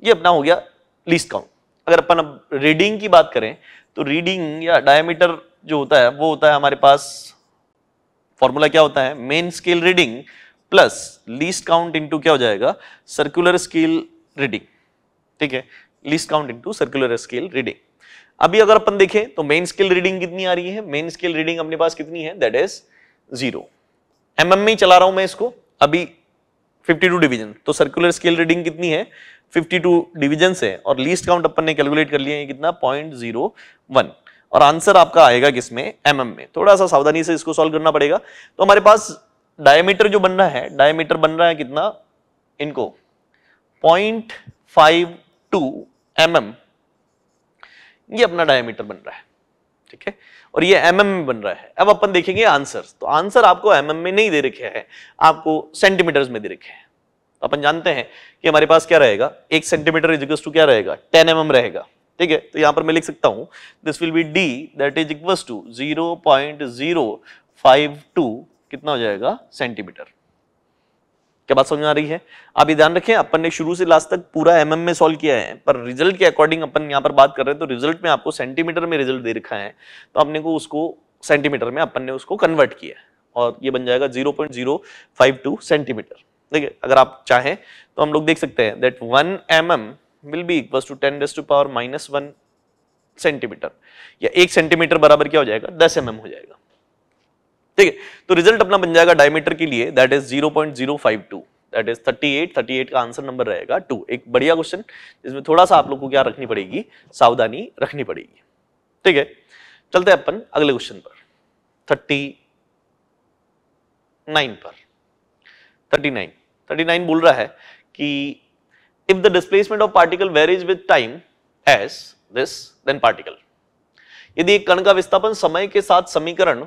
ये अपना हो गया लीस्ट काउंट अगर अपन अब रीडिंग की बात करें तो रीडिंग या डायमीटर जो होता है वो होता है हमारे पास फॉर्मूला क्या होता है main scale reading plus least count into क्या हो जाएगा सर्कुलर स्केल रीडिंग ठीक है least count into circular scale reading अभी अगर अपन देखें तो मेन स्केल रीडिंग कितनी आ रही है मेन स्केल रीडिंग अपने पास कितनी है दैट इज जीरो एमएम में ही चला रहा हूं मैं इसको अभी 52 डिवीजन तो सर्कुलर स्केल रीडिंग कितनी है 52 डिवीजन है और लीस्ट काउंट अपन ने कैलकुलेट कर लिया है कितना 0.01 और आंसर आपका आएगा किसमें एम mm में थोड़ा सा सावधानी से इसको सॉल्व करना पड़ेगा तो हमारे पास डायमीटर जो बन रहा है डायमीटर बन रहा है कितना इनको पॉइंट फाइव mm ये अपना डायमीटर बन रहा है ठीक है और ये एम mm में बन रहा है अब अपन देखेंगे आंसर तो आंसर आपको एम mm में नहीं दे रखे हैं आपको सेंटीमीटर में दे रखे हैं तो अपन जानते हैं कि हमारे पास क्या रहेगा एक सेंटीमीटर इजिक्वस टू क्या रहेगा टेन एम mm रहेगा ठीक है तो यहां पर मैं लिख सकता हूं this will be d that is equals to zero point zero five two कितना हो जाएगा सेंटीमीटर क्या बात समझ आ रही है आप ये ध्यान रखें अपन ने शुरू से लास्ट तक पूरा एम में सॉल्व किया है पर रिजल्ट के अकॉर्डिंग अपन यहाँ पर बात कर रहे हैं तो रिजल्ट में आपको सेंटीमीटर में रिजल्ट दे रखा है तो अपने को उसको सेंटीमीटर में अपन ने उसको कन्वर्ट किया है और ये बन जाएगा zero zero point five two centimetre देखिए अगर आप चाहें तो हम लोग देख सकते हैं that one m m will be equal to ten raise to power minus one centimetre या एक सेंटीमीटर बराबर क्या हो जाएगा दस एम mm हो जाएगा ठीक है तो रिजल्ट अपना बन जाएगा डायमीटर के लिए that is zero zero point five two that is thirty eight thirty eight का आंसर नंबर रहेगा टू एक बढ़िया क्वेश्चन जिसमें थोड़ा सा आप लोग को क्या रखनी पड़ेगी सावधानी रखनी पड़ेगी ठीक है चलते अपन अगले क्वेश्चन पर थर्टी नाइन पर थर्टी नाइन थर्टी नाइन बोल रहा है कि if the displacement of particle varies with time as this then particle यदि एक कण का विस्थापन समय के साथ समीकरण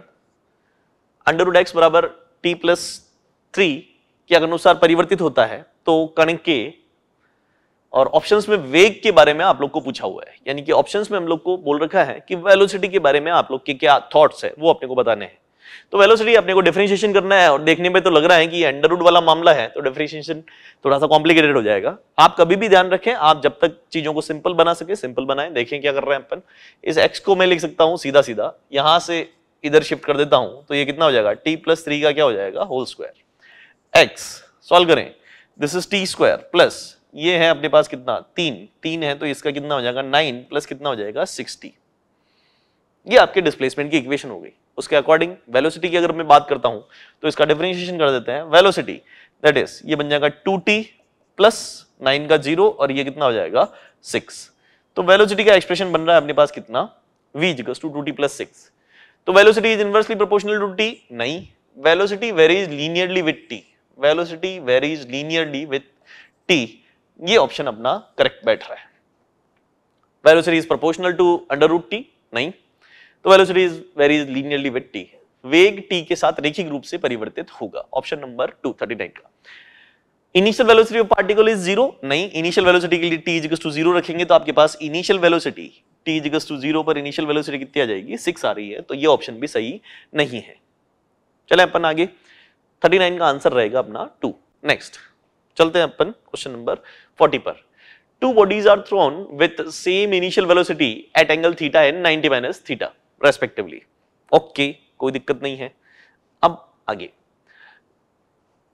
अंडर रूट एक्स बराबर टी प्लस थ्री के अनुसार परिवर्तित होता है तो कण के और ऑप्शंस में वेग के बारे में आप लोग को पूछा हुआ है यानी कि ऑप्शंस में हम लोग को बोल रखा है कि वेलोसिटी के बारे में आप लोग के क्या थॉट्स है वो अपने को बताने हैं तो वेलोसिटी अपने को डिफरेंशिएशन करना है और देखने में तो लग रहा है कि अंडरवुड वाला मामला है तो डिफरेंशिएशन थोड़ा सा कॉम्प्लिकेटेड हो जाएगा आप कभी भी ध्यान रखें आप जब तक चीजों को सिंपल बना सके सिंपल बनाए देखें क्या कर रहे हैं अपन इस एक्स को मैं लिख सकता हूं सीधा सीधा यहां से इधर शिफ्ट कर देता हूं तो ये कितना हो जाएगा टी प्लस थ्री का क्या हो जाएगा होल स्क्वायर एक्स सॉल्व करें this is t square plus ये है अपने पास कितना तीन तीन है तो इसका कितना हो जाएगा नाइन प्लस कितना हो जाएगा सिक्सटी ये आपके डिस्प्लेसमेंट की इक्वेशन हो गई उसके अकॉर्डिंग वेलोसिटी की अगर मैं बात करता हूं तो इसका डिफरेंशिएशन कर देते हैं वेलोसिटी दैट इज ये बन जाएगा टू टी प्लस नाइन का जीरो और ये कितना हो जाएगा सिक्स तो वेलोसिटी का एक्सप्रेशन बन रहा है अपने पास कितना v equals to two t plus six तो velocity is inversely proportional to t नहीं velocity varies linearly with t velocity varies linearly with t ये ऑप्शन अपना करेक्ट बैठ रहा है velocity is proportional to under root t नहीं तो velocity is varies linearly with t वेग t के साथ रेखिक रूप से परिवर्तित होगा option number two thirty nine का initial velocity of particle is zero नहीं इनिशियल वेलोसिटी के लिए टी इजिकस टू जीरो रखेंगे तो आपके पास initial velocity t is equals to zero पर इनिशियल वेलोसिटी कितनी आ जाएगी सिक्स आ रही है तो ये ऑप्शन भी सही नहीं है चले अपन आगे थर्टी नाइन का आंसर रहेगा अपना टू नेक्स्ट चलते हैं अपन क्वेश्चन नंबर फोर्टी पर two bodies are thrown with same initial velocity at angle theta and ninety minus theta respectively okay कोई दिक्कत नहीं है अब आगे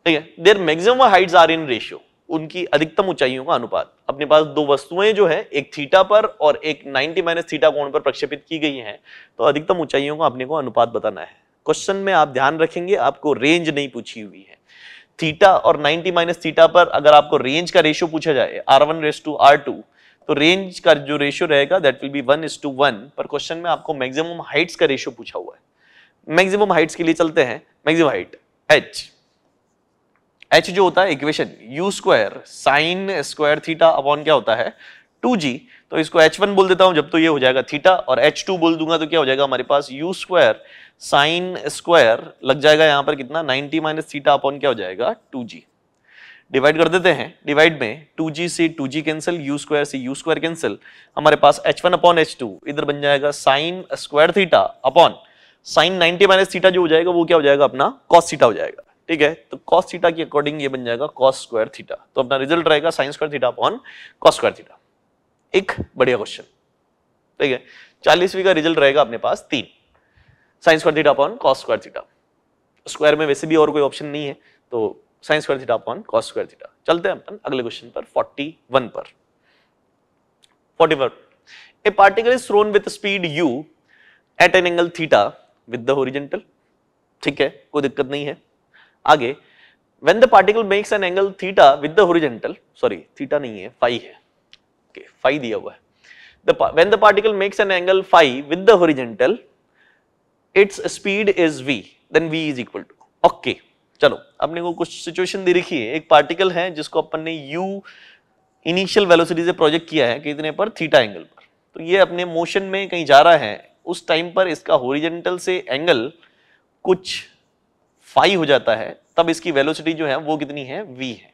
ठीक है their maximum heights are in ratio उनकी अधिकतम ऊंचाइयों का अनुपात अपने पास दो वस्तुएं जो है एक थीटा पर और एक 90 माइनस थीटा कोण पर प्रक्षेपित की गई हैं तो अधिकतम ऊंचाइयों का अपने को अनुपात बताना है क्वेश्चन में आप ध्यान रखेंगे आपको रेंज नहीं पूछी हुई है थीटा और 90 माइनस थीटा पर अगर आपको रेंज का रेशियो पूछा जाए r one raise to r two तो रेंज का जो रेशियो रहेगा that will be one is to one पर क्वेश्चन में आपको मैक्सिमम हाइट्स का रेशियो पूछा हुआ है मैक्सिमम हाइट्स के लिए चलते हैं मैक्सिमम हाइट एच एच जो होता है equation u square sine square theta upon क्या होता है टू जी तो इसको एच वन बोल देता हूं जब तो ये हो जाएगा थीटा और एच टू बोल दूंगा तो क्या हो जाएगा हमारे पास यू स्क्वायर साइन स्क्वायर लग जाएगा यहां पर कितना नाइनटी माइनस थीटा अपॉन क्या हो जाएगा टू जी डिवाइड कर देते हैं डिवाइड में टू जी से two g cancel u square से यू स्क्वायर कैंसिल हमारे पास h one upon h two इधर बन जाएगा sine square theta upon sine ninety minus theta जो हो जाएगा वो क्या हो जाएगा अपना कॉस थीटा हो जाएगा ठीक है तो कॉस थीटा के अकॉर्डिंग ये बन जाएगा कॉस स्क्वायर थीटा तो अपना रिजल्ट रहेगा sine square theta upon cos square theta एक बढ़िया क्वेश्चन ठीक है चालीसवीं का रिजल्ट रहेगा अपने पास तीन sine square theta upon cos square theta square में वैसे भी और कोई ऑप्शन नहीं है तो sine square theta upon cos square theta चलते हैं अपन अगले क्वेश्चन पर 41 पर 41 a particle is thrown with speed u at an angle theta with the horizontal ठीक है कोई दिक्कत नहीं है आगे when the particle makes an angle theta with the horizontal sorry theta नहीं है phi है okay phi दिया हुआ है the when the particle makes an angle phi with the horizontal its speed is v then v is equal to okay चलो अपने को कुछ सिचुएशन दे रखी है एक पार्टिकल है जिसको अपन ने u इनिशियल वेलोसिटी से प्रोजेक्ट किया है कितने पर थीटा एंगल पर तो ये अपने मोशन में कहीं जा रहा है उस टाइम पर इसका होरिजेंटल से एंगल कुछ फाइव हो जाता है तब इसकी वेलोसिटी जो है वो कितनी है वी है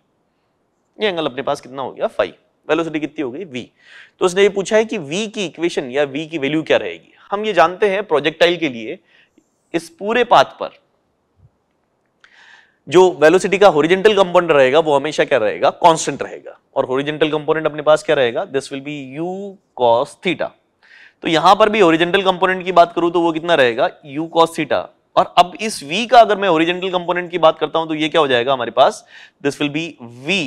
ये एंगल अपने पास कितना हो गया फाइव वेलोसिटी कितनी हो गई वी तो उसने ये पूछा है कि वी की इक्वेशन या वी की वैल्यू क्या रहेगी हम ये जानते हैं प्रोजेक्टाइल के लिए इस पूरे पाथ पर जो वेलोसिटी का होरिजेंटल कंपोनेंट रहेगा वो हमेशा क्या रहेगा कांस्टेंट रहेगा और होरिजेंटल कंपोनेंट अपने पास क्या रहेगा this will be u cos theta तो यहां पर भी ओरिजेंटल कंपोनेंट की बात करूं तो वो कितना रहेगा यू कॉस थीटा और अब इस v का अगर मैं ओरिजिनल कंपोनेंट की बात करता हूं तो ये क्या हो जाएगा हमारे पास this will be v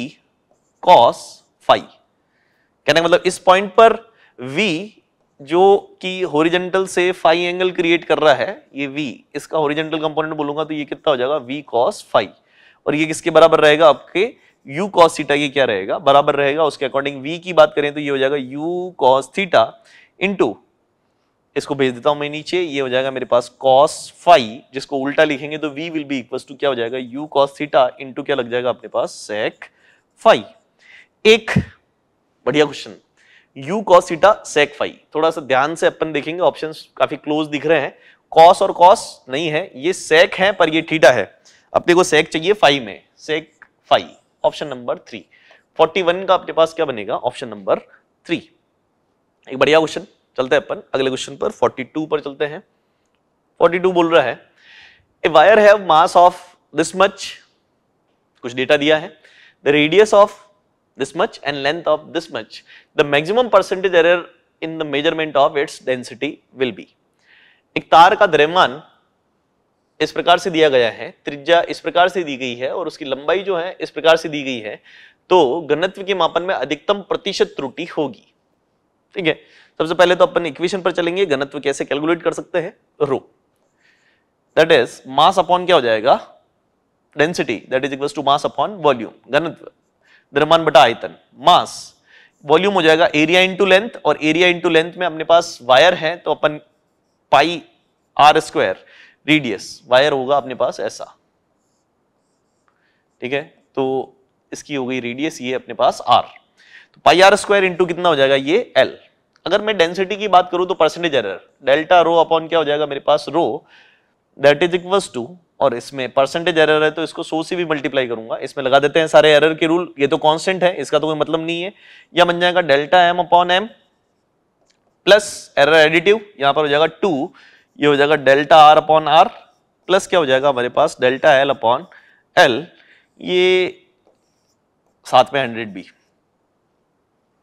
cos five कहने का मतलब इस पॉइंट पर v जो कि होरिजेंटल से फाइव एंगल क्रिएट कर रहा है ये v इसका होरिजेंटल कंपोनेंट बोलूंगा तो ये कितना हो जाएगा v cos फाइव और ये किसके बराबर रहेगा आपके u cos थीटा ये क्या रहेगा बराबर रहेगा उसके अकॉर्डिंग v की बात करें तो ये हो जाएगा u cos थीटा इंटू इसको भेज देता हूं मैं नीचे ये हो जाएगा मेरे पास cos फाइव जिसको उल्टा लिखेंगे तो v will be equal to क्या हो जाएगा u cos थीटा इंटू क्या लग जाएगा अपने पास sec फाइव एक बढ़िया question u cos theta sec five थोड़ा सा ध्यान से अपन देखेंगे ऑप्शन काफी क्लोज दिख रहे हैं cos और cos नहीं है ये sec है पर ये थीटा है अपने को sec चाहिए फाइव में sec five option number three 41 का आपके पास क्या बनेगा ऑप्शन नंबर थ्री एक बढ़िया क्वेश्चन चलते हैं अपन अगले क्वेश्चन पर 42 पर चलते हैं 42 बोल रहा है a wire have mass of this much कुछ डेटा दिया है the radius of this much and length of this much the maximum percentage error in the measurement of its density will be एक तार का द्रव्यमान इस प्रकार से दिया गया है त्रिज्या इस प्रकार से दी गई है और उसकी लंबाई जो है इस प्रकार से दी गई है तो घनत्व के मापन में अधिकतम प्रतिशत त्रुटि होगी ठीक है सबसे पहले तो अपन इक्वेशन पर चलेंगे घनत्व कैसे कैलकुलेट कर सकते हैं rho that is mass upon क्या हो जाएगा density that is equal to mass upon volume घनत्व द्रव्यमान बटा आयतन मास वॉल्यूम हो जाएगा एरिया इनटू लेंथ और एरिया इनटू लेंथ में अपने पास वायर है तो अपन pi r square radius wire होगा अपने पास ऐसा ठीक है तो इसकी हो गई रेडियस ये अपने पास आर तो पाई आर स्क्वायर इंटू कितना हो जाएगा ये एल अगर मैं डेंसिटी की बात करूं तो percentage error delta rho upon क्या हो जाएगा मेरे पास rho that is equals to और इसमें परसेंटेज एरर है तो इसको सो से भी मल्टीप्लाई करूंगा इसमें लगा देते हैं सारे एरर के रूल ये तो कांस्टेंट है इसका तो कोई मतलब नहीं है या बन जाएगा delta m upon m plus error additive यहां पर हो जाएगा टू ये हो जाएगा delta are upon r plus क्या हो जाएगा हमारे पास डेल्टा एल अपॉन एल ये साथ में हंड्रेड बी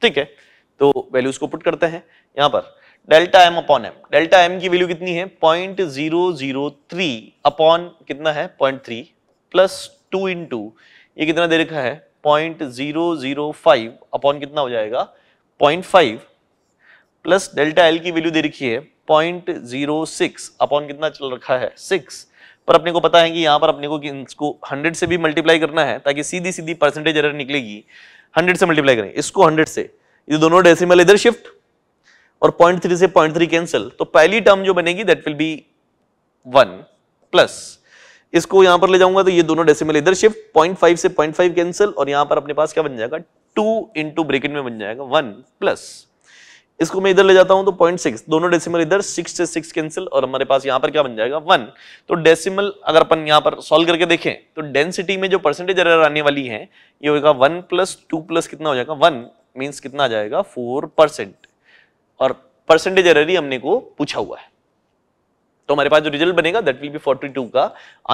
ठीक है तो वैल्यूज को पुट करते हैं यहां पर delta m upon m delta m की वैल्यू कितनी है point zero zero three upon कितना है point three plus two in two ये कितना दे रखा है point zero zero five upon कितना हो जाएगा point five plus delta l की वैल्यू दे रखी है पॉइंट जीरो सिक्स अपॉन कितना चल रखा है सिक्स पर अपने को पता है कि यहाँ पर अपने को इसको हंड्रेड से भी मल्टीप्लाई करना है ताकि सीधी सीधी परसेंटेज एरर निकलेगी हंड्रेड से मल्टीप्लाई करें इसको हंड्रेड से ये दोनों डेसिमल इधर शिफ्ट और पॉइंट थ्री से पॉइंट थ्री कैंसिल तो पहली टर्म जो बनेगी that will be one plus इसको यहां पर ले जाऊंगा तो ये दोनों डेसिमल इधर शिफ्ट पॉइंट फाइव से पॉइंट फाइव कैंसिल और यहां पर अपने पास क्या बन जाएगा टू इंटू ब्रेकेट में बन जाएगा वन प्लस इसको मैं इधर ले जाता हूं तो पॉइंट सिक्स दोनों डेसिमल इधर सिक्स से सिक्स कैंसिल और हमारे पास यहां पर क्या बन जाएगा वन तो डेसिमल अगर अपन यहां पर सॉल्व करके देखें तो डेंसिटी में जो परसेंटेज एरर आने वाली है ये होगा वन प्लस टू प्लस कितना हो जाएगा वन मीन्स कितना जाएगा फोर परसेंट और परसेंटेज एररी हमने को पूछा हुआ है तो हमारे पास जो रिजल्ट बनेगा दैट विल बी 42 का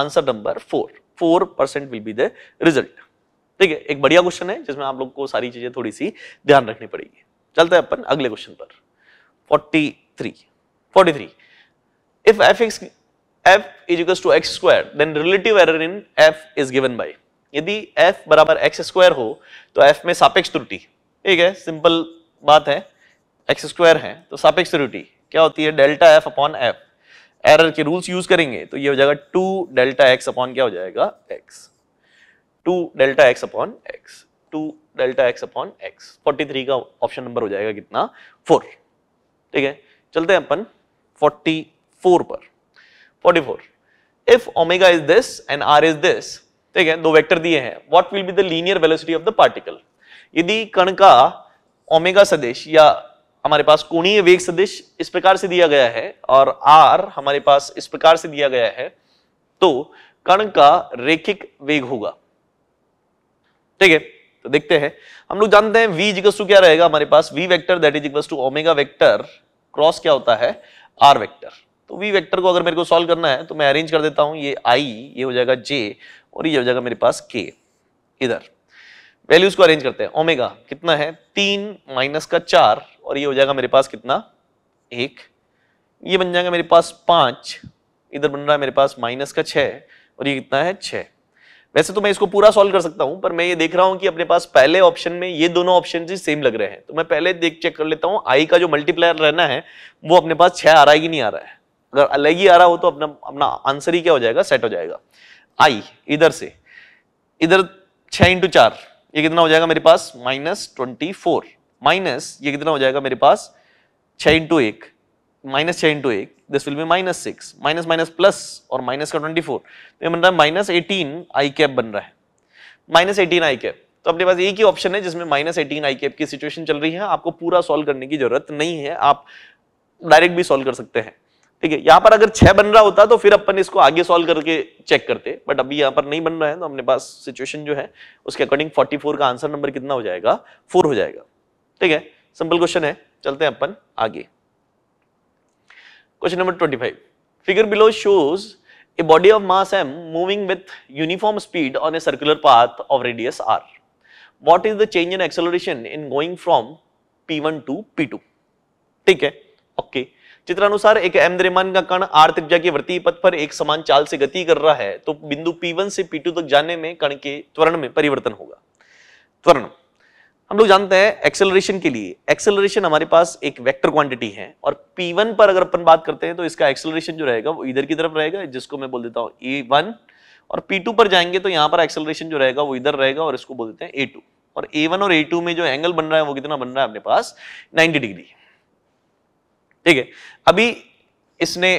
answer number four four percent will be the result ठीक है एक बढ़िया क्वेश्चन है जिसमें आप लोग को सारी चीजें थोड़ी सी ध्यान रखनी पड़ेगी चलते हैं अपन अगले क्वेश्चन पर 43 43 if f x f is equals to x square then relative error in f is given by यदि एफ बराबर एक्स स्क्वायर हो तो एफ में सापेक्ष त्रुटि ठीक है सिंपल बात है एक्स स्क्वायर है तो सापेक्ष त्रुटि क्या होती है delta F upon f error के रूल्स यूज करेंगे तो ये हो जाएगा टू डेल्टा एक्स अपॉन क्या हो जाएगा x two delta x upon x two delta x upon x forty three का ऑप्शन नंबर हो जाएगा कितना फोर ठीक है चलते हैं अपन फोर्टी फोर पर forty four if omega is this and r is this ठीक है दो वेक्टर दिए हैं what will be the linear velocity of the particle यदि कण का ओमेगा सदिश या हमारे पास कोणीय वेग सदिश इस प्रकार से दिया गया है और आर हमारे पास इस प्रकार से दिया गया है तो कण का रेखिक वेग होगा ठीक है तो देखते हैं हम लोग जानते हैं वी इजिकल्स टू क्या रहेगा हमारे पास v vector that is equal to omega vector cross क्या होता है आर वेक्टर तो वी वेक्टर को अगर मेरे को सॉल्व करना है तो मैं अरेंज कर देता हूं ये आई ये हो जाएगा जे और ये हो जाएगा मेरे पास के इधर वैल्यूज को अरेंज करते हैं ओमेगा कितना है तीन माइनस का चार और ये हो जाएगा मेरे पास कितना एक ये बन जाएगा मेरे पास पांच इधर बन रहा है मेरे पास माइनस का छः और ये कितना है छ वैसे तो मैं इसको पूरा सॉल्व कर सकता हूं पर मैं ये देख रहा हूं कि अपने पास पहले ऑप्शन में ये दोनों ऑप्शन ही सेम लग रहे हैं तो मैं पहले देख चेक कर लेता हूं आई का जो मल्टीप्लायर रहना है वो अपने पास छ आ रहा है कि नहीं आ रहा है अगर अलग ही आ रहा हो तो अपना अपना आंसर ही क्या हो जाएगा सेट हो जाएगा आई इधर से इधर छ इंटू चार ये कितना हो जाएगा मेरे पास माइनस ट्वेंटी फोर माइनस ये कितना हो जाएगा मेरे पास छ इंटू एक माइनस छ इंटू एक this will be minus six minus minus plus और माइनस का ट्वेंटी फोर तो ये बन रहा है माइनस एटीन आई कैप बन रहा है माइनस एटीन आई कैप तो अपने पास एक ही ऑप्शन है जिसमें माइनस एटीन आई कैप की सिचुएशन चल रही है आपको पूरा सॉल्व करने की जरूरत नहीं है आप डायरेक्ट भी सॉल्व कर सकते हैं ठीक है यहां पर अगर छह बन रहा होता तो फिर अपन इसको आगे सॉल्व करके चेक करते बट अभी यहां पर नहीं बन रहा है तो हमने पास सिचुएशन जो है उसके अकॉर्डिंग फोर्टी का आंसर नंबर कितना हो जाएगा फोर हो जाएगा ठीक है सिंपल क्वेश्चन है चलते हैं अपन आगे question number 25 figure below shows a body of mass m moving with uniform speed on a circular path of radius r what is the change in acceleration in going from p one to p two ठीक है okay okay. चित्रानुसार एक M द्रव्यमान का कण are त्रिज्या के वृत्तीय पथ पर एक समान चाल से गति कर रहा है तो बिंदु P1 से P2 तक जाने में कण के त्वरण में परिवर्तन होगा त्वरण हम लोग जानते हैं एक्सेलरेशन के लिए एक्सेलरेशन हमारे पास एक वेक्टर क्वांटिटी है और P1 पर अगर अपन बात करते हैं तो इसका एक्सेलरेशन जो रहेगा वो इधर की तरफ रहेगा जिसको मैं बोल देता हूँ ए और टू पर जाएंगे तो यहाँ पर एक्सेलरेशन जो रहेगा वो इधर रहेगा और इसको बोल देते हैं ए और ए और ए में जो एंगल बन रहा है वो कितना बन रहा है अपने पास नाइन्टी डिग्री ठीक है अभी इसने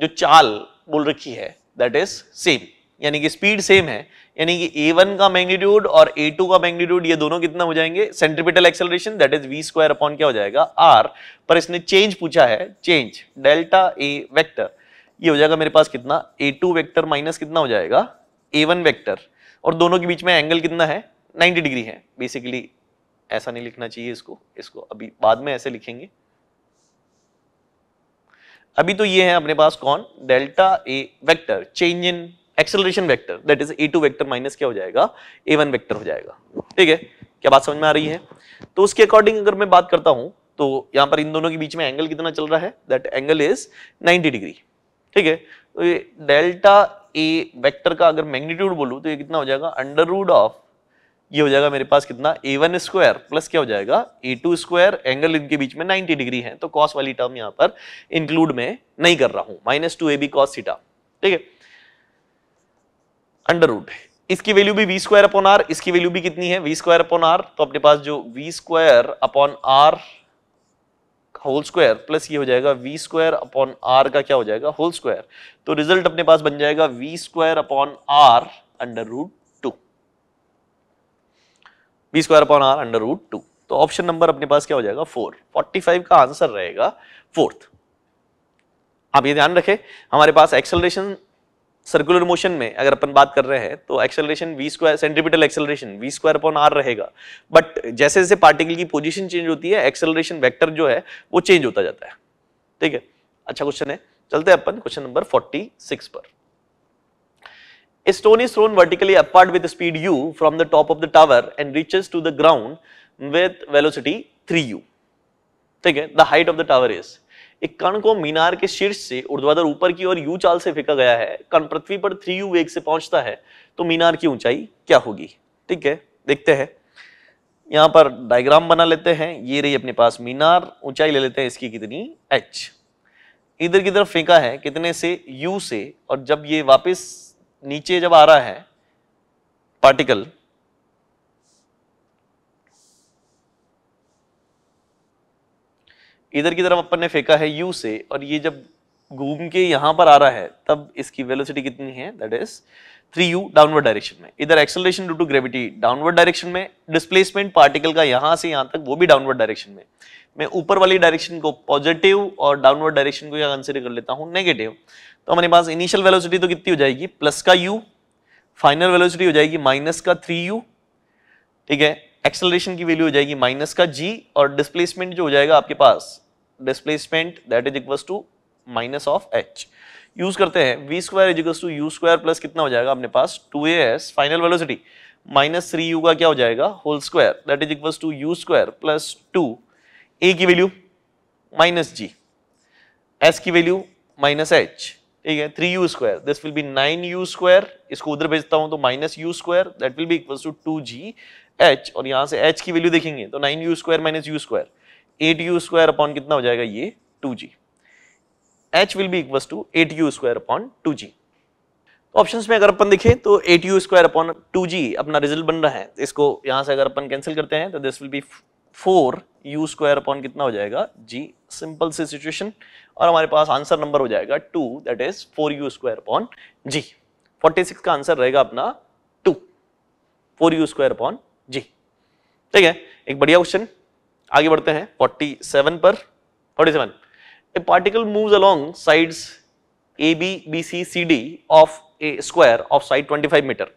जो चाल बोल रखी है दैट इज सेम यानी कि स्पीड सेम है यानी कि a1 का मैग्नीट्यूड और a2 का मैग्नीट्यूड ये दोनों कितना हो जाएंगे centripetal acceleration that is v square upon क्या हो जाएगा r पर इसने चेंज पूछा है चेंज डेल्टा a वेक्टर ये हो जाएगा मेरे पास कितना a2 वेक्टर माइनस कितना हो जाएगा a1 वेक्टर और दोनों के बीच में एंगल कितना है 90 डिग्री है बेसिकली ऐसा नहीं लिखना चाहिए इसको इसको अभी बाद में ऐसे लिखेंगे अभी तो ये है अपने पास कौन delta a vector change in acceleration vector that is a two vector minus क्या हो जाएगा ए वन वेक्टर हो जाएगा ठीक है क्या बात समझ में आ रही है तो उसके अकॉर्डिंग अगर मैं बात करता हूं तो यहाँ पर इन दोनों के बीच में एंगल कितना चल रहा है दैट एंगल इज 90 डिग्री ठीक है तो ये डेल्टा ए वेक्टर का अगर मैग्नीट्यूड बोलू तो ये कितना हो जाएगा अंडर रूड ऑफ ये हो जाएगा मेरे पास कितना ए वन स्क्वायर प्लस क्या हो जाएगा ए टू स्क्वायर एंगल इनके बीच में 90 डिग्री है तो कॉस वाली टर्म यहां पर इंक्लूड में नहीं कर रहा हूं minus two A B cos theta ठीक है अंडर रूट इसकी वैल्यू भी वी स्क्वायर अपॉन आर इसकी वैल्यू भी कितनी है वी स्क्वायर अपॉन आर तो अपने पास जो v square upon r whole square plus ये हो जाएगा वी स्क्वायर अपॉन आर का क्या हो जाएगा होल स्क्वायर तो रिजल्ट अपने पास बन जाएगा v square upon r under root b square upon r under root two तो ऑप्शन नंबर अपने पास क्या हो जाएगा फोर फोर्टी फाइव का आंसर रहेगा फोर्थ आप ये ध्यान रखें हमारे पास एक्सेलरेशन सर्कुलर मोशन में अगर अपन बात कर रहे हैं तो acceleration v square centripetal acceleration v square upon r रहेगा बट जैसे जैसे पार्टिकल की पोजीशन चेंज होती है एक्सेलरेशन वेक्टर जो है वो चेंज होता जाता है ठीक है अच्छा क्वेश्चन है चलते हैं अपन क्वेश्चन नंबर 46 पर A stone is thrown vertically apart with the speed u from the top of the tower and reaches to the ground with velocity 3u. ठीक है the height of the tower is. एक कण को मीनार के शीर्ष से ऊर्ध्वाधर ऊपर की ओर u चाल से फेंका गया है कण पृथ्वी पर 3u यू वेग से पहुंचता है तो मीनार की ऊंचाई क्या होगी ठीक है देखते हैं यहाँ पर डायग्राम बना लेते हैं ये रही अपने पास मीनार ऊंचाई ले लेते हैं इसकी कितनी h इधर की तरफ फेंका है कितने से u से और जब ये वापस नीचे जब आ रहा है पार्टिकल इधर की तरफ अपन ने फेंका है u से और ये जब घूम के यहां पर आ रहा है तब इसकी वेलोसिटी कितनी है that is 3u downward direction में इधर acceleration due to gravity downward direction में डिस्प्लेसमेंट पार्टिकल का यहां से यहां तक वो भी डाउनवर्ड डायरेक्शन में मैं ऊपर वाली डायरेक्शन को पॉजिटिव और डाउनवर्ड डायरेक्शन को क्या कंसिडर कर लेता हूँ नेगेटिव तो हमारे पास इनिशियल वेलोसिटी तो कितनी हो जाएगी प्लस का यू फाइनल वेलोसिटी हो जाएगी माइनस का थ्री यू ठीक है एक्सेलरेशन की वैल्यू हो जाएगी माइनस का जी और डिस्प्लेसमेंट जो हो जाएगा आपके पास displacement that is equal to minus of h use करते हैं v square is equal to u square plus कितना हो जाएगा अपने पास two a s final velocity minus three u का क्या हो जाएगा whole square that is equal to u square plus two a की वैल्यू माइनस जी एस की वैल्यू माइनस एच ठीक है three u square this will be nine u square इसको उधर भेजता हूं तो minus u square that will be equal to two g h और यहां से एच की वैल्यू देखेंगे तो nine u square minus u square eight u square upon कितना हो जाएगा ये two g h will be equal to eight u square upon two g option में अगर अपन देखें तो eight u square upon two g अपना रिजल्ट बन रहा है इसको यहां से अगर अपन कैंसिल करते हैं तो this will be four u square upon कितना हो जाएगा जी सिंपल सी सिचुएशन और हमारे पास आंसर नंबर हो जाएगा two that is four u square upon g forty six का आंसर रहेगा अपना two four u square upon g ठीक है एक बढ़िया क्वेश्चन आगे बढ़ते हैं फोर्टी सेवन पर forty seven a particle move along sides A B B C C D of a square of side twenty five metre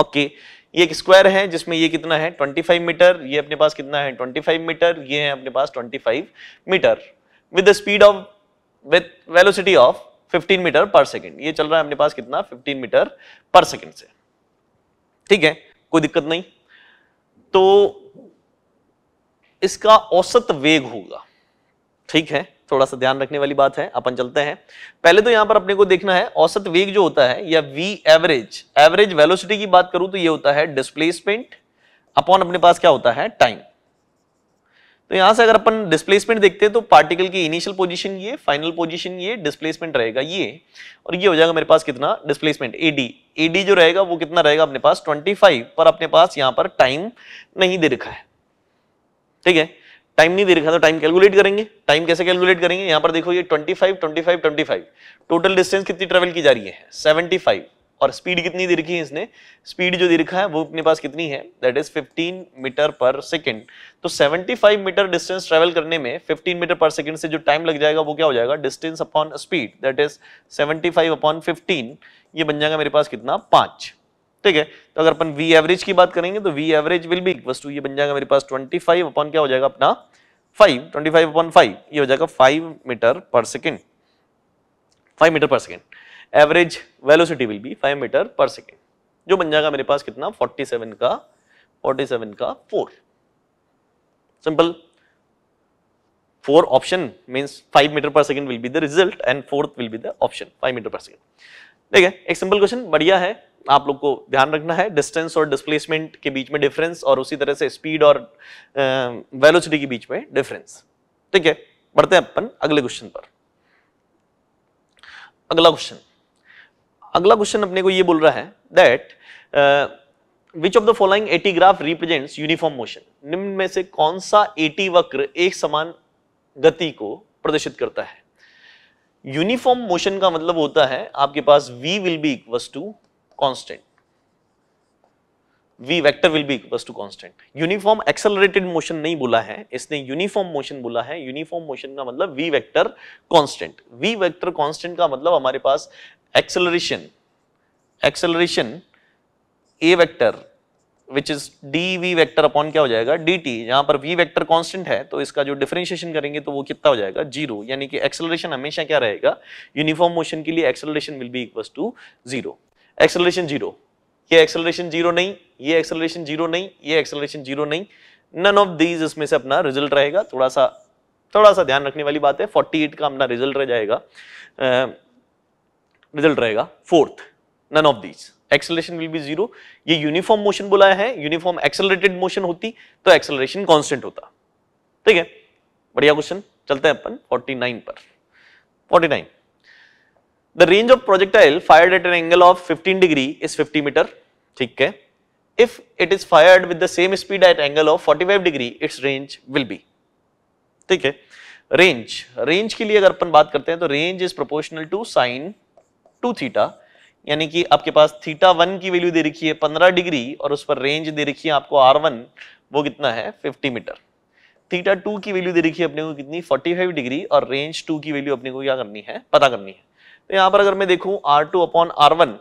okay ये एक स्क्वायर है जिसमें ये कितना है 25 मीटर ये अपने पास कितना है 25 मीटर ये है अपने पास 25 metre with the speed of with velocity of 15 metre per second ये चल रहा है अपने पास कितना 15 मीटर पर सेकेंड से ठीक है कोई दिक्कत नहीं तो इसका औसत वेग होगा ठीक है थोड़ा सा ध्यान रखने वाली बात है अपन चलते हैं पहले तो यहां पर अपने को देखना है औसत वेग जो होता है या वी एवरेज एवरेज वेलोसिटी की बात करूं तो ये होता है डिस्प्लेसमेंट अपॉन अपने पास क्या होता है टाइम तो यहां से अगर अपन डिस्प्लेसमेंट देखते हैं तो पार्टिकल की इनिशियल पोजिशन ये फाइनल पोजिशन ये डिस्प्लेसमेंट रहेगा ये और ये हो जाएगा मेरे पास कितना डिस्प्लेसमेंट एडी एडी जो रहेगा वो कितना रहेगा अपने पास ट्वेंटी पर अपने पास यहां पर टाइम नहीं दे रखा है ठीक है टाइम नहीं दे रखा तो टाइम कैलकुलेट करेंगे टाइम कैसे कैलकुलेट करेंगे यहाँ पर देखो ये 25 25 25 टोटल डिस्टेंस कितनी ट्रेवल की जा रही है 75 और स्पीड कितनी दे रखी है इसने स्पीड जो दे रखा है वो अपने पास कितनी है that is 15 metre per second तो 75 मीटर डिस्टेंस ट्रेवल करने में 15 मीटर पर सेकेंड से जो टाइम लग जाएगा वो क्या हो जाएगा distance upon speed that is 75 upon 15 ये बन जाएगा मेरे पास कितना पाँच ठीक है तो अगर अपन वी एवरेज की बात करेंगे तो v average will be equal to ये बन जाएगा मेरे पास 25 अपॉन क्या हो जाएगा अपना 5 25 अपॉन फाइव ये हो जाएगा 5 metre per second 5 metre per second average velocity will be 5 metre per second जो बन जाएगा मेरे पास कितना 47 का 47 का 4 simple four option means 5 metre per second will be the result and fourth will be the option 5 metre per second ठीक है एक सिंपल क्वेश्चन बढ़िया है आप लोग को ध्यान रखना है डिस्टेंस और डिस्प्लेसमेंट के बीच में डिफरेंस और उसी तरह से स्पीड और वेलोसिटी के बीच में डिफरेंस ठीक है बढ़ते हैं अपन अगले क्वेश्चन पर अगला क्वेश्चन अगला क्वेश्चन अपने को ये बोल रहा है that which of the following a t graph represents uniform motion निम्न में से कौन सा एटी वक्र एक समान गति को प्रदर्शित करता है यूनिफॉर्म मोशन का मतलब होता है आपके पास v will be equals to constant. v vector will be equals to constant uniform accelerated motion नहीं बोला है इसने यूनिफॉर्म मोशन बोला है यूनिफॉर्म मोशन का मतलब v vector constant v vector constant का मतलब हमारे पास acceleration acceleration a vector which is d v vector upon क्या हो जाएगा डी टी यहाँ पर वी वैक्टर कांस्टेंट है तो इसका जो डिफ्रेंशिएशन करेंगे तो वो कितना हो जाएगा जीरो यानी कि एक्सेलरेशन हमेशा क्या रहेगा यूनिफॉर्म मोशन के लिए acceleration will be equal to zero acceleration zero ये एक्सेलरेशन जीरो नहीं ये एक्सेलरेशन जीरो नहीं ये एक्सेलरेशन जीरो नहीं नन ऑफ दीज इसमें से अपना रिजल्ट रहेगा थोड़ा सा थोड़ा सा ध्यान रखने वाली बात है 48 का अपना रिजल्ट रह जाएगा रिजल्ट रहेगा fourth none of these acceleration will be zero ये यूनिफॉर्म मोशन बुलाया है यूनिफॉर्म एक्सेलरेटेड मोशन होती तो एक्सेलरेशन कॉन्स्टेंट होता ठीक है बढ़िया क्वेश्चन चलते हैं अपन 49 पर 49 The range of projectile fired at an angle of 15 degree is 50 meter. ठीक है. If it is fired with the same speed at angle of 45 degree, its range will be. ठीक है. Range, range के लिए अगर अपन बात करते हैं तो range is proportional to sin 2 theta. यानी कि आपके पास theta 1 की value दे रखी है 15 degree और उस पर range दे रखी है आपको r1 वन वो कितना है 50 meter theta 2 की value दे रखी है अपने को कितनी 45 degree और range 2 की value अपने को क्या करनी है पता करनी है तो यहां पर अगर मैं देखूं r two upon r one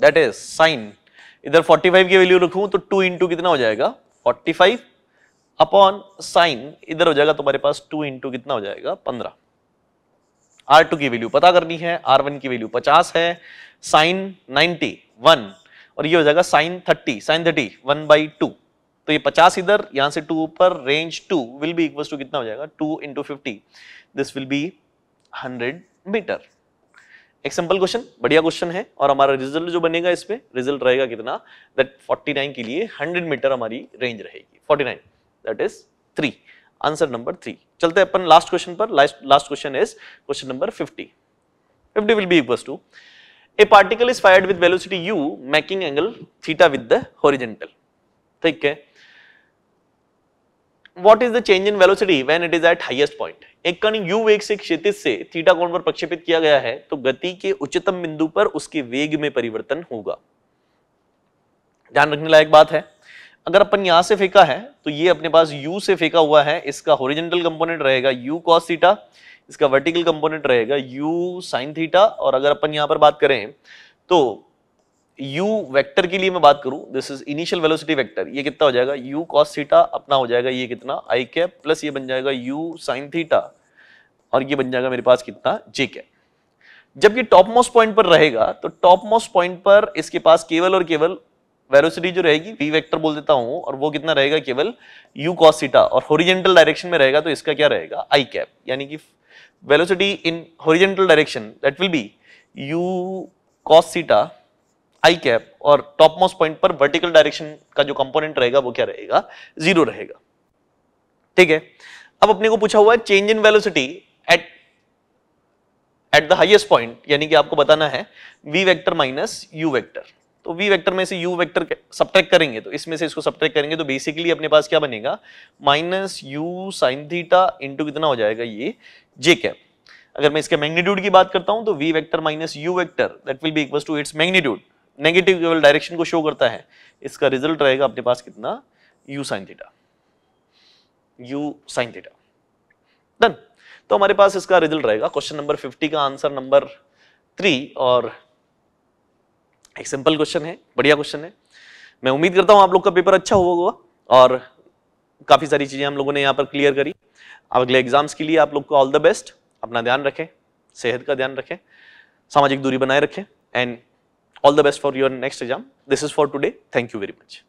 that is sine इधर 45 की वैल्यू रखूं तो 2 इंटू कितना हो जाएगा 45 अपॉन साइन इधर हो जाएगा तुम्हारे तो पास 2 इंटू कितना हो जाएगा 15 R2 की वैल्यू पता करनी है R1 की वैल्यू 50 है साइन 90 1 और ये हो जाएगा साइन 30 साइन 30 1 बाई टू तो ये 50 इधर यहां से 2 ऊपर range 2 will be equal to कितना हो जाएगा 2 into fifty this will be 100 metre एक सिंपल क्वेश्चन बढ़िया क्वेश्चन है और हमारा रिजल्ट जो बनेगा इस पर रिजल्ट रहेगा कितना दैट 49 के लिए 100 मीटर हमारी रेंज रहेगी 49 that is three answer number three चलते हैं अपन लास्ट क्वेश्चन पर last question is question number 50 50 will be equals to a particle is fired with velocity u making angle theta with the horizontal ठीक है what is the change in velocity when it is at highest point एक कण you वेग से क्षितिज से theta कोण पर प्रक्षेपित किया गया है तो गति के उच्चतम बिंदु पर उसके वेग में परिवर्तन होगा ध्यान रखने लायक बात है अगर अपन यहां से फेंका है तो ये अपने पास u से फेंका हुआ है इसका होरिजेंटल कंपोनेंट रहेगा u cos थीटा इसका वर्टिकल कंपोनेंट रहेगा u sin थीटा और अगर अपन यहां पर बात करें तो u वेक्टर के लिए मैं बात करूं this is initial velocity vector ये कितना हो जाएगा u cos थीटा अपना हो जाएगा ये कितना i कैप प्लस ये बन जाएगा u sin थीटा और ये बन जाएगा मेरे पास कितना j कैप जब ये टॉप मोस्ट पॉइंट पर रहेगा तो टॉप मोस्ट पॉइंट पर इसके पास केवल और केवल वेलोसिटी जो रहेगी v वेक्टर बोल देता हूं और वो कितना रहेगा केवल u cos थीटा और होरिजेंटल डायरेक्शन में रहेगा तो इसका क्या रहेगा i कैप यानी कि velocity in horizontal direction that will be u cos theta i cap और टॉप मोस्ट पॉइंट पर वर्टिकल डायरेक्शन का जो कंपोनेंट रहेगा वो क्या रहेगा जीरो रहेगा ठीक है अब अपने को पूछा हुआ है change in velocity at at the highest point यानी कि आपको बताना है v vector minus u vector तो v वेक्टर में से u वेक्टर सब्ट्रैक्ट करेंगे तो इसमें से इसको सब्ट्रैक्ट करेंगे तो बेसिकली अपने पास क्या बनेगा minus u sine theta into कितना हो जाएगा ये जे कैप अगर मैं इसके मैग्नीट्यूड की बात करता हूं तो v vector minus u vector that will be equal to its magnitude negative केवल डायरेक्शन को शो करता है इसका रिजल्ट रहेगा अपने पास कितना u sine theta u sine theta done तो हमारे पास इसका रिजल्ट रहेगा क्वेश्चन नंबर 50 का आंसर नंबर थ्री और एक सिंपल क्वेश्चन है बढ़िया क्वेश्चन है मैं उम्मीद करता हूं आप लोग का पेपर अच्छा होगा और काफ़ी सारी चीज़ें हम लोगों ने यहाँ पर क्लियर करी अब अगले एग्जाम्स के लिए आप लोग को ऑल द बेस्ट अपना ध्यान रखें सेहत का ध्यान रखें सामाजिक दूरी बनाए रखें and All the best for your next exam. This is for today. Thank you very much.